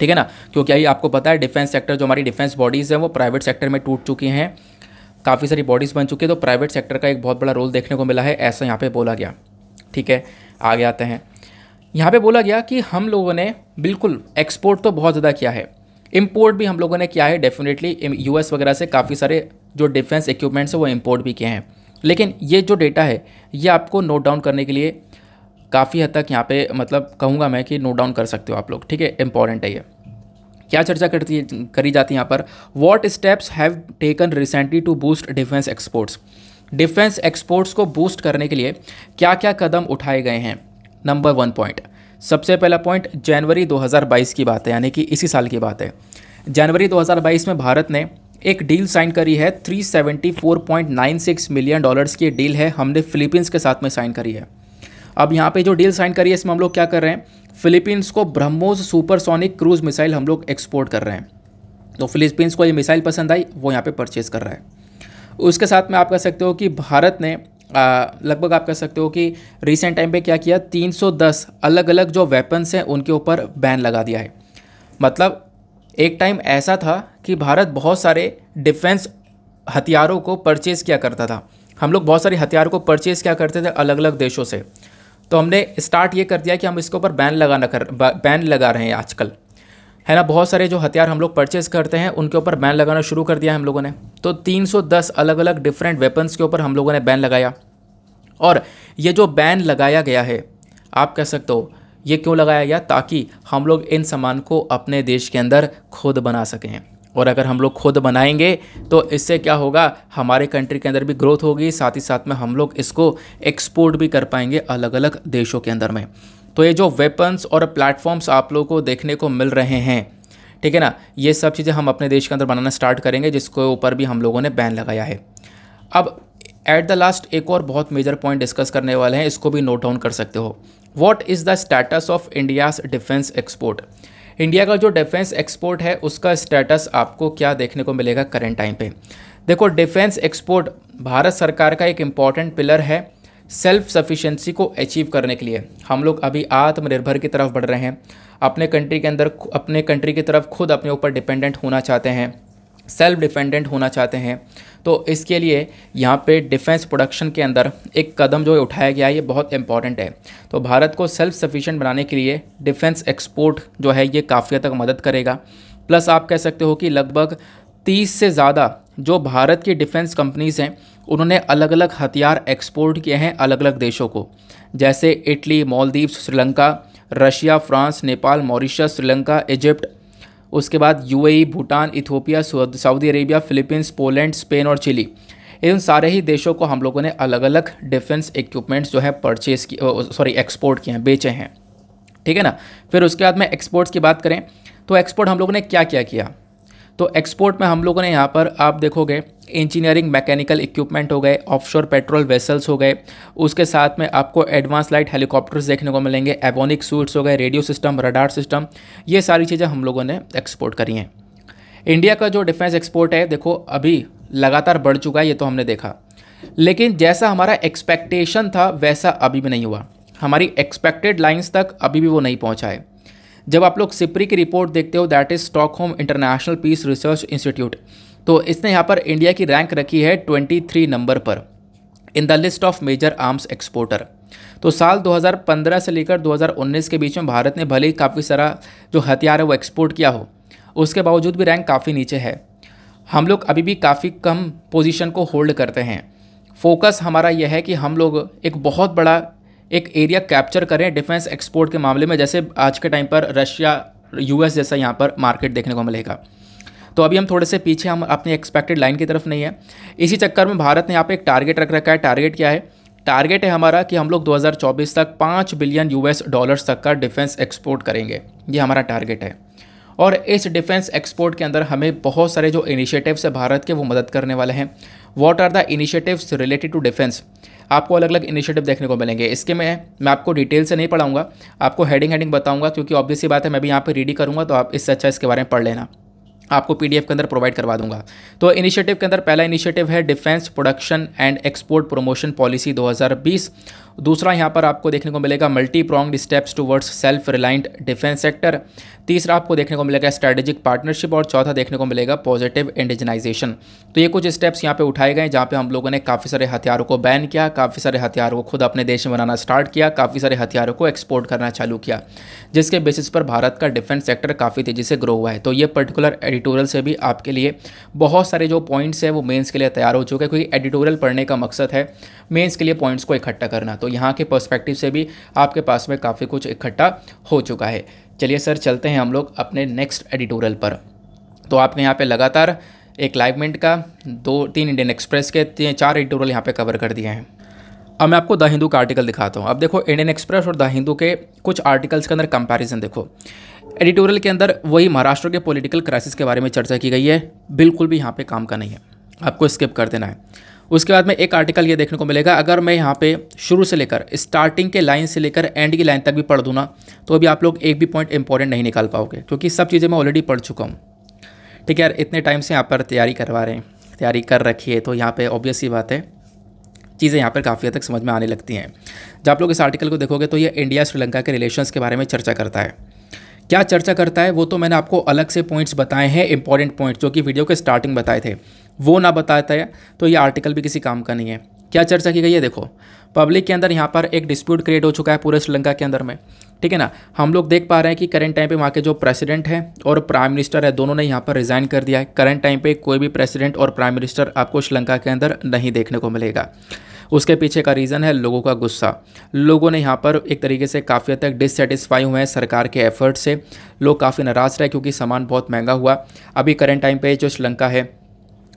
ठीक है ना क्योंकि अभी आपको पता है डिफेंस सेक्टर जो हमारी डिफेंस बॉडीज़ हैं वो प्राइवेट सेक्टर में टूट चुकी हैं काफ़ी सारी बॉडीज़ बन चुकी है तो प्राइवेट सेक्टर का एक बहुत बड़ा रोल देखने को मिला है ऐसा यहाँ पर बोला गया ठीक है आगे आते हैं यहाँ पे बोला गया कि हम लोगों ने बिल्कुल एक्सपोर्ट तो बहुत ज़्यादा किया है इम्पोर्ट भी हम लोगों ने किया है डेफिनेटली यू वगैरह से काफ़ी सारे जो डिफेंस इक्विपमेंट्स हैं वो इम्पोर्ट भी किए हैं लेकिन ये जो डेटा है ये आपको नोट डाउन करने के लिए काफ़ी हद तक यहाँ पे मतलब कहूँगा मैं कि नोट डाउन कर सकते हो आप लोग ठीक है इंपॉर्टेंट है ये क्या चर्चा करती है करी जाती है यहाँ पर what steps have taken recently to boost defence exports defence exports को बूस्ट करने के लिए क्या क्या कदम उठाए गए हैं नंबर वन पॉइंट सबसे पहला पॉइंट जनवरी 2022 की बात है यानी कि इसी साल की बात है जनवरी 2022 में भारत ने एक डील साइन करी है 374.96 मिलियन डॉलर्स की डील है हमने फिलीपींस के साथ में साइन करी है अब यहाँ पे जो डील साइन करी है इसमें हम लोग क्या कर रहे हैं फिलीपींस को ब्रह्मोस सुपरसोनिक क्रूज मिसाइल हम लोग एक्सपोर्ट कर रहे हैं तो फिलीपींस को ये मिसाइल पसंद आई वो यहाँ पे परचेज़ कर रहा है उसके साथ में आप कह सकते हो कि भारत ने लगभग आप कह सकते हो कि रिसेंट टाइम पे क्या किया 310 अलग अलग जो वेपन्स हैं उनके ऊपर बैन लगा दिया है मतलब एक टाइम ऐसा था कि भारत बहुत सारे डिफेंस हथियारों को परचेज़ किया करता था हम लोग बहुत सारे हथियारों को परचेज़ किया करते थे अलग अलग देशों से तो हमने स्टार्ट ये कर दिया कि हम इसके ऊपर बैन लगाना कर बैन लगा रहे हैं आजकल है ना बहुत सारे जो हथियार हम लोग परचेज करते हैं उनके ऊपर बैन लगाना शुरू कर दिया हम लोगों ने तो 310 अलग अलग डिफरेंट वेपन्स के ऊपर हम लोगों ने बैन लगाया और ये जो बैन लगाया गया है आप कह सकते हो ये क्यों लगाया गया ताकि हम लोग इन सामान को अपने देश के अंदर खुद बना सकें और अगर हम लोग खुद बनाएंगे तो इससे क्या होगा हमारे कंट्री के अंदर भी ग्रोथ होगी साथ ही साथ में हम लोग इसको एक्सपोर्ट भी कर पाएंगे अलग अलग देशों के अंदर में तो ये जो वेपन्स और प्लेटफॉर्म्स आप लोगों को देखने को मिल रहे हैं ठीक है ना ये सब चीज़ें हम अपने देश के अंदर बनाना स्टार्ट करेंगे जिसके ऊपर भी हम लोगों ने बैन लगाया है अब एट द लास्ट एक और बहुत मेजर पॉइंट डिस्कस करने वाले हैं इसको भी नोट डाउन कर सकते हो what is the status of India's defence export India का जो डिफेंस एक्सपोर्ट है उसका स्टेटस आपको क्या देखने को मिलेगा करेंट टाइम पे देखो डिफेंस एक्सपोर्ट भारत सरकार का एक इम्पॉर्टेंट पिलर है सेल्फ सफिशेंसी को अचीव करने के लिए हम लोग अभी आत्मनिर्भर की तरफ बढ़ रहे हैं अपने कंट्री के अंदर अपने कंट्री की तरफ खुद अपने ऊपर डिपेंडेंट होना चाहते हैं सेल्फ डिपेंडेंट होना चाहते हैं तो इसके लिए यहाँ पे डिफेंस प्रोडक्शन के अंदर एक कदम जो उठाया गया है ये बहुत इंपॉर्टेंट है तो भारत को सेल्फ सफिशिएंट बनाने के लिए डिफेंस एक्सपोर्ट जो है ये काफ़ी तक मदद करेगा प्लस आप कह सकते हो कि लगभग तीस से ज़्यादा जो भारत की डिफेंस कंपनीज़ हैं उन्होंने अलग अलग हथियार एक्सपोर्ट किए हैं अलग अलग देशों को जैसे Italy Maldives Sri Lanka Russia France Nepal Mauritius Sri Lanka Egypt उसके बाद UAE, Bhutan Ethiopia Saudi Arabia Philippines Poland Spain और चिली इन सारे ही देशों को हम लोगों ने अलग अलग डिफेंस इक्विपमेंट्स जो है परचेज़ की सॉरी एक्सपोर्ट किए हैं बेचे हैं ठीक है ना फिर उसके बाद में एक्सपोर्ट्स की बात करें तो एक्सपोर्ट हम लोगों ने क्या क्या किया तो एक्सपोर्ट में हम लोगों ने यहाँ पर आप देखोगे इंजीनियरिंग मैकेनिकल इक्विपमेंट हो गए ऑफशोर पेट्रोल वेसल्स हो गए उसके साथ में आपको एडवांस लाइट हेलीकॉप्टर्स देखने को मिलेंगे एवोनिक सूट्स हो गए रेडियो सिस्टम रडार सिस्टम ये सारी चीज़ें हम लोगों ने एक्सपोर्ट करी हैं इंडिया का जो डिफेंस एक्सपोर्ट है देखो अभी लगातार बढ़ चुका है ये तो हमने देखा लेकिन जैसा हमारा एक्सपेक्टेशन था वैसा अभी भी नहीं हुआ हमारी एक्सपेक्टेड लाइन्स तक अभी भी वो नहीं पहुंचा है जब आप लोग सिपरी की रिपोर्ट देखते हो that is home international peace research institute तो इसने यहाँ पर इंडिया की रैंक रखी है थ्री नंबर पर in the list of major arms exporter तो साल 2015 से लेकर 2019 के बीच में भारत ने भले ही काफ़ी सारा जो हथियार है वो एक्सपोर्ट किया हो उसके बावजूद भी रैंक काफ़ी नीचे है हम लोग अभी भी काफ़ी कम पोजीशन को होल्ड करते हैं फोकस हमारा यह है कि हम लोग एक बहुत बड़ा एक एरिया कैप्चर करें डिफेंस एक्सपोर्ट के मामले में जैसे आज के टाइम पर रशिया यूएस जैसा यहाँ पर मार्केट देखने को मिलेगा तो अभी हम थोड़े से पीछे हम अपने एक्सपेक्टेड लाइन की तरफ नहीं है इसी चक्कर में भारत ने यहाँ पे एक टारगेट रख रखा है टारगेट क्या है टारगेट है हमारा कि हम लोग 2024 तक 5 बिलियन यूएस डॉलर्स तक का डिफेंस एक्सपोर्ट करेंगे ये हमारा टारगेट है और इस डिफेंस एक्सपोर्ट के अंदर हमें बहुत सारे जो इनिशिएटिव्स है भारत के वो मदद करने वाले हैं what are the initiatives related to defence आपको अलग अलग इनिशिएटिव देखने को मिलेंगे इसके में मैं आपको डिटेल से नहीं पढ़ाऊँगा आपको हेडिंग हेडिंग बताऊँगा क्योंकि ऑब्वियसली बात है मैं भी यहाँ पर रीडिंग करूँगा तो आप इससे अच्छा इसके बारे में पढ़ लेना आपको पीडीएफ के अंदर प्रोवाइड करवा दूंगा तो इनिशिएटिव के अंदर पहला इनिशिएटिव है defence production and export promotion policy 2020 दूसरा यहाँ पर आपको देखने को मिलेगा multi pronged steps towards self reliant defence sector तीसरा आपको देखने को मिलेगा स्ट्रेटेजिक पार्टनरशिप और चौथा देखने को मिलेगा पॉजिटिव इंडिजनाइजेशन तो ये कुछ स्टेप्स यहाँ पे उठाए गए जहाँ पे हम लोगों ने काफ़ी सारे हथियारों को बैन किया काफ़ी सारे हथियारों को खुद अपने देश में बनाना स्टार्ट किया काफ़ी सारे हथियारों को एक्सपोर्ट करना चालू किया जिसके बेसिस पर भारत का डिफेंस सेक्टर काफ़ी तेज़ी से ग्रो हुआ है तो ये पर्टिकुलर एडिटोरियल से भी आपके लिए बहुत सारे जो पॉइंट्स हैं वो मेंस के लिए तैयार हो चुके हैं क्योंकि एडिटोरियल पढ़ने का मकसद है मेंस के लिए पॉइंट्स को इकट्ठा करना तो यहाँ के पर्सपेक्टिव से भी आपके पास में काफ़ी कुछ इकट्ठा हो चुका है चलिए सर चलते हैं हम लोग अपने नेक्स्ट एडिटोरियल पर तो आपने यहाँ पर लगातार एक लाइव मिनट का दो तीन इंडियन एक्सप्रेस के चार एडिटोरियल यहाँ पे कवर कर दिए हैं अब मैं आपको द हिंदू का आर्टिकल दिखाता हूँ अब देखो इंडियन एक्सप्रेस और द हिंदू के कुछ आर्टिकल्स के अंदर कंपैरिजन देखो एडिटोरियल के अंदर वही महाराष्ट्र के पॉलिटिकल क्राइसिस के बारे में चर्चा की गई है बिल्कुल भी यहाँ पे काम का नहीं है आपको स्किप कर देना है उसके बाद में एक आर्टिकल ये देखने को मिलेगा अगर मैं यहाँ पे शुरू से लेकर स्टार्टिंग के लाइन से लेकर एंड की लाइन तक भी पढ़ दूँ ना तो अभी आप लोग एक भी पॉइंट इंपॉर्टेंट नहीं निकाल पाओगे क्योंकि सब चीज़ें मैं ऑलरेडी पढ़ चुका हूँ ठीक है यार इतने टाइम से यहाँ पर तैयारी करवा रहे हैं तैयारी कर रखी है तो यहाँ पर ऑब्वियस ही बात है चीज़ें यहाँ पर काफ़ी हद तक समझ में आने लगती हैं जब आप लोग इस आर्टिकल को देखोगे तो ये इंडिया श्रीलंका के रिलेशंस के बारे में चर्चा करता है क्या चर्चा करता है वो तो मैंने आपको अलग से पॉइंट्स बताए हैं इंपॉर्टेंट पॉइंट्स जो कि वीडियो के स्टार्टिंग बताए थे वो ना बताता है तो ये आर्टिकल भी किसी काम का नहीं है क्या चर्चा की गई है देखो पब्लिक के अंदर यहाँ पर एक डिस्प्यूट क्रिएट हो चुका है पूरे श्रीलंका के अंदर में ठीक है ना हम लोग देख पा रहे हैं कि करंट टाइम पे वहाँ के जो प्रेसिडेंट हैं और प्राइम मिनिस्टर है दोनों ने यहाँ पर रिज़ाइन कर दिया है करंट टाइम पे कोई भी प्रेसिडेंट और प्राइम मिनिस्टर आपको श्रीलंका के अंदर नहीं देखने को मिलेगा उसके पीछे का रीज़न है लोगों का गुस्सा लोगों ने यहाँ पर एक तरीके से काफ़ी हद तक डिससेटिस्फाई हुए हैं सरकार के एफर्ट से लोग काफ़ी नाराज़ रहे क्योंकि सामान बहुत महंगा हुआ अभी करेंट टाइम पर जो श्रीलंका है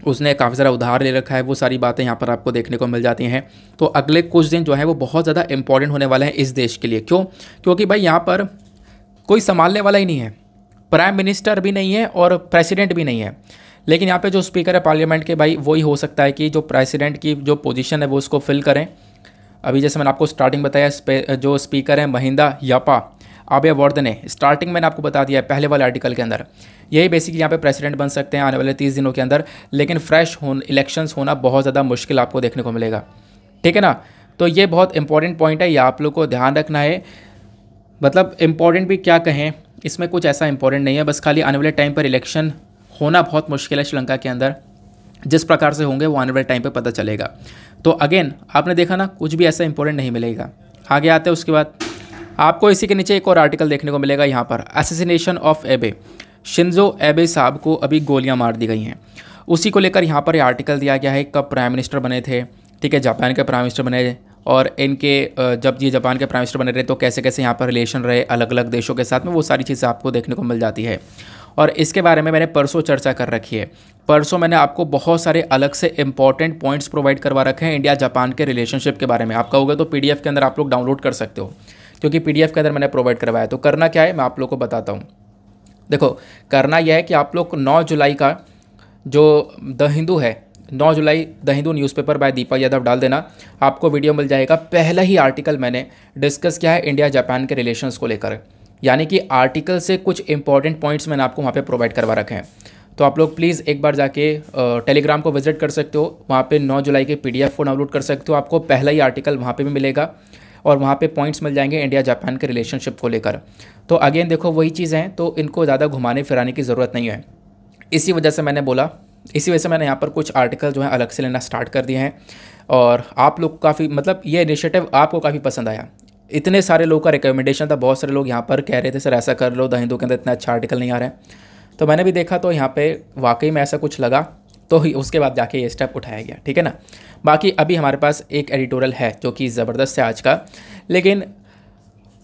उसने काफ़ी सारा उधार ले रखा है वो सारी बातें यहाँ पर आपको देखने को मिल जाती हैं तो अगले कुछ दिन जो है वो बहुत ज़्यादा इंपॉर्टेंट होने वाले हैं इस देश के लिए क्यों क्योंकि भाई यहाँ पर कोई संभालने वाला ही नहीं है प्राइम मिनिस्टर भी नहीं है और प्रेसिडेंट भी नहीं है लेकिन यहाँ पे जो स्पीकर है पार्लियामेंट के भाई वही हो सकता है कि जो प्रेसिडेंट की जो पोजीशन है वो उसको फिल करें अभी जैसे मैंने आपको स्टार्टिंग बताया जो स्पीकर है महिंदा यापा आबे वर्दने स्टार्टिंग मैंने आपको बता दिया है पहले वाले आर्टिकल के अंदर यही बेसिकली यहाँ पे प्रेसिडेंट बन सकते हैं आने वाले तीस दिनों के अंदर लेकिन फ्रेश हो इलेक्शंस होना बहुत ज़्यादा मुश्किल आपको देखने को मिलेगा ठीक है ना तो ये बहुत इंपॉर्टेंट पॉइंट है ये आप लोग को ध्यान रखना है मतलब इम्पॉर्टेंट भी क्या कहें इसमें कुछ ऐसा इंपॉर्टेंट नहीं है बस खाली आने वाले टाइम पर इलेक्शन होना बहुत मुश्किल है श्रीलंका के अंदर जिस प्रकार से होंगे वो आने वाले टाइम पर पता चलेगा तो अगेन आपने देखा ना कुछ भी ऐसा इंपॉर्टेंट नहीं मिलेगा आगे आते हैं उसके बाद आपको इसी के नीचे एक और आर्टिकल देखने को मिलेगा यहाँ पर एसेसिनेशन ऑफ एबे शिंजो एबे साहब को अभी गोलियाँ मार दी गई हैं उसी को लेकर यहाँ पर ये आर्टिकल दिया गया है कब प्राइम मिनिस्टर बने थे ठीक है जापान के प्राइम मिनिस्टर बने और इनके जब ये जापान के प्राइम मिनिस्टर बने रहे तो कैसे कैसे यहाँ पर रिलेशन रहे अलग अलग देशों के साथ में वो सारी चीज़ें आपको देखने को मिल जाती है और इसके बारे में मैंने परसों चर्चा कर रखी है परसों मैंने आपको बहुत सारे अलग से इंपॉर्टेंट पॉइंट्स प्रोवाइड करवा रखे हैं इंडिया जापान के रिलेशनशिप के बारे में आपका होगा तो पी के अंदर आप लोग डाउनलोड कर सकते हो क्योंकि पी के अंदर मैंने प्रोवाइड करवाया तो करना क्या है मैं आप लोग को बताता हूँ देखो करना यह है कि आप लोग नौ जुलाई का जो द हिंदू है 9 जुलाई the Hindu newspaper by Deepa Yadav डाल देना आपको वीडियो मिल जाएगा पहला ही आर्टिकल मैंने डिस्कस किया है इंडिया जापान के रिलेशंस को लेकर यानी कि आर्टिकल से कुछ इंपॉर्टेंट पॉइंट्स मैंने आपको वहाँ पे प्रोवाइड करवा रखे हैं तो आप लोग प्लीज़ एक बार जाके टेलीग्राम को विजिट कर सकते हो वहाँ पे 9 जुलाई के पीडीएफ को डाउनलोड कर सकते हो आपको पहला ही आर्टिकल वहाँ पे भी मिलेगा और वहाँ पे पॉइंट्स मिल जाएंगे इंडिया जापान के रिलेशनशिप को लेकर तो अगेन देखो वही चीज़ हैं तो इनको ज़्यादा घुमाने फिराने की ज़रूरत नहीं है इसी वजह से मैंने बोला इसी वजह से मैंने यहाँ पर कुछ आर्टिकल जो है अलग से लेना स्टार्ट कर दिए हैं और आप लोग काफ़ी मतलब ये इनिशिएटिव आपको काफ़ी पसंद आया इतने सारे लोगों का रिकमेंडेशन था बहुत सारे लोग यहाँ पर कह रहे थे सर ऐसा कर लो द हिंदू के अंदर इतना अच्छा आर्टिकल नहीं आ रहा है तो मैंने भी देखा तो यहाँ पे वाकई में ऐसा कुछ लगा तो ही उसके बाद जाके ये स्टेप उठाया गया ठीक है ना बाकी अभी हमारे पास एक एडिटोरियल है जो कि ज़बरदस्त है आज का लेकिन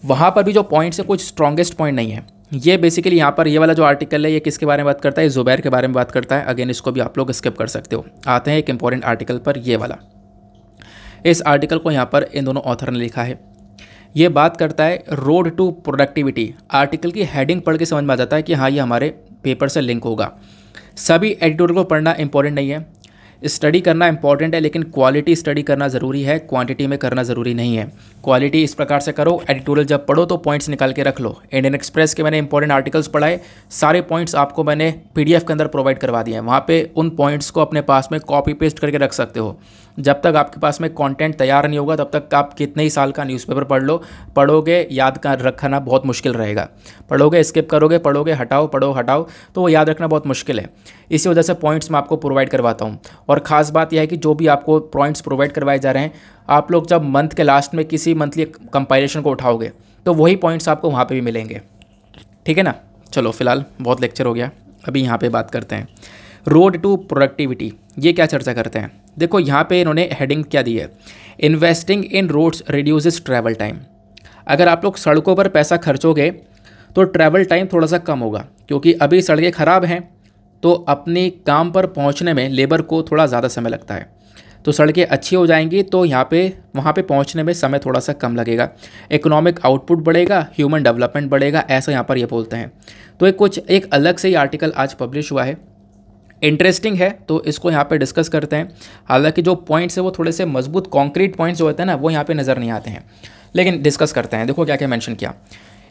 वहाँ पर भी जो पॉइंट्स है कुछ स्ट्रॉन्गेस्ट पॉइंट नहीं है ये बेसिकली यहाँ पर ये वाला जो आर्टिकल है ये किसके बारे में बात करता है जुबैर के बारे में बात करता है अगेन इसको भी आप लोग स्किप कर सकते हो आते हैं एक इम्पॉर्टेंट आर्टिकल पर ये वाला इस आर्टिकल को यहाँ पर इन दोनों ऑथर ने लिखा है ये बात करता है रोड टू प्रोडक्टिविटी आर्टिकल की हेडिंग पढ़ के समझ में आ जाता है कि हाँ ये हमारे पेपर से लिंक होगा सभी एडिटोरियल को पढ़ना इंपॉर्टेंट नहीं है स्टडी करना इंपॉर्टेंट है लेकिन क्वालिटी स्टडी करना ज़रूरी है क्वांटिटी में करना ज़रूरी नहीं है क्वालिटी इस प्रकार से करो एडिटोरियल जब पढ़ो तो पॉइंट्स निकाल के रख लो इंडियन एक्सप्रेस के मैंने इंपॉर्टेंट आर्टिकल्स पढ़ाए सारे पॉइंट्स आपको मैंने पी के अंदर प्रोवाइड करवा दिए हैं वहाँ पर उन पॉइंट्स को अपने पास में कॉपी पेस्ट करके रख सकते हो जब तक आपके पास में कॉन्टेंट तैयार नहीं होगा तब तक आप कितने ही साल का न्यूज़पेपर पढ़ लो पढ़ोगे याद कर रखना बहुत मुश्किल रहेगा पढ़ोगे स्किप करोगे पढ़ोगे हटाओ पढ़ो हटाओ तो वो याद रखना बहुत मुश्किल है इसी वजह से पॉइंट्स मैं आपको प्रोवाइड करवाता हूँ और ख़ास बात यह है कि जो भी आपको पॉइंट्स प्रोवाइड करवाए जा रहे हैं आप लोग जब मंथ के लास्ट में किसी मंथली कंपाइलेशन को उठाओगे तो वही पॉइंट्स आपको वहाँ पर भी मिलेंगे ठीक है ना चलो फिलहाल बहुत लेक्चर हो गया अभी यहाँ पर बात करते हैं रोड टू प्रोडक्टिविटी ये क्या चर्चा करते हैं देखो यहाँ पे इन्होंने हेडिंग क्या दी है investing in roads reduce travel time अगर आप लोग सड़कों पर पैसा खर्चोगे तो ट्रैवल टाइम थोड़ा सा कम होगा क्योंकि अभी सड़कें ख़राब हैं तो अपने काम पर पहुंचने में लेबर को थोड़ा ज़्यादा समय लगता है तो सड़कें अच्छी हो जाएंगी तो यहाँ पे वहाँ पे पहुँचने में समय थोड़ा सा कम लगेगा इकोनॉमिक आउटपुट बढ़ेगा ह्यूमन डेवलपमेंट बढ़ेगा ऐसा यहाँ पर ये यह बोलते हैं तो एक कुछ एक अलग से ही आर्टिकल आज पब्लिश हुआ है इंटरेस्टिंग है तो इसको यहाँ पे डिस्कस करते हैं हालांकि जो पॉइंट्स हैं वो थोड़े से मजबूत कॉन्क्रीट पॉइंट्स जो होते हैं ना वो यहाँ पे नज़र नहीं आते हैं लेकिन डिस्कस करते हैं देखो क्या क्या मैंशन किया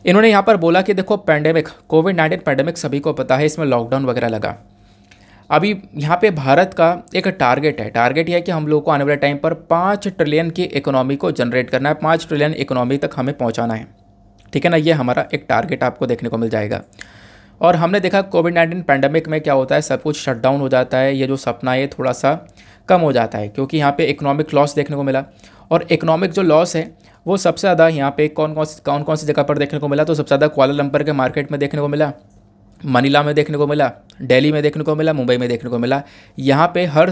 इन्होंने यहाँ पर बोला कि देखो पैंडेमिक कोविड नाइन्टीन पैंडेमिक सभी को पता है इसमें लॉकडाउन वगैरह लगा अभी यहाँ पे भारत का एक टारगेट है टारगेट यह है कि हम लोग को आने वाले टाइम पर पाँच ट्रिलियन की इकोनॉमी को जनरेट करना है पाँच ट्रिलियन इकोनॉमी तक हमें पहुँचाना है ठीक है ना ये हमारा एक टारगेट आपको देखने को मिल जाएगा और हमने देखा कोविड नाइन्टीन पैंडेमिक में क्या होता है सब कुछ शटडाउन हो जाता है ये जो सपना है थोड़ा सा कम हो जाता है क्योंकि यहाँ पे इकोनॉमिक लॉस देखने को मिला और इकोनॉमिक जो लॉस है वो सबसे ज़्यादा यहाँ पे कौन कौन सी कौन कौन सी जगह पर देखने को मिला तो सबसे ज़्यादा क्वालालंपर के मार्केट में देखने को मिला मनीला में देखने को मिला दिल्ली में देखने को मिला मुंबई में देखने को मिला यहाँ पे हर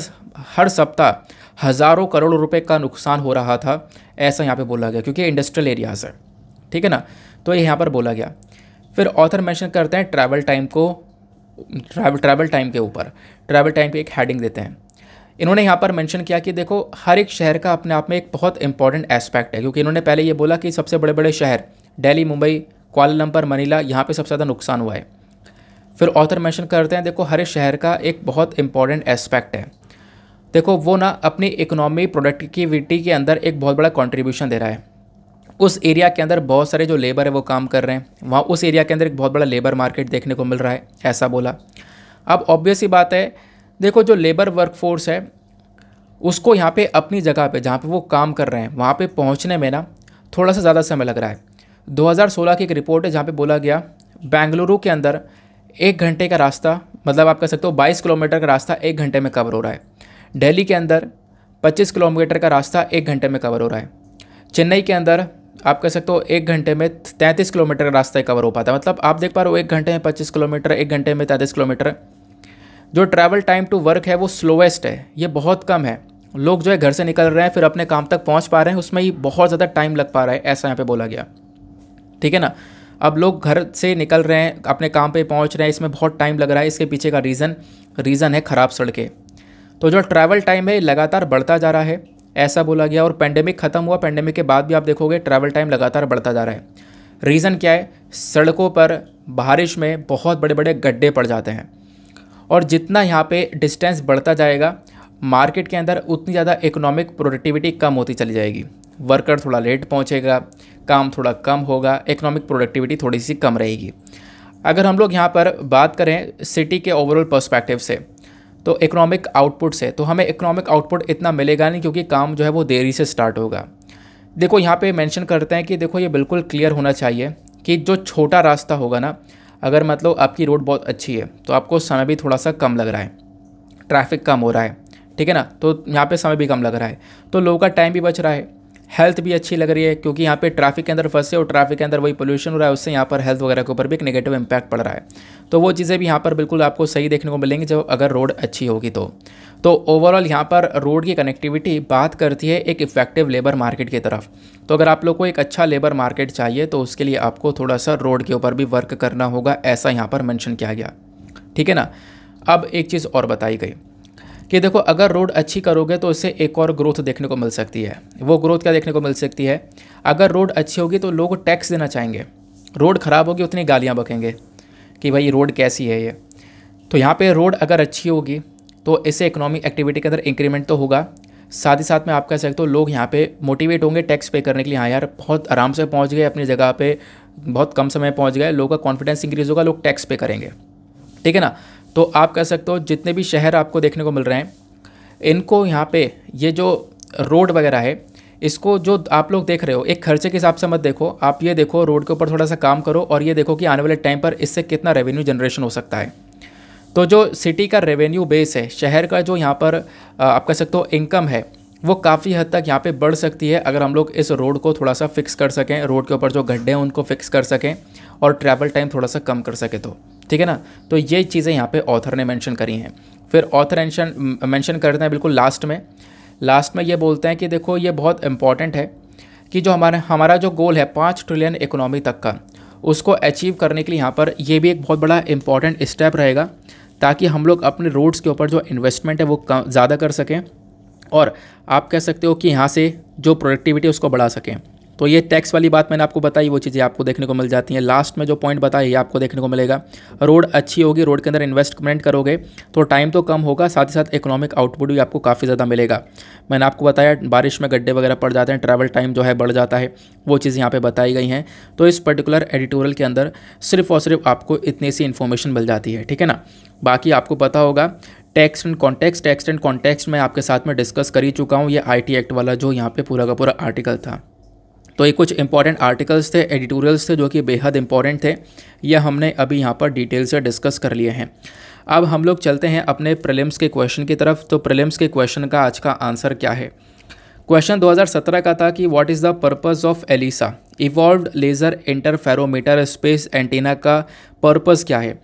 हर सप्ताह हज़ारों करोड़ रुपए का नुकसान हो रहा था ऐसा यहाँ पे बोला गया क्योंकि इंडस्ट्रियल एरियाज़ है ठीक है ना तो ये यहाँ पर बोला गया फिर ऑथर मेंशन करते हैं ट्रैवल टाइम को ट्रैवल ट्रैवल टाइम के ऊपर ट्रैवल टाइम की एक हेडिंग देते हैं इन्होंने यहाँ पर मैंशन किया कि देखो हर एक शहर का अपने आप में एक बहुत इंपॉर्टेंट एस्पेक्ट है क्योंकि इन्होंने पहले ये बोला कि सबसे बड़े बड़े शहर दिल्ली मुंबई क्वालालंपर मनीला यहाँ पे सबसे ज़्यादा नुकसान हुआ है फिर ऑथर मैंशन करते हैं देखो हर एक शहर का एक बहुत इंपॉर्टेंट एस्पेक्ट है देखो वो ना अपनी इकोनॉमी प्रोडक्टिविटी के अंदर एक बहुत बड़ा कॉन्ट्रीब्यूशन दे रहा है उस एरिया के अंदर बहुत सारे जो लेबर है वो काम कर रहे हैं वहाँ उस एरिया के अंदर एक बहुत बड़ा लेबर मार्केट देखने को मिल रहा है ऐसा बोला अब ऑब्वियस ही बात है देखो जो लेबर वर्कफोर्स है उसको यहाँ पे अपनी जगह पे जहाँ पे वो काम कर रहे हैं वहाँ पे पहुँचने में ना थोड़ा सा ज़्यादा समय लग रहा है 2016 की एक रिपोर्ट है जहाँ पे बोला गया बेंगलुरु के अंदर एक घंटे का रास्ता मतलब आप कह सकते हो 22 किलोमीटर का रास्ता एक घंटे में कवर हो रहा है दिल्ली के अंदर 25 किलोमीटर का रास्ता एक घंटे में कवर हो रहा है चेन्नई के अंदर आप कह सकते हो एक घंटे में तैंतीस किलोमीटर का रास्ता कवर हो पाता है मतलब आप देख पा रहे हो एक घंटे में पच्चीस किलोमीटर एक घंटे में तैंतीस किलोमीटर जो ट्रैवल टाइम टू वर्क है वो स्लोएस्ट है ये बहुत कम है लोग जो है घर से निकल रहे हैं फिर अपने काम तक पहुंच पा रहे हैं उसमें ही बहुत ज़्यादा टाइम लग पा रहा है ऐसा यहाँ पे बोला गया ठीक है ना अब लोग घर से निकल रहे हैं अपने काम पे पहुंच रहे हैं इसमें बहुत टाइम लग रहा है इसके पीछे का रीज़न रीज़न है ख़राब सड़कें तो जो ट्रैवल टाइम है लगातार बढ़ता जा रहा है ऐसा बोला गया और पेंडेमिक ख़त्म हुआ पेंडेमिक के बाद भी आप देखोगे ट्रैवल टाइम लगातार बढ़ता जा रहा है रीज़न क्या है सड़कों पर बारिश में बहुत बड़े बड़े गड्ढे पड़ जाते हैं और जितना यहाँ पे डिस्टेंस बढ़ता जाएगा मार्केट के अंदर उतनी ज़्यादा इकोनॉमिक प्रोडक्टिविटी कम होती चली जाएगी वर्कर थोड़ा लेट पहुँचेगा काम थोड़ा कम होगा इकोनॉमिक प्रोडक्टिविटी थोड़ी सी कम रहेगी अगर हम लोग यहाँ पर बात करें सिटी के ओवरऑल पर्सपेक्टिव से तो इकोनॉमिक आउटपुट से तो हमें इकोनॉमिक आउटपुट इतना मिलेगा नहीं क्योंकि काम जो है वो देरी से स्टार्ट होगा देखो यहाँ पे मेंशन करते हैं कि देखो ये बिल्कुल क्लियर होना चाहिए कि जो छोटा रास्ता होगा ना अगर मतलब आपकी रोड बहुत अच्छी है तो आपको समय भी थोड़ा सा कम लग रहा है ट्रैफिक कम हो रहा है ठीक है ना तो यहाँ पे समय भी कम लग रहा है तो लोगों का टाइम भी बच रहा है हेल्थ भी अच्छी लग रही है क्योंकि यहाँ पे ट्रैफिक के अंदर फंसे और ट्रैफिक के अंदर वही पोल्यूशन हो रहा है उससे यहाँ पर हेल्थ वगैरह के ऊपर भी एक नेगेटिव इम्पैक्ट पड़ रहा है तो वो चीज़ें भी यहाँ पर बिल्कुल आपको सही देखने को मिलेंगी जब अगर रोड अच्छी होगी तो तो ओवरऑल यहाँ पर रोड की कनेक्टिविटी बात करती है एक इफ़ेक्टिव लेबर मार्केट की तरफ तो अगर आप लोग को एक अच्छा लेबर मार्केट चाहिए तो उसके लिए आपको थोड़ा सा रोड के ऊपर भी वर्क करना होगा ऐसा यहाँ पर मैंशन किया गया ठीक है ना अब एक चीज़ और बताई गई कि देखो अगर रोड अच्छी करोगे तो उससे एक और ग्रोथ देखने को मिल सकती है वो ग्रोथ क्या देखने को मिल सकती है अगर रोड अच्छी होगी तो लोग टैक्स देना चाहेंगे रोड ख़राब होगी उतनी गालियाँ बकेंगे कि भाई रोड कैसी है ये तो यहाँ पे रोड अगर अच्छी होगी तो इससे इकोनॉमिक एक्टिविटी के अंदर इंक्रीमेंट तो होगा साथ ही साथ में आप कह सकते हो लोग यहाँ पे मोटिवेट होंगे टैक्स पे करने के लिए हाँ यार बहुत आराम से पहुँच गए अपनी जगह पे बहुत कम समय पहुँच गए लोगों का कॉन्फिडेंस इंक्रीज़ होगा लोग टैक्स पे करेंगे ठीक है ना तो आप कह सकते हो जितने भी शहर आपको देखने को मिल रहे हैं इनको यहाँ पे ये जो रोड वगैरह है इसको जो आप लोग देख रहे हो एक खर्चे के हिसाब से मत देखो आप ये देखो रोड के ऊपर थोड़ा सा काम करो और ये देखो कि आने वाले टाइम पर इससे कितना रेवेन्यू जनरेशन हो सकता है तो जो सिटी का रेवेन्यू बेस है शहर का जो यहाँ पर आप कह सकते हो इनकम है वो काफ़ी हद तक यहाँ पे बढ़ सकती है अगर हम लोग इस रोड को थोड़ा सा फिक्स कर सकें रोड के ऊपर जो गड्ढे हैं उनको फिक्स कर सकें और ट्रैवल टाइम थोड़ा सा कम कर सके तो ठीक है ना तो ये चीज़ें यहाँ पे ऑथर ने मेंशन करी हैं फिर ऑथर एंशन मैंशन करते हैं बिल्कुल लास्ट में लास्ट में ये बोलते हैं कि देखो ये बहुत इंपॉर्टेंट है कि जो हमारे हमारा जो गोल है पाँच ट्रिलियन इकोनॉमी तक का उसको अचीव करने के लिए यहाँ पर ये भी एक बहुत बड़ा इंपॉर्टेंट स्टेप रहेगा ताकि हम लोग अपने रोड्स के ऊपर जो इन्वेस्टमेंट है वो ज़्यादा कर सकें और आप कह सकते हो कि यहाँ से जो प्रोडक्टिविटी उसको बढ़ा सकें तो ये टैक्स वाली बात मैंने आपको बताई वो चीज़ें आपको देखने को मिल जाती हैं लास्ट में जो पॉइंट बताया ये आपको देखने को मिलेगा रोड अच्छी होगी रोड के अंदर इन्वेस्टमेंट करोगे तो टाइम तो कम होगा साथ ही साथ इकोनॉमिक आउटपुट भी आपको काफ़ी ज़्यादा मिलेगा मैंने आपको बताया बारिश में गड्ढे वगैरह पड़ जाते हैं ट्रैवल टाइम जो है बढ़ जाता है वो चीज़ यहाँ पर बताई गई हैं तो इस पर्टिकुलर एडिटोरियल के अंदर सिर्फ और सिर्फ आपको इतनी सी इन्फॉर्मेशन मिल जाती है ठीक है ना बाकी आपको पता होगा text and context text and context मैं आपके साथ में डिस्कस कर ही चुका हूँ ये आईटी एक्ट वाला जो यहाँ पे पूरा का पूरा आर्टिकल था तो ये कुछ इंपॉर्टेंट आर्टिकल्स थे एडिटोरियल्स थे जो कि बेहद इंपॉर्टेंट थे ये हमने अभी यहाँ पर डिटेल से डिस्कस कर लिए हैं अब हम लोग चलते हैं अपने प्रिलिम्स के क्वेश्चन की तरफ तो प्रिलिम्स के क्वेश्चन का आज का आंसर क्या है क्वेश्चन 2017 का था कि what is the purpose of eLISA evolve laser interferometer space antenna का पर्पस क्या है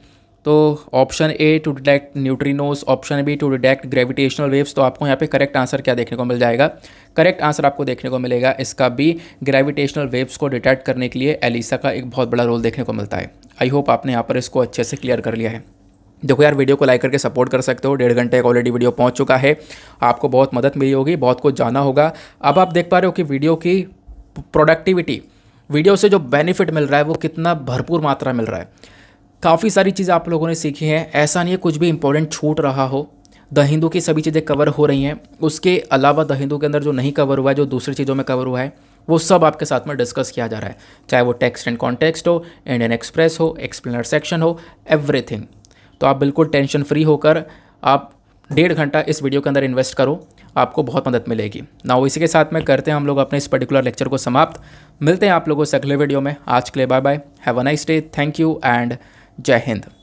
तो option A to detect neutrinos option B to detect gravitational waves तो आपको यहाँ पे करेक्ट आंसर क्या देखने को मिल जाएगा करेक्ट आंसर आपको देखने को मिलेगा इसका बी ग्रेविटेशनल वेव्स को डिटेक्ट करने के लिए एलिसा का एक बहुत बड़ा रोल देखने को मिलता है आई होप आपने यहाँ पर इसको अच्छे से क्लियर कर लिया है देखो यार वीडियो को लाइक करके सपोर्ट कर सकते हो डेढ़ घंटे का ऑलरेडी वीडियो पहुँच चुका है आपको बहुत मदद मिली होगी बहुत कुछ जाना होगा अब आप देख पा रहे हो कि वीडियो की प्रोडक्टिविटी वीडियो से जो बेनिफिट मिल रहा है वो कितना भरपूर मात्रा मिल रहा है काफ़ी सारी चीज़ें आप लोगों ने सीखी हैं ऐसा नहीं है कुछ भी इंपॉर्टेंट छूट रहा हो द हिंदू की सभी चीज़ें कवर हो रही हैं उसके अलावा द हिंदू के अंदर जो नहीं कवर हुआ है जो दूसरी चीज़ों में कवर हुआ है वो सब आपके साथ में डिस्कस किया जा रहा है चाहे वो टेक्स्ट एंड कॉन्टेक्स्ट हो इंडियन एक्सप्रेस हो एक्सप्लेनर सेक्शन हो एवरीथिंग तो आप बिल्कुल टेंशन फ्री होकर आप डेढ़ घंटा इस वीडियो के अंदर इन्वेस्ट करो आपको बहुत मदद मिलेगी ना इसी के साथ में करते हैं हम लोग अपने इस पर्टिकुलर लेक्चर को समाप्त मिलते हैं आप लोगों से अगले वीडियो में आज के लिए bye bye have a nice day thank you and Jai Hind